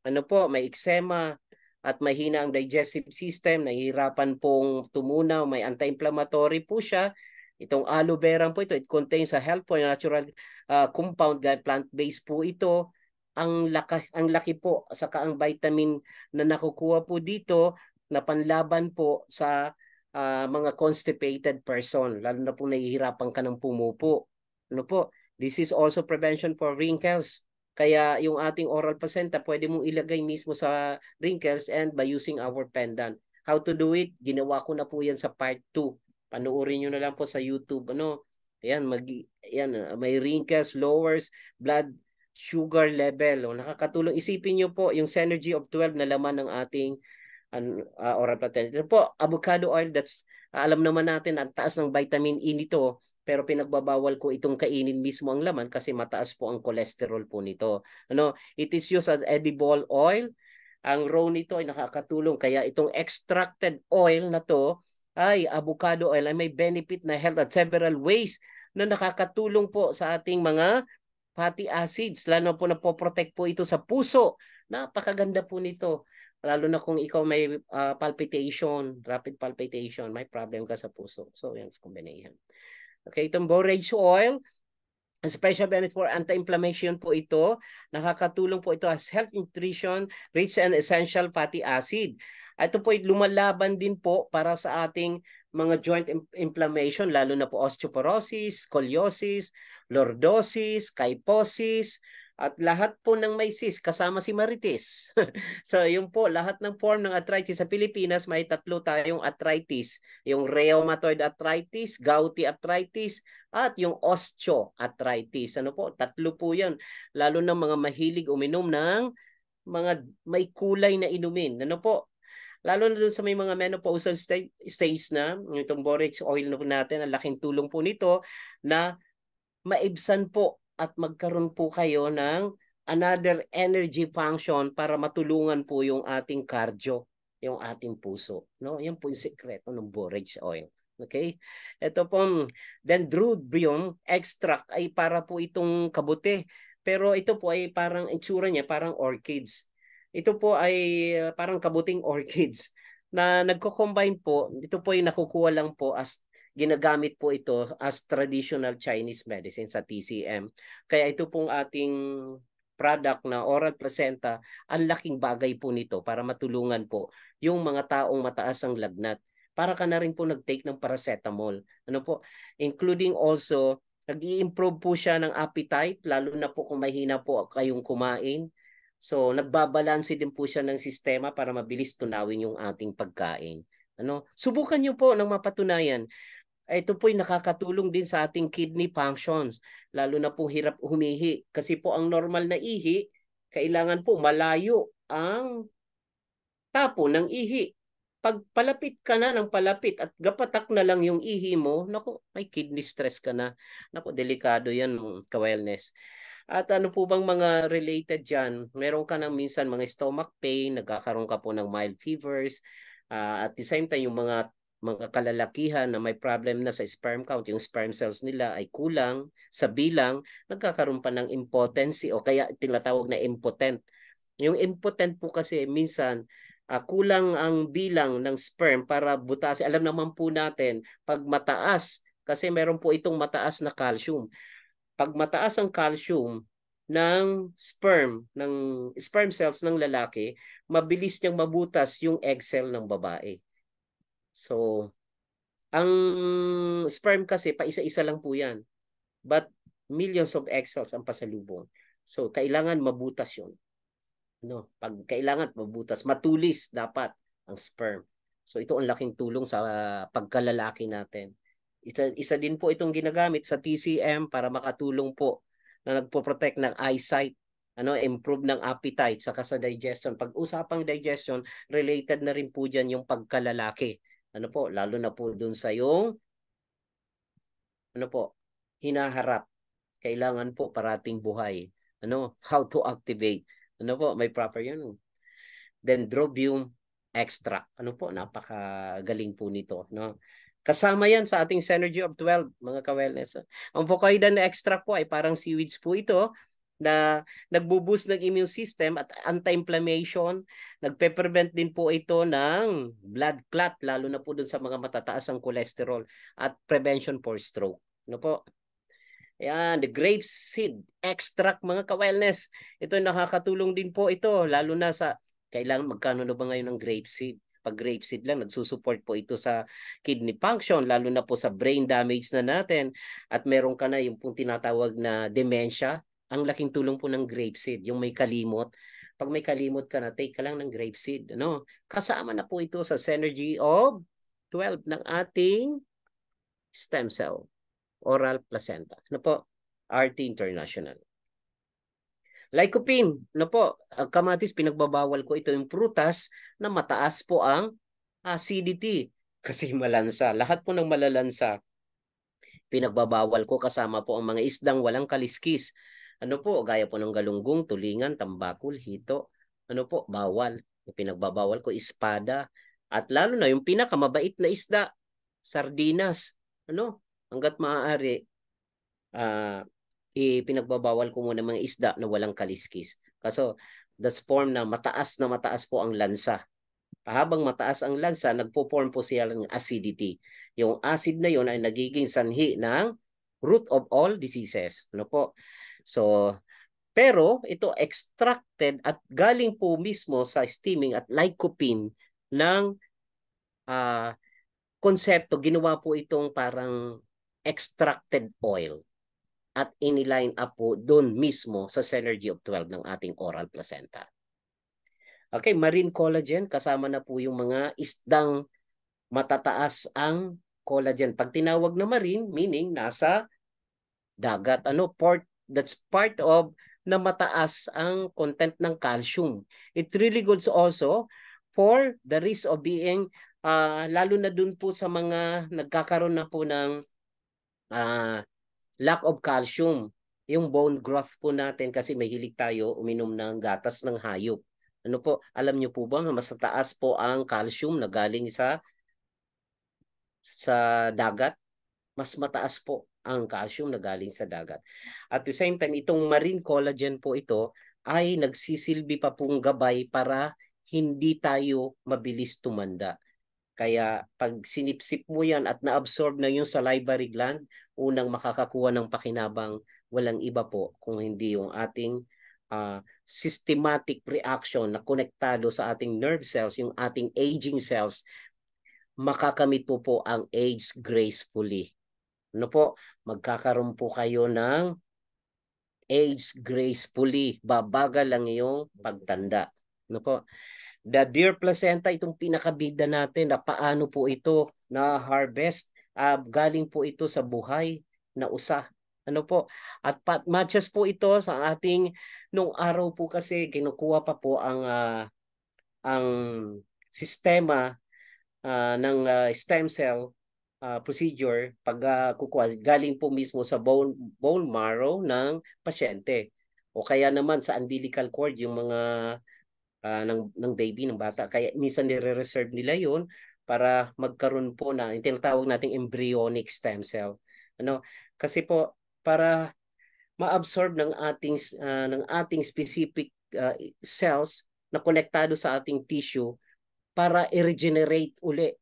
ano po, may eczema, at mahina ang digestive system, nahihirapan pong tumunaw, may anti-inflammatory po siya, Itong aloe vera po ito, it contains a helpful natural uh, compound dahil plant-based po ito. Ang laki, ang laki po, sa kaang vitamin na nakukuha po dito na panlaban po sa uh, mga constipated person, lalo na po nahihirapan ka ng pumupo. Ano po? This is also prevention for wrinkles. Kaya yung ating oral placenta, pwede mong ilagay mismo sa wrinkles and by using our pendant. How to do it? Ginawa ko na po yan sa part 2 Panoorin niyo na lang po sa YouTube ano. Ayan, mag ayan, may wrinkles, lowers, blood sugar level. O, oh, nakakatulong. Isipin niyo po yung Synergy of 12 na laman ng ating uh, oral platinum. Ito po, avocado oil, that's, uh, alam naman natin, ang taas ng vitamin E nito, pero pinagbabawal ko itong kainin mismo ang laman kasi mataas po ang cholesterol po nito. Ano, it is used as edible oil. Ang raw nito ay nakakatulong. Kaya itong extracted oil na to ay avocado oil ay may benefit na health at several ways na nakakatulong po sa ating mga fatty acids. Lalo po na po protect po ito sa puso. Napakaganda po nito. Lalo na kung ikaw may uh, palpitation, rapid palpitation, may problem ka sa puso. So, yan combination. Okay, itong borage oil, special benefit for anti-inflammation po ito. Nakakatulong po ito as health nutrition, rich and essential fatty acid. Ito po ay lumalaban din po para sa ating mga joint inflammation, lalo na po osteoporosis, scoliosis, lordosis, kyphosis, at lahat po ng may cyst kasama si Marites. so yun po, lahat ng form ng arthritis sa Pilipinas, may tatlo tayong arthritis. Yung rheumatoid arthritis, gouty arthritis, at yung osteoarthritis. Ano po, tatlo po yan. Lalo ng mga mahilig uminom ng mga may kulay na inumin. Ano po, Lalo na dun sa may mga menopausal st- stage na, itong borage oil natin, ang laking tulong po nito na maibsan po at magkaroon po kayo ng another energy function para matulungan po yung ating cardio, yung ating puso. No? Yan po yung sikreto ng borage oil. Okay? Ito po, dendrobium extract ay para po itong kabute. Pero ito po ay parang itsura niya, parang orchids. Ito po ay ah, parang kabuting orchids na nagko-combine po. Ito po ay nakukuha lang po as ginagamit po ito as traditional Chinese medicine sa TCM. Kaya ito pong ating product na oral placenta, ang laking bagay po nito para matulungan po yung mga taong mataas ang lagnat. Para ka na rin po nag-take ng paracetamol. Ano po? Including also nag iimprove po siya ng appetite, lalo na po kung mahina po kayong kumain. So, nagbabalanse din po siya ng sistema para mabilis tunawin yung ating pagkain. Ano? Subukan niyo po ng mapatunayan. Ito po ay nakakatulong din sa ating kidney functions, lalo na po hirap humihi. Kasi po ang normal na ihi, kailangan po malayo ang tapo ng ihi. Pag palapit ka na ng palapit at gapatak na lang yung ihi mo, nako, may kidney stress ka na. Nako, delikado yan, ka-wellness. At ano po bang mga related dyan? Meron ka ng minsan mga stomach pain, nagkakaroon ka po ng mild fevers, uh, at the same time yung mga mga kalalakihan na may problem na sa sperm count, yung sperm cells nila ay kulang sa bilang, nagkakaroon pa ng impotency o kaya tinatawag na impotent. Yung impotent po kasi minsan uh, kulang ang bilang ng sperm para butasin. Alam naman po natin, pag mataas, kasi meron po itong mataas na calcium pag mataas ang calcium ng sperm, ng sperm cells ng lalaki, mabilis niyang mabutas yung egg cell ng babae. So, ang sperm kasi, paisa-isa lang po yan. But millions of egg cells ang pasalubong. So, kailangan mabutas yun. No, pag kailangan mabutas, matulis dapat ang sperm. So, ito ang laking tulong sa pagkalalaki natin. Isa, isa din po itong ginagamit sa TCM para makatulong po na nagpo-protect ng eyesight, ano, improve ng appetite saka sa digestion. Pag usapang digestion, related na rin po diyan yung pagkalalaki. Ano po, lalo na po dun sa yung ano po, hinaharap. Kailangan po parating buhay. Ano, how to activate. Ano po, may proper yun. Dendrobium extract. Ano po, napakagaling po nito, no? Kasama yan sa ating Synergy of 12, mga ka-wellness. Ang Focoida na extract po ay parang seaweeds po ito na nagbo-boost ng immune system at anti-inflammation. Nagpe-prevent din po ito ng blood clot, lalo na po dun sa mga matataas ang cholesterol at prevention for stroke. Ano po? Ayan, the grape seed extract mga ka-wellness. Ito nakakatulong din po ito lalo na sa kailangan magkano na ba ngayon ng grape seed? Pag grape seed lang, nagsusupport po ito sa kidney function, lalo na po sa brain damage na natin. At meron ka na yung pong tinatawag na dementia. Ang laking tulong po ng grape seed, yung may kalimot. Pag may kalimot ka na, take ka lang ng grape seed. Ano? Kasama na po ito sa synergy of 12 ng ating stem cell, oral placenta. Ano po? RT International. Lycopene, no po, kamatis pinagbabawal ko ito yung prutas na mataas po ang acidity kasi malansa. Lahat po ng malalansa pinagbabawal ko kasama po ang mga isdang walang kaliskis. Ano po, gaya po ng galunggong, tulingan, tambakul, hito. Ano po, bawal. Pinagbabawal ko espada. At lalo na yung pinakamabait na isda, sardinas. Ano? Hanggat maaari, uh, ipinagbabawal ko muna mga isda na walang kaliskis. Kaso that's form na mataas na mataas po ang lansa. Habang mataas ang lansa, nagpo-form po siya ng acidity. Yung acid na yon ay nagiging sanhi ng root of all diseases. Ano po? So, pero ito extracted at galing po mismo sa steaming at lycopene ng uh, konsepto. Ginawa po itong parang extracted oil at iniline up po doon mismo sa Synergy of 12 ng ating oral placenta. Okay, marine collagen, kasama na po yung mga isdang matataas ang collagen. Pag tinawag na marine, meaning nasa dagat. Ano, part, that's part of na mataas ang content ng calcium. It really goes also for the risk of being, uh, lalo na dun po sa mga nagkakaroon na po ng uh, lack of calcium. Yung bone growth po natin kasi may hilig tayo uminom ng gatas ng hayop. Ano po, alam niyo po ba mas taas po ang calcium na galing sa sa dagat? Mas mataas po ang calcium na galing sa dagat. At the same time, itong marine collagen po ito ay nagsisilbi pa pong gabay para hindi tayo mabilis tumanda. Kaya pag sinipsip mo yan at na-absorb na yung salivary gland, unang makakakuha ng pakinabang walang iba po kung hindi yung ating uh, systematic reaction na konektado sa ating nerve cells, yung ating aging cells, makakamit po po ang age gracefully. Ano po? Magkakaroon po kayo ng age gracefully. Babagal lang iyong pagtanda. Ano po? The deer placenta, itong pinakabida natin na paano po ito na harvest. Uh, ah, galing po ito sa buhay na usa. Ano po? At pat matches po ito sa ating nung araw po kasi kinukuha pa po ang uh, ang sistema uh, ng uh, stem cell uh, procedure pag uh, kukuha galing po mismo sa bone bone marrow ng pasyente o kaya naman sa umbilical cord yung mga uh, ng, ng baby, ng bata. Kaya minsan nire-reserve nila yon para magkaroon po na yung tinatawag nating embryonic stem cell. Ano? Kasi po para ma-absorb ng ating uh, ng ating specific uh, cells na konektado sa ating tissue para i-regenerate uli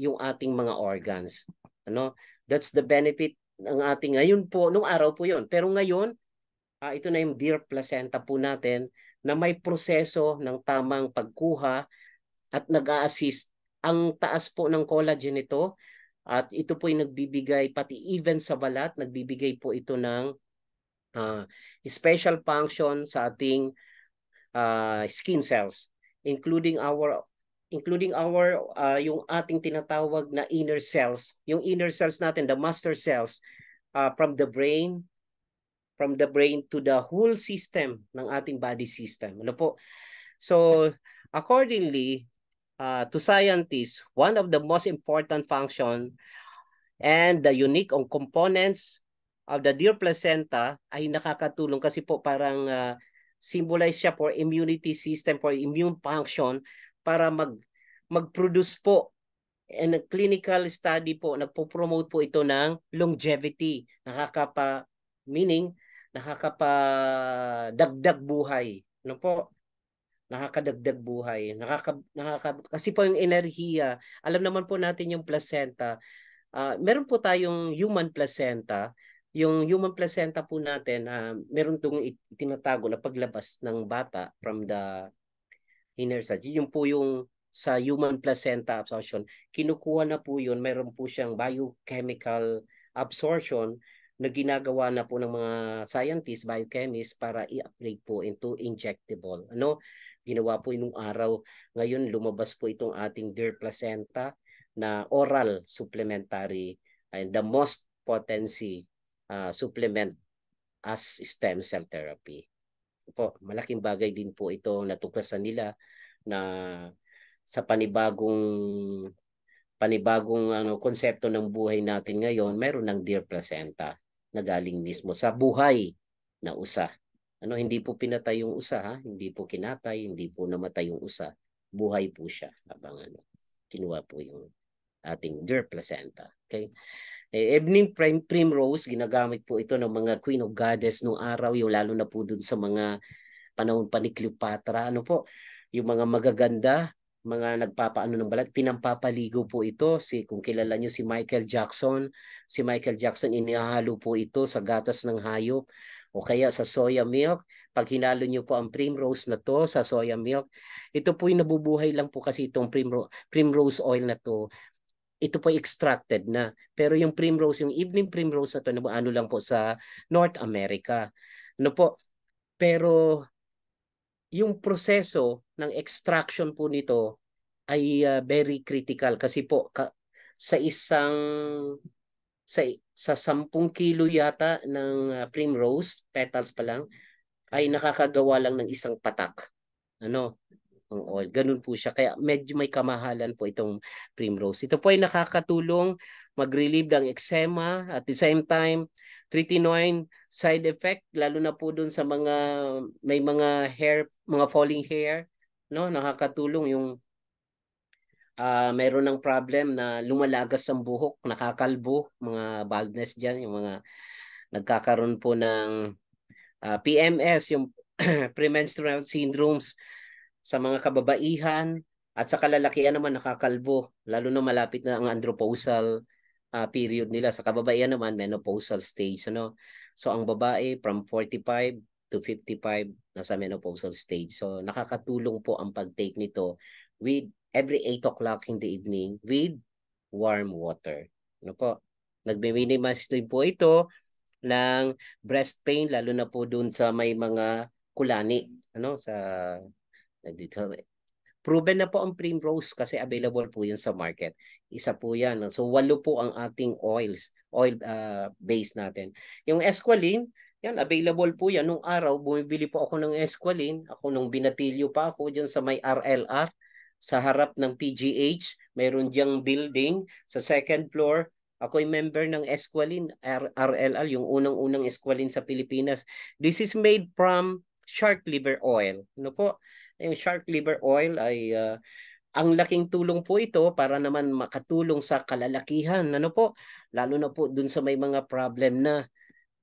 yung ating mga organs. Ano? That's the benefit ng ating ngayon po nung araw po 'yon. Pero ngayon, uh, ito na yung dear placenta po natin na may proseso ng tamang pagkuha at nag-a-assist. Ang taas po ng collagen ito at ito po yung nagbibigay pati even sa balat nagbibigay po ito ng uh, special function sa ating uh, skin cells including our including our uh, yung ating tinatawag na inner cells yung inner cells natin the master cells uh, from the brain from the brain to the whole system ng ating body system. Ano po? So, accordingly, uh, to scientists, one of the most important function and the unique on components of the deer placenta ay nakakatulong kasi po parang uh, symbolize siya for immunity system, for immune function para mag mag-produce po and a clinical study po nagpo-promote po ito ng longevity nakakapa meaning nakakapadagdag buhay. Ano po? Nakakadagdag buhay. Nakaka, nakaka, kasi po yung enerhiya, alam naman po natin yung placenta. Uh, meron po tayong human placenta. Yung human placenta po natin, uh, meron itong itinatago na paglabas ng bata from the inner sac. Yung po yung sa human placenta absorption, kinukuha na po yun. Meron po siyang biochemical absorption na ginagawa na po ng mga scientists, biochemists para i-upgrade po into injectable. Ano? Ginawa po inong araw. Ngayon lumabas po itong ating Dear Placenta na oral supplementary and the most potency uh, supplement as stem cell therapy. Po, malaking bagay din po ito natuklasan nila na sa panibagong panibagong ano konsepto ng buhay natin ngayon, meron ng dear placenta na galing mismo sa buhay na usa. Ano, hindi po pinatay yung usa, ha? hindi po kinatay, hindi po namatay yung usa. Buhay po siya habang ano, kinuha po yung ating dear placenta. Okay? Eh, evening prim primrose, ginagamit po ito ng mga queen of goddess nung araw, yung lalo na po dun sa mga panahon pa ni Cleopatra. Ano po, yung mga magaganda, mga nagpapaano ng balat. Pinampapaligo po ito. Si, kung kilala nyo si Michael Jackson, si Michael Jackson inihalo po ito sa gatas ng hayop o kaya sa soya milk. Pag hinalo nyo po ang primrose na to sa soya milk, ito po yung nabubuhay lang po kasi itong primrose, primrose oil na to. Ito po extracted na. Pero yung primrose, yung evening primrose na to, ano lang po sa North America. No po? Pero yung proseso ng extraction po nito ay uh, very critical kasi po ka, sa isang sa sa 10 kilo yata ng uh, primrose petals pa lang ay nakakagawa lang ng isang patak ano ng oil. Ganun po siya. Kaya medyo may kamahalan po itong primrose. Ito po ay nakakatulong mag-relieve ng eczema at the same time tretinoin side effect lalo na po dun sa mga may mga hair, mga falling hair no nakakatulong yung uh, meron ng problem na lumalagas ang buhok nakakalbo mga baldness diyan yung mga nagkakaroon po ng uh, ah, PMS yung premenstrual syndromes sa mga kababaihan at sa kalalakihan naman nakakalbo lalo na malapit na ang andropausal uh, period nila sa kababaihan naman menopausal stage no so ang babae from 45 to 55 nasa menopausal stage. So nakakatulong po ang pag-take nito with every 8 o'clock in the evening with warm water. Ano po? Nagme-minimize din po ito ng breast pain lalo na po doon sa may mga kulani ano sa dito proven na po ang primrose kasi available po yan sa market isa po yan so walo po ang ating oils oil uh, base natin yung esqualene yan, available po yan. Nung araw, bumibili po ako ng Esqualane. Ako nung binatilyo pa ako dyan sa may RLR sa harap ng TGH, Meron diyang building sa second floor. Ako'y member ng Esqualin, RLL, yung unang-unang Esqualin sa Pilipinas. This is made from shark liver oil. Ano po? Yung shark liver oil ay uh, ang laking tulong po ito para naman makatulong sa kalalakihan. Ano po? Lalo na po dun sa may mga problem na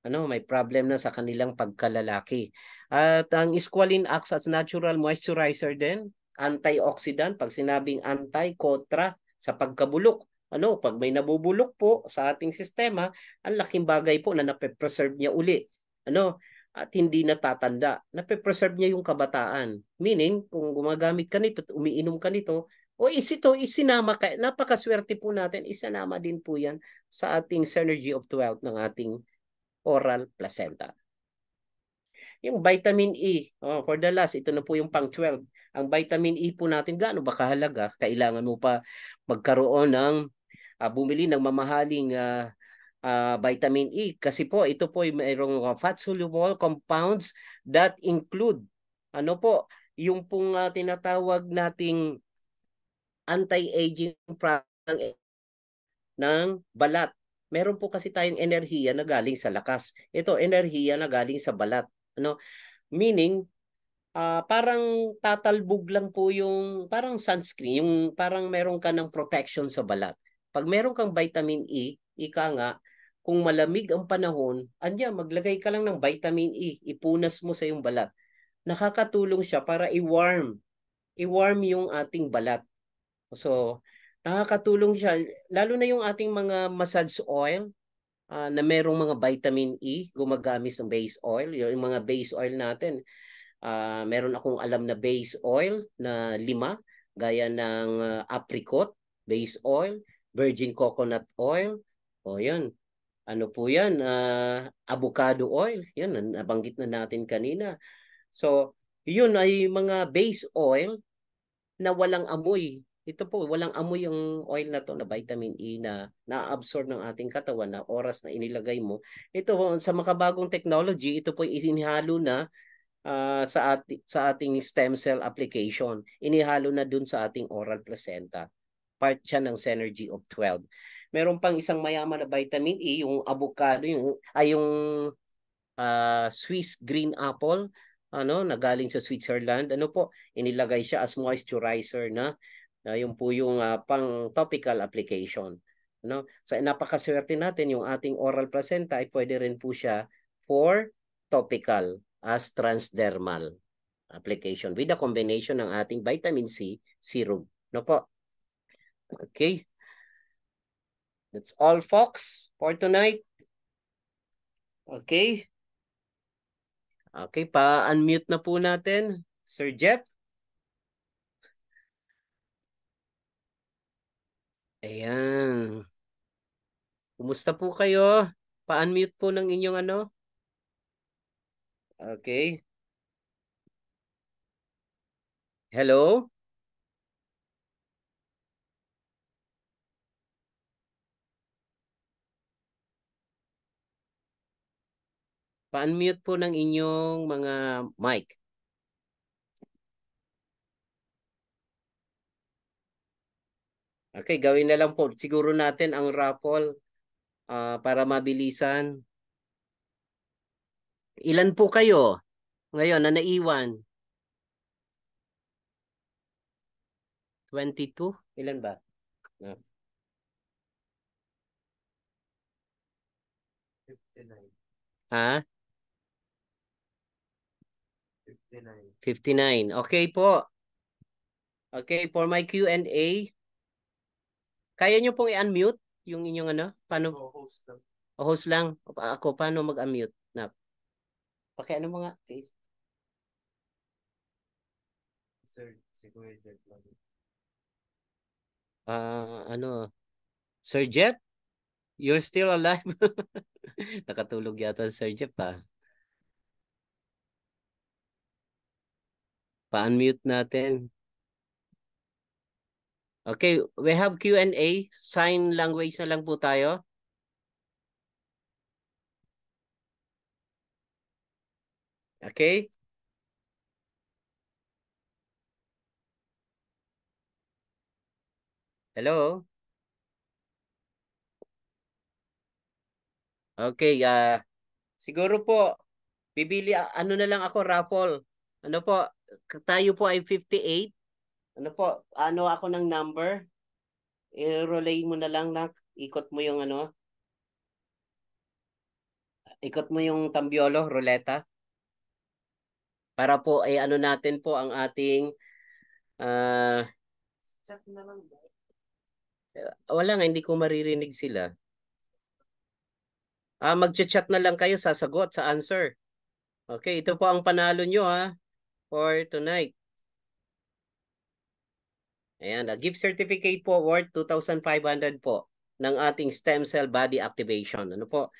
ano, may problem na sa kanilang pagkalalaki. At ang squalene acts as natural moisturizer din, antioxidant, pag sinabing anti, kontra sa pagkabulok. Ano, pag may nabubulok po sa ating sistema, ang laking bagay po na nape-preserve niya uli. Ano, at hindi natatanda. Nape-preserve niya yung kabataan. Meaning, kung gumagamit ka nito, umiinom ka nito, o is ito, isinama ka. Napakaswerte po natin, isinama din po yan sa ating Synergy of 12 ng ating oral placenta. Yung vitamin E, oh, for the last, ito na po yung pang 12. Ang vitamin E po natin, gaano ba kahalaga? Kailangan mo pa magkaroon ng, uh, bumili ng mamahaling uh, uh, vitamin E kasi po ito po ay mayroong fat soluble compounds that include ano po yung pong uh, tinatawag nating anti-aging product ng balat meron po kasi tayong enerhiya na galing sa lakas. Ito, enerhiya na galing sa balat. Ano? Meaning, uh, parang tatalbog lang po yung parang sunscreen, yung parang meron ka ng protection sa balat. Pag meron kang vitamin E, ika nga, kung malamig ang panahon, anya, maglagay ka lang ng vitamin E, ipunas mo sa yung balat. Nakakatulong siya para i-warm, i-warm yung ating balat. So, Nakakatulong siya. Lalo na yung ating mga massage oil uh, na merong mga vitamin E, gumagamit ng base oil. Yung mga base oil natin, uh, meron akong alam na base oil na lima, gaya ng ah, apricot base oil, virgin coconut oil, o yun. Ano po yan? Uh, avocado oil. Yan, nabanggit na natin kanina. So, yun ay mga base oil na walang amoy ito po, walang amoy yung oil na to na vitamin E na na-absorb ng ating katawan na oras na inilagay mo. Ito po, sa makabagong technology, ito po isinhalo na uh, sa, ati, sa ating stem cell application. Inihalo na dun sa ating oral placenta. Part siya ng Synergy of 12. Meron pang isang mayaman na vitamin E, yung avocado, yung, ay yung uh, Swiss green apple, ano, na galing sa Switzerland. Ano po, inilagay siya as moisturizer na Uh, ah, yung po yung uh, ah, pang topical application. No? Sa so, napakaswerte natin yung ating oral placenta ay pwede rin po siya for topical as transdermal application with a combination ng ating vitamin C serum. No po? Okay. That's all, folks, for tonight. Okay. Okay, pa-unmute na po natin, Sir Jeff. Ayan. Kumusta po kayo? Pa-unmute po ng inyong ano? Okay. Hello? Pa-unmute po ng inyong mga mic. Okay, gawin na lang po. Siguro natin ang raffle uh, para mabilisan. Ilan po kayo ngayon na naiwan? 22? Ilan ba? No. 59. Ha? 59. 59. Okay po. Okay, for my Q&A, kaya nyo pong i-unmute yung inyong ano? Paano? O host lang. O host lang. O, ako, paano mag-unmute? Nap. Paki ano mga, please. Sir, siguro Jeff lang. Uh, ano? Sir Jeff? You're still alive? Nakatulog yata Sir Jeff pa. Ah. Pa-unmute natin. Okay, we have Q&A. Sign language na lang po tayo. Okay? Hello? Okay, uh, siguro po, bibili, ah, ano na lang ako, raffle. Ano po, tayo po ay 58. Ano po, ano ako ng number? I-relay mo na lang na ikot mo yung ano. Ikot mo yung tambiolo, ruleta. Para po ay ano natin po ang ating uh, chat na lang ba? Wala nga, hindi ko maririnig sila. Ah, magchat-chat na lang kayo sa sagot, sa answer. Okay, ito po ang panalo nyo ha for tonight. Ayan, a uh, gift certificate po worth 2,500 po ng ating stem cell body activation. Ano po?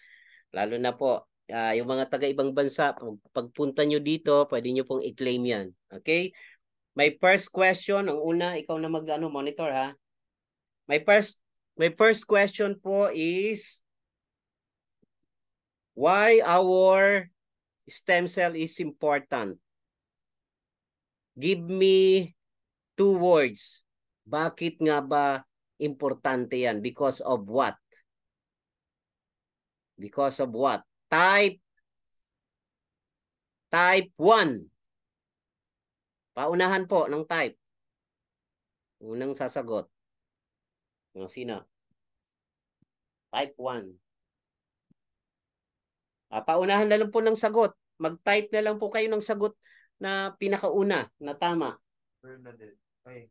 Lalo na po, uh, yung mga taga-ibang bansa, pag pagpunta nyo dito, pwede nyo pong i-claim yan. Okay? My first question, ang una, ikaw na mag-ano, monitor ha. My first, my first question po is, why our stem cell is important? Give me two words bakit nga ba importante yan? Because of what? Because of what? Type type 1. Paunahan po ng type. Unang sasagot. Ng sino? Type 1. Ah, paunahan na lang po ng sagot. Mag-type na lang po kayo ng sagot na pinakauna na tama. Bernadette. Okay.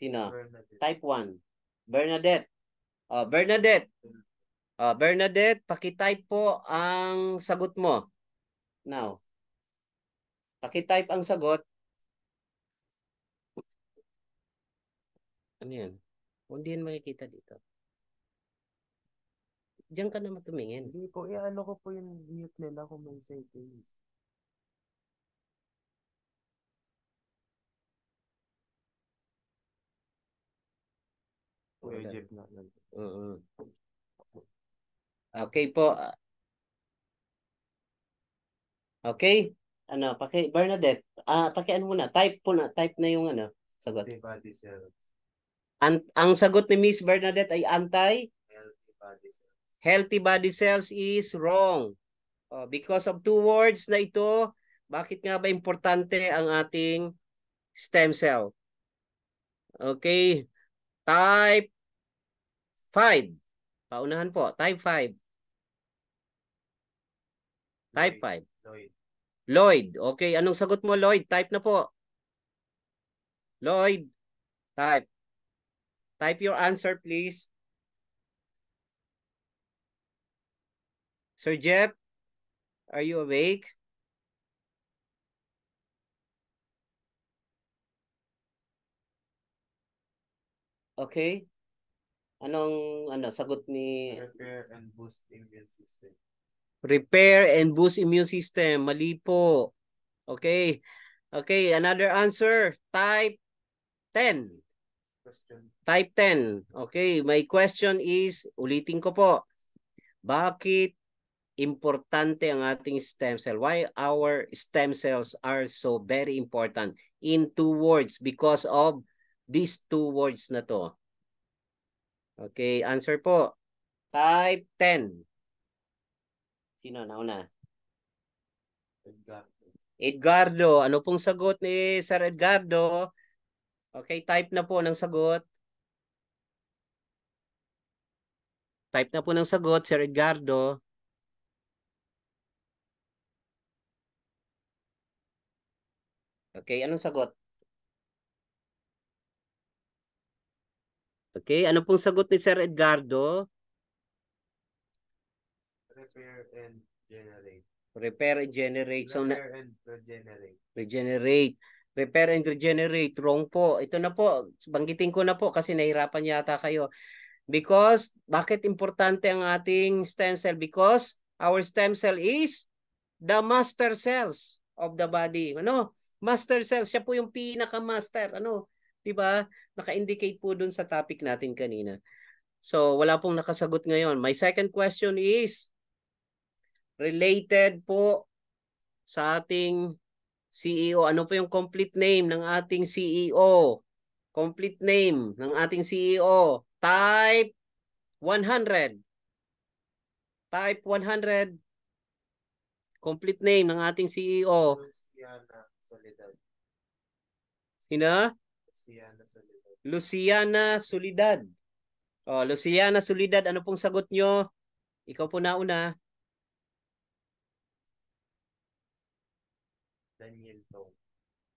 Sino? Bernadette. Type 1. Bernadette. Oh, Bernadette. Oh, Bernadette, paki-type po ang sagot mo. Now. Paki-type ang sagot. Ano yan? Hindi yan makikita dito. Diyan ka na matumingin. Hindi po, i-ano ko po yung mute nila kung may settings. Medyo na. Mm-hmm. Okay po. Ah. Okay. Ano, paki Bernadette, ah uh, ano muna. Type po na, type na yung ano, sagot. Antibody cells. An ang sagot ni Miss Bernadette ay anti healthy body cells. Healthy body cells is wrong. Oh, because of two words na ito, bakit nga ba importante ang ating stem cell? Okay. Type 5. Paunahan po. Type 5. Type 5. Lloyd. Lloyd. Okay. Anong sagot mo, Lloyd? Type na po. Lloyd. Type. Type your answer, please. Sir Jeff, are you awake? Okay? Anong ano sagot ni Repair and boost immune system. Repair and boost immune system. Mali po. Okay. Okay, another answer. Type 10. Question. Type 10. Okay, my question is, ulitin ko po. Bakit importante ang ating stem cell? Why our stem cells are so very important? In two words, because of these two words na to? Okay, answer po. Type 10. Sino nauna? Edgardo. Edgardo. Ano pong sagot ni Sir Edgardo? Okay, type na po ng sagot. Type na po ng sagot, Sir Edgardo. Okay, anong sagot? Okay, ano pong sagot ni Sir Edgardo? Repair and generate. Repair and generate. Repair so, and regenerate. Regenerate. Repair and regenerate. Wrong po. Ito na po. Banggitin ko na po kasi nahirapan yata kayo. Because, bakit importante ang ating stem cell? Because our stem cell is the master cells of the body. Ano? Master cells. Siya po yung pinaka-master. Ano? 'di ba? Naka-indicate po dun sa topic natin kanina. So, wala pong nakasagot ngayon. My second question is related po sa ating CEO. Ano po yung complete name ng ating CEO? Complete name ng ating CEO. Type 100. Type 100. Complete name ng ating CEO. Sina? Luciana Solidad. Luciana Solidad. Oh, Luciana Solidad, ano pong sagot nyo? Ikaw po na una. Daniel Tong.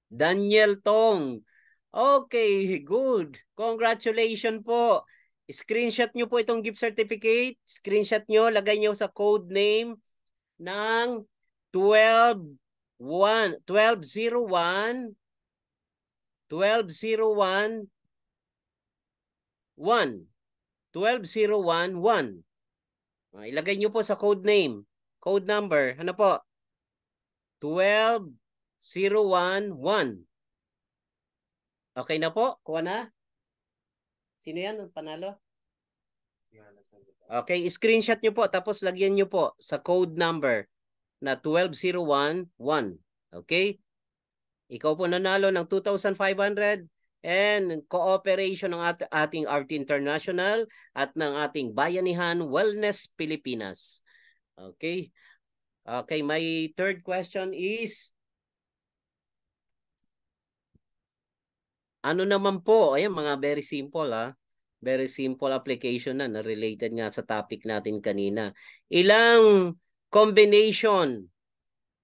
Daniel Tong. Okay, good. Congratulations po. Screenshot nyo po itong gift certificate. Screenshot nyo, lagay nyo sa code name ng 12 1201 1201 1. 12011. Ilagay nyo po sa code name. Code number. Ano po? 12011. Okay na po? Kuha na? Sino yan ang panalo? Okay, screenshot nyo po tapos lagyan nyo po sa code number na 12011. Okay? Ikaw po nanalo ng 2,500 and cooperation ng at- ating Art International at ng ating Bayanihan Wellness Pilipinas. Okay. Okay, my third question is Ano naman po? Ayan, mga very simple ha. Ah. Very simple application na, na related nga sa topic natin kanina. Ilang combination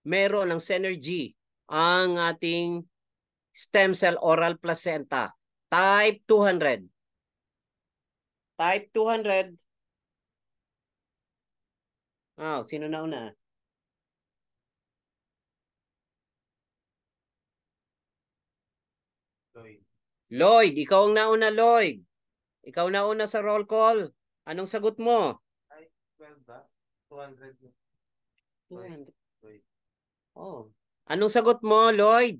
meron ng synergy ang ating stem cell oral placenta. Type 200. Type 200. Oh, sino na una? Lloyd. Lloyd, ikaw ang nauna Lloyd. Ikaw na una sa roll call. Anong sagot mo? Type 12 ba? 200. 200. Lloyd. Oh, Anong sagot mo, Lloyd?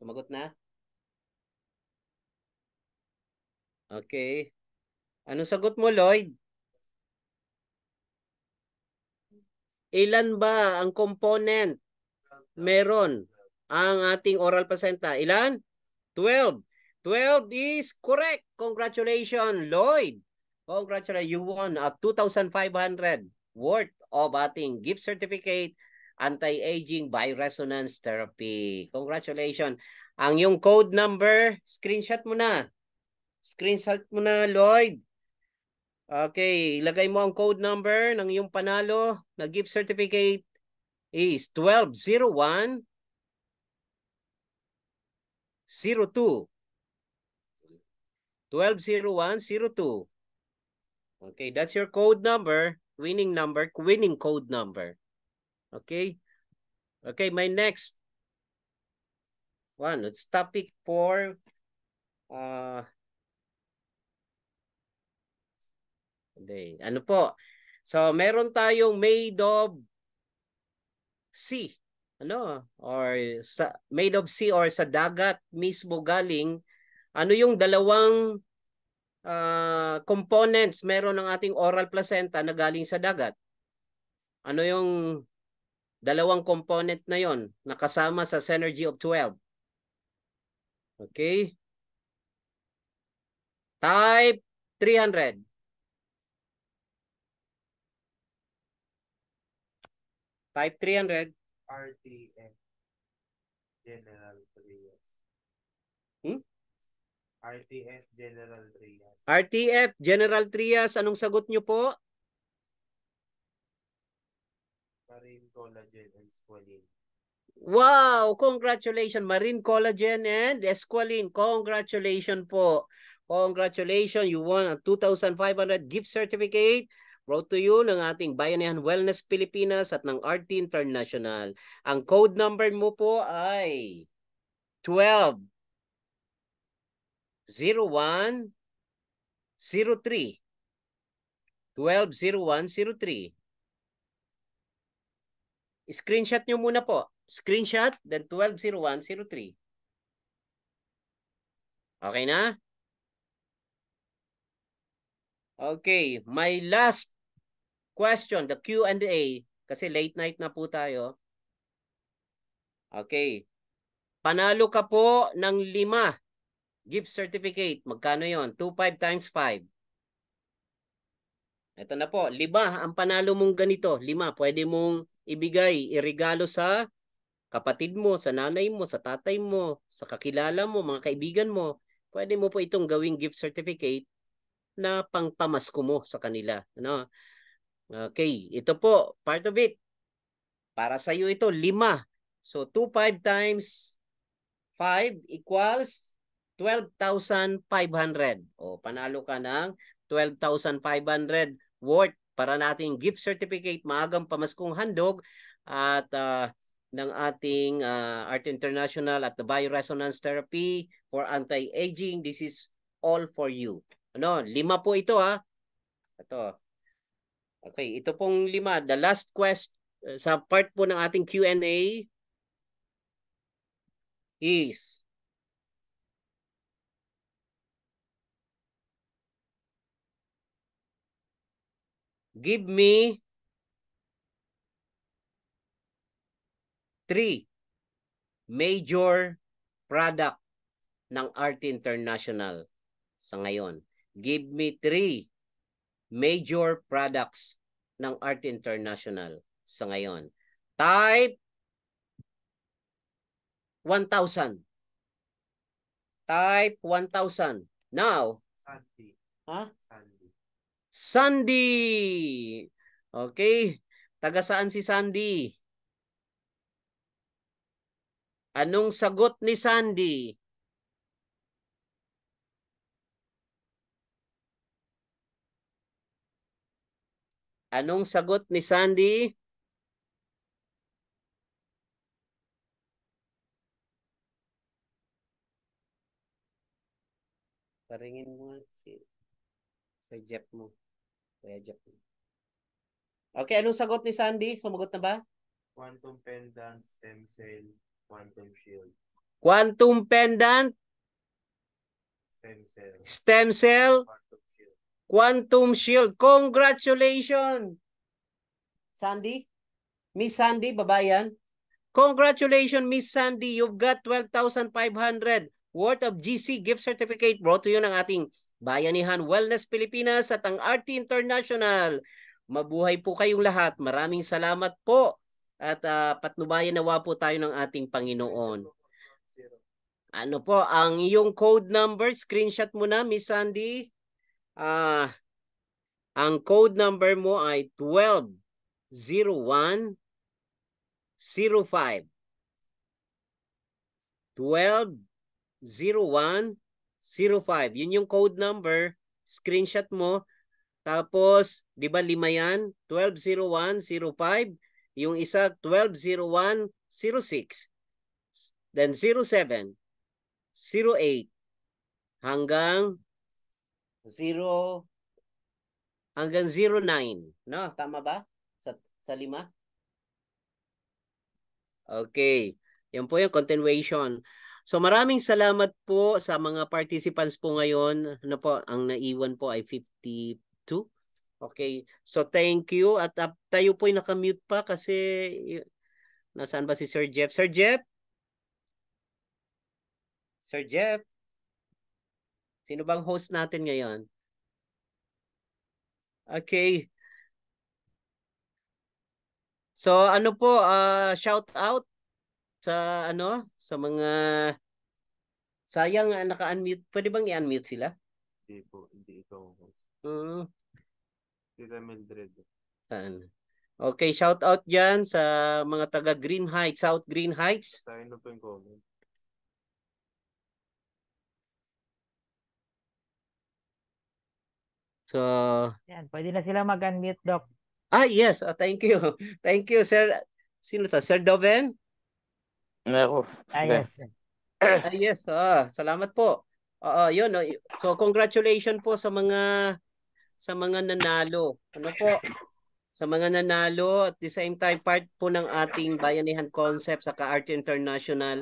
Sumagot na? Okay. Anong sagot mo, Lloyd? Ilan ba ang component meron ang ating oral placenta? Ilan? 12. 12 is correct. Congratulations, Lloyd. Congratulations. You won a 2,500 worth o ating gift certificate, anti-aging by resonance therapy. Congratulations. Ang yung code number, screenshot mo na. Screenshot mo na, Lloyd. Okay, ilagay mo ang code number ng iyong panalo na gift certificate is 1201 02 120102. Okay, that's your code number winning number, winning code number. Okay? Okay, my next one. It's topic four. Uh, okay. Ano po? So, meron tayong made of C. Ano? Or sa, made of sea or sa dagat mismo galing. Ano yung dalawang uh, components meron ng ating oral placenta na galing sa dagat? Ano yung dalawang component na yon nakasama sa synergy of 12? Okay? Type 300. Type 300. RTF. General Trias. Hmm? RTF General Trias. RTF, General Trias, anong sagot nyo po? Marine collagen and squalene. Wow! Congratulations! Marine collagen and squalene. Congratulations po. Congratulations! You won a 2,500 gift certificate brought to you ng ating Bayanihan Wellness Pilipinas at ng RT International. Ang code number mo po ay 12 01 03 120103 Screenshot nyo muna po. Screenshot, then 120103. Okay na? Okay, my last question, the Q&A, kasi late night na po tayo. Okay. Panalo ka po ng lima gift certificate, magkano yon 2.5 times 5. Ito na po, lima ang panalo mong ganito. Lima, pwede mong ibigay, iregalo sa kapatid mo, sa nanay mo, sa tatay mo, sa kakilala mo, mga kaibigan mo. Pwede mo po itong gawing gift certificate na pangpamasko mo sa kanila. Ano? Okay, ito po, part of it. Para sa iyo ito, lima. So, 2.5 times 5 equals 12,500. O, panalo ka ng 12,500 worth para nating gift certificate, maagang pamaskong handog at uh, ng ating uh, Art International at the Bioresonance Therapy for Anti-Aging. This is all for you. Ano, lima po ito ha. Ah. Ito. Okay, ito pong lima. The last quest uh, sa part po ng ating Q&A is Give me three major product ng Arte International sa ngayon. Give me three major products ng Arte International sa ngayon. Type 1,000. Type 1,000. Now, Sunday. Ha? Sunday. Sandy. Okay. Taga saan si Sandy? Anong sagot ni Sandy? Anong sagot ni Sandy? Paringin mo si sa Jeff mo. Kuya Jack. Okay, anong sagot ni Sandy? Sumagot na ba? Quantum pendant, stem cell, quantum shield. Quantum pendant, stem cell, stem cell, quantum shield. Quantum shield. Congratulations! Sandy? Miss Sandy, babayan? Congratulations, Miss Sandy. You've got 12,500 worth of GC gift certificate. Brought to you ng ating Bayanihan Wellness Pilipinas at ang RT International. Mabuhay po kayong lahat. Maraming salamat po at uh, patnubayan nawa po tayo ng ating Panginoon. Ano po, ang iyong code number, screenshot mo na, Miss Sandy. Uh, ang code number mo ay 120105. 120105. 05. Yun yung code number. Screenshot mo. Tapos, di ba lima yan? 120105. Yung isa, 120106. Then 07, 08, hanggang 0, hanggang 09. No, tama ba? Sa, sa lima? Okay. Yan po yung continuation. So maraming salamat po sa mga participants po ngayon. Ano po, ang naiwan po ay 52. Okay, so thank you. At uh, tayo po ay nakamute pa kasi nasaan ba si Sir Jeff? Sir Jeff? Sir Jeff? Sino bang host natin ngayon? Okay. So ano po, uh, shout out sa ano, sa mga sayang nga naka-unmute. Pwede bang i-unmute sila? Hindi po, hindi ikaw. host Sila hmm. Mildred. Saan? Okay, shout out diyan sa mga taga Green Heights, South Green Heights. Sa na po comment. So, yan, pwede na sila mag-unmute, Doc. Ah, yes. Uh, thank you. Thank you, Sir. Sino to? Sir Doven? Nako. Ayos. Ah, yes, ah, salamat po. Oo, ah, ah, yun. Ah, so, congratulations po sa mga sa mga nanalo. Ano po? Sa mga nanalo at the same time part po ng ating Bayanihan Concept sa Art International.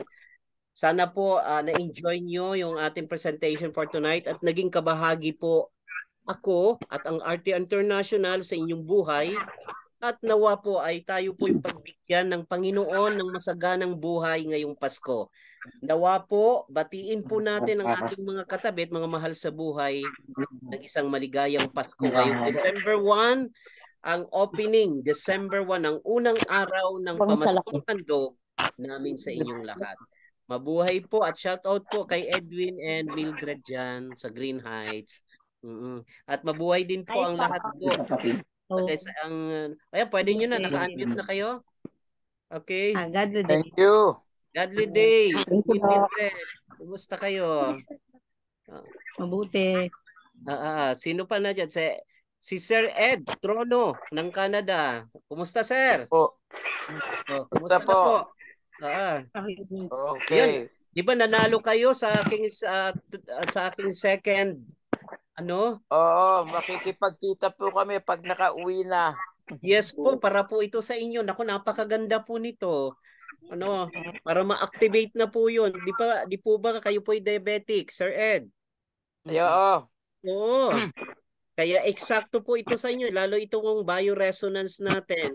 Sana po uh, na-enjoy nyo yung ating presentation for tonight at naging kabahagi po ako at ang Arte International sa inyong buhay at nawa po ay tayo po'y pagbigyan ng Panginoon ng masaganang buhay ngayong Pasko. Nawa po, batiin po natin ang ating mga katabit, mga mahal sa buhay, ng isang maligayang Pasko ngayong December 1, ang opening, December 1, ang unang araw ng Pamaskong Handog namin sa inyong lahat. Mabuhay po at shout out po kay Edwin and Mildred dyan sa Green Heights. Mm-mm. At mabuhay din po ang lahat po Okay, sa ang Ayan, pwede niyo na naka-unmute na kayo. Okay. Ah, godly day. Thank you. Godly day. Thank you. Kumusta kayo? Mabuti. Ah, ah, ah, sino pa na diyan? Si, si Sir Ed Trono ng Canada. Kumusta, sir? Po. Oh, kumusta po? po? Ah. ah. Okay. Yun, 'Di ba nanalo kayo sa aking sa, uh, sa aking second ano? Oo, makikipagkita po kami pag nakauwi na. Yes po, para po ito sa inyo. Naku, napakaganda po nito. Ano, para ma-activate na po 'yon. Di pa di po ba kayo po diabetic, Sir Ed? Oo. Oo. Kaya eksakto po ito sa inyo, lalo itong bioresonance natin.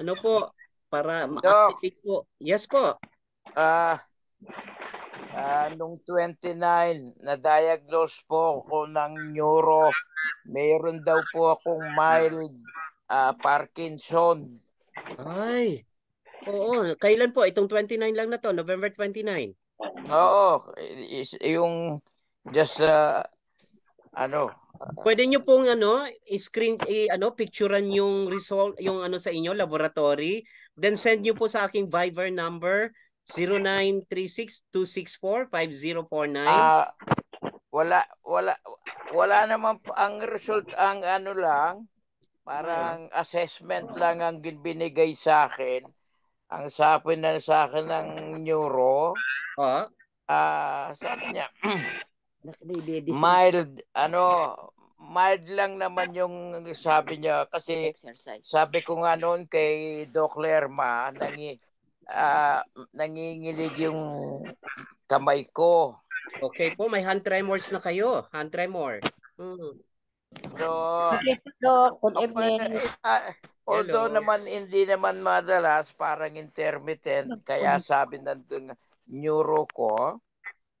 Ano po? Para ma-activate po. Yes po. Ah, uh, Uh, nung 29, na-diagnose po ako ng neuro. Meron daw po akong mild uh, Parkinson. Ay. Oo. Kailan po? Itong 29 lang na to, November 29. Oo. Is, yung just uh, ano, Pwede niyo pong ano, screen i ano, picturean yung result yung ano sa inyo laboratory, then send niyo po sa aking Viber number 0936 264 Uh, wala, wala, wala naman Ang result, ang ano lang, parang assessment lang ang binigay sa akin. Ang sabi na sa akin ng neuro, uh, uh, sabi niya, mild, ano, mild lang naman yung sabi niya. Kasi Exercise. sabi ko nga noon kay Doc Lerma, nangi, uh, ah, nangingilig yung kamay ko. Okay po, may hand tremors na kayo. Hand tremor. Hmm. So, good evening. Uh, although Hello. naman hindi naman madalas, parang intermittent, kaya sabi ng neuro ko,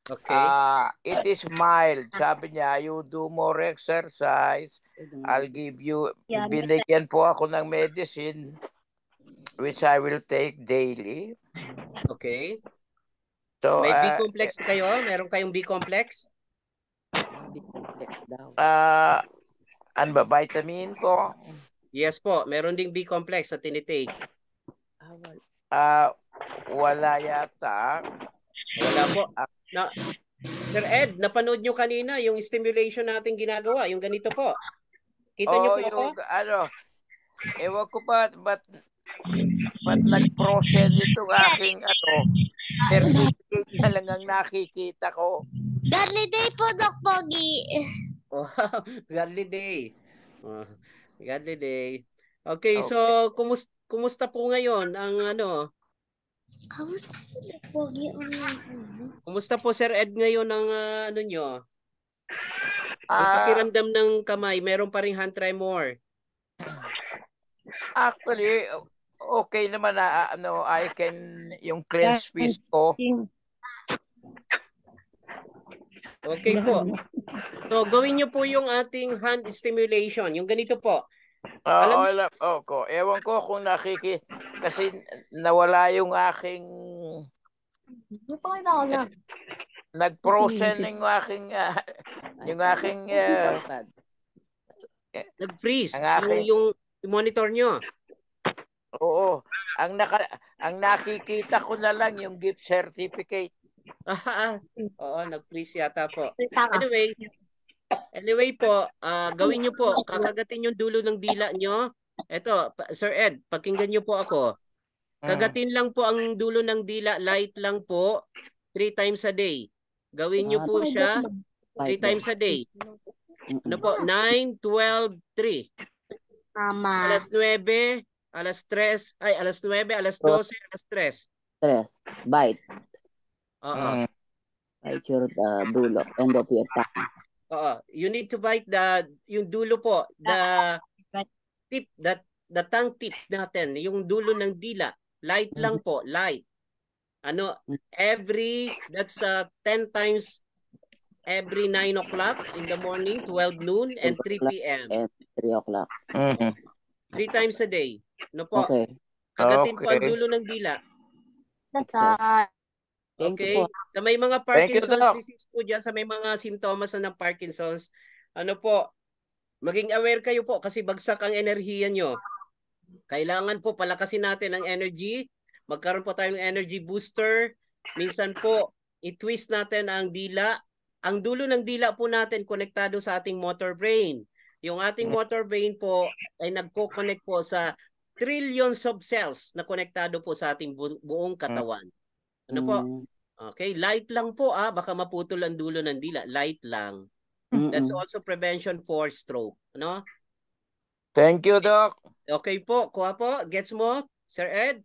okay. uh, it is mild. Sabi niya, you do more exercise, I'll give you, binigyan po ako ng medicine which I will take daily. Okay. So, May uh, B-complex eh, kayo? Meron kayong B-complex? B-complex daw. Uh, ano ba? Vitamin po? Yes po. Meron ding B-complex na tinitake. Uh, wala yata. Wala po. Na, Sir Ed, napanood nyo kanina yung stimulation natin ginagawa. Yung ganito po. Kita oh, nyo po oh, yung, ako? Ano, ewan ko ba, but pag nag-process itong aking ano, certificate na lang ang nakikita ko. Garly Day po, Doc Pogi. Wow, Garly Day. Oh, Garly Day. Okay, okay, so kumusta, kumusta po ngayon ang ano? Kumusta po, Pogi? Kumusta po Sir Ed ngayon ang uh, ano nyo? Uh, pakiramdam ng kamay, meron pa rin hand try more. Actually, okay naman na ah, ano I can yung cleanse fish ko. Okay po. So gawin niyo po yung ating hand stimulation, yung ganito po. Oo, ah, alam, oh, alam oh, ko. Ewan ko kung nakiki kasi nawala yung aking Nag-frozen ah, yung aking uh, yung aking uh, nag-freeze yung, yung monitor nyo. Oo. Ang naka, ang nakikita ko na lang yung gift certificate. Oo, nag-freeze yata po. Anyway, anyway po, uh, gawin niyo po, kakagatin yung dulo ng dila niyo. Ito, Sir Ed, pakinggan niyo po ako. Kagatin lang po ang dulo ng dila, light lang po, three times a day. Gawin niyo po ah. siya three times a day. Ano po? 9, 12, 3. Tama. Alas 9, alas 3, ay alas 9, alas 12, alas 3. 3. Bite. Oo. Mm. Bite your uh, dulo, end of your tongue. Oo. You need to bite the, yung dulo po, the tip, the, the tongue tip natin, yung dulo ng dila. Light mm. lang po, light. Ano, every, that's uh, 10 times every 9 o'clock in the morning, 12 noon, and 3 p.m. And 3 o'clock. Mm-hmm. Three times a day. Ano po? Okay. Kagatin po ang dulo ng dila. Dasal. Thank Okay. you Sa may mga Thank Parkinson's disease po dyan, sa may mga sintomas na ng Parkinson's, ano po, maging aware kayo po kasi bagsak ang enerhiya nyo. Kailangan po palakasin natin ang energy. Magkaroon po tayo ng energy booster. Minsan po, i-twist natin ang dila. Ang dulo ng dila po natin konektado sa ating motor brain. Yung ating motor brain po ay nagko-connect po sa trillions of cells na konektado po sa ating bu- buong hmm. katawan. Ano po? Hmm. Okay, light lang po ah, baka maputol ang dulo ng dila. Light lang. Hmm. That's also prevention for stroke, no? Thank you, Doc. Okay po, kuha po. Gets mo, Sir Ed?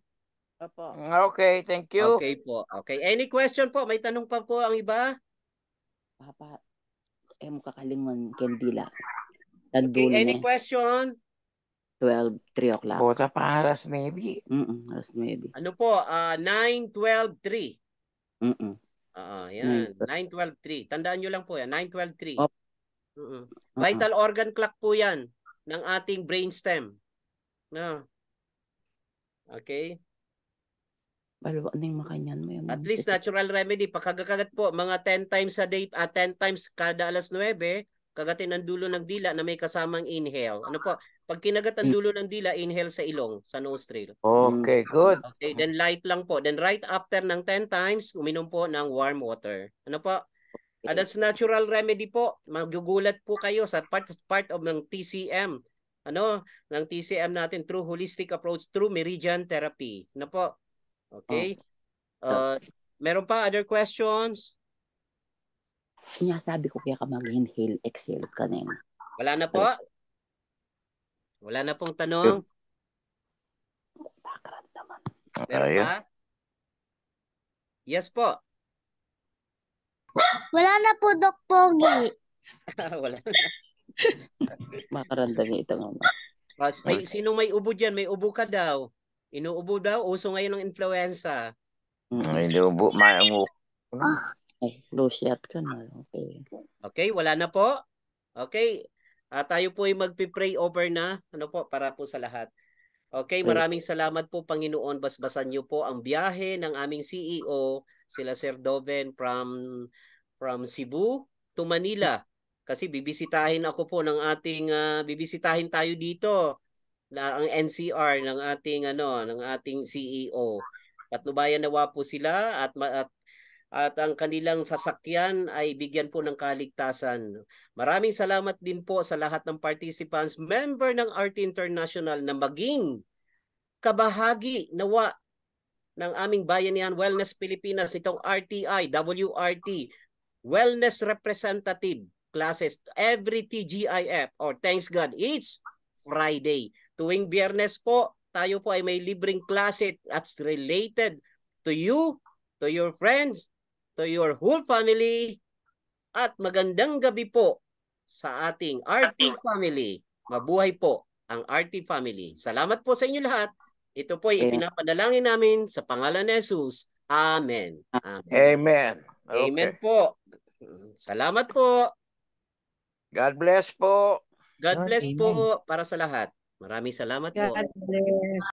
Opo. Okay, thank you. Okay po. Okay, any question po? May tanong pa po ang iba? Papa, eh mo kakalingon, Kendila. Okay, Tandulo any question? 12, 3 o'clock. Bota pa alas 9. Mm-mm, alas 9. Ano po? Uh, 9, 12, 3. Mm-mm. Oo, ah, yan. 9, 12, 3. Tandaan nyo lang po yan. 9, 12, 3. Oh. Uh-uh. Vital uh-uh. organ clock po yan ng ating brainstem. No. Okay? Balwaning makanyan mo yan. At least natural remedy. Pagkagagat po, mga 10 times a day, uh, ah, 10 times kada alas 9, kagatin ang dulo ng dila na may kasamang inhale. Ano po? Pag kinagat ang mm. dulo ng dila, inhale sa ilong, sa nostril. Okay, mm. good. Okay, then light lang po. Then right after ng 10 times, uminom po ng warm water. Ano po? Uh, that's natural remedy po. Magugulat po kayo sa part, part of ng TCM. Ano? Ng TCM natin, True Holistic Approach, True Meridian Therapy. Ano po? Okay? Uh, meron pa other questions? Sinasabi ko kaya ka mag-inhale, exhale ka Wala na po? Wala na pong tanong. Background naman. Ah, Meron pa? Yes po. Wala na po, Doc Pogi. Wala na. Makarandam ito nga. Mas, may, sino may ubo dyan? May ubo ka daw. Inuubo daw. Uso ngayon ng influenza. Hmm, may ubo. may ubo. Ay, low shot ka na. Okay. Okay, wala na po. Okay, Uh, tayo po ay magpipray over na ano po para po sa lahat. Okay, maraming salamat po Panginoon. Basbasan niyo po ang biyahe ng aming CEO, sila Sir Doven from from Cebu to Manila. Kasi bibisitahin ako po ng ating uh, bibisitahin tayo dito na ang NCR ng ating ano, ng ating CEO. At nawa po sila at, at at ang kanilang sasakyan ay bigyan po ng kaligtasan. Maraming salamat din po sa lahat ng participants, member ng Art International na maging kabahagi nawa ng aming Bayanihan Wellness Pilipinas itong RTI, WRT, Wellness Representative classes every TGIF or oh, thanks God it's Friday. Tuwing biyernes po, tayo po ay may libreng klase at related to you, to your friends, to your whole family at magandang gabi po sa ating RT family. Mabuhay po ang RT family. Salamat po sa inyo lahat. Ito po ay ipinapanalangin namin sa pangalan ni Jesus. Amen. Amen. Amen. Okay. po. Salamat po. God bless po. God bless Amen. po para sa lahat. Maraming salamat God po. God bless.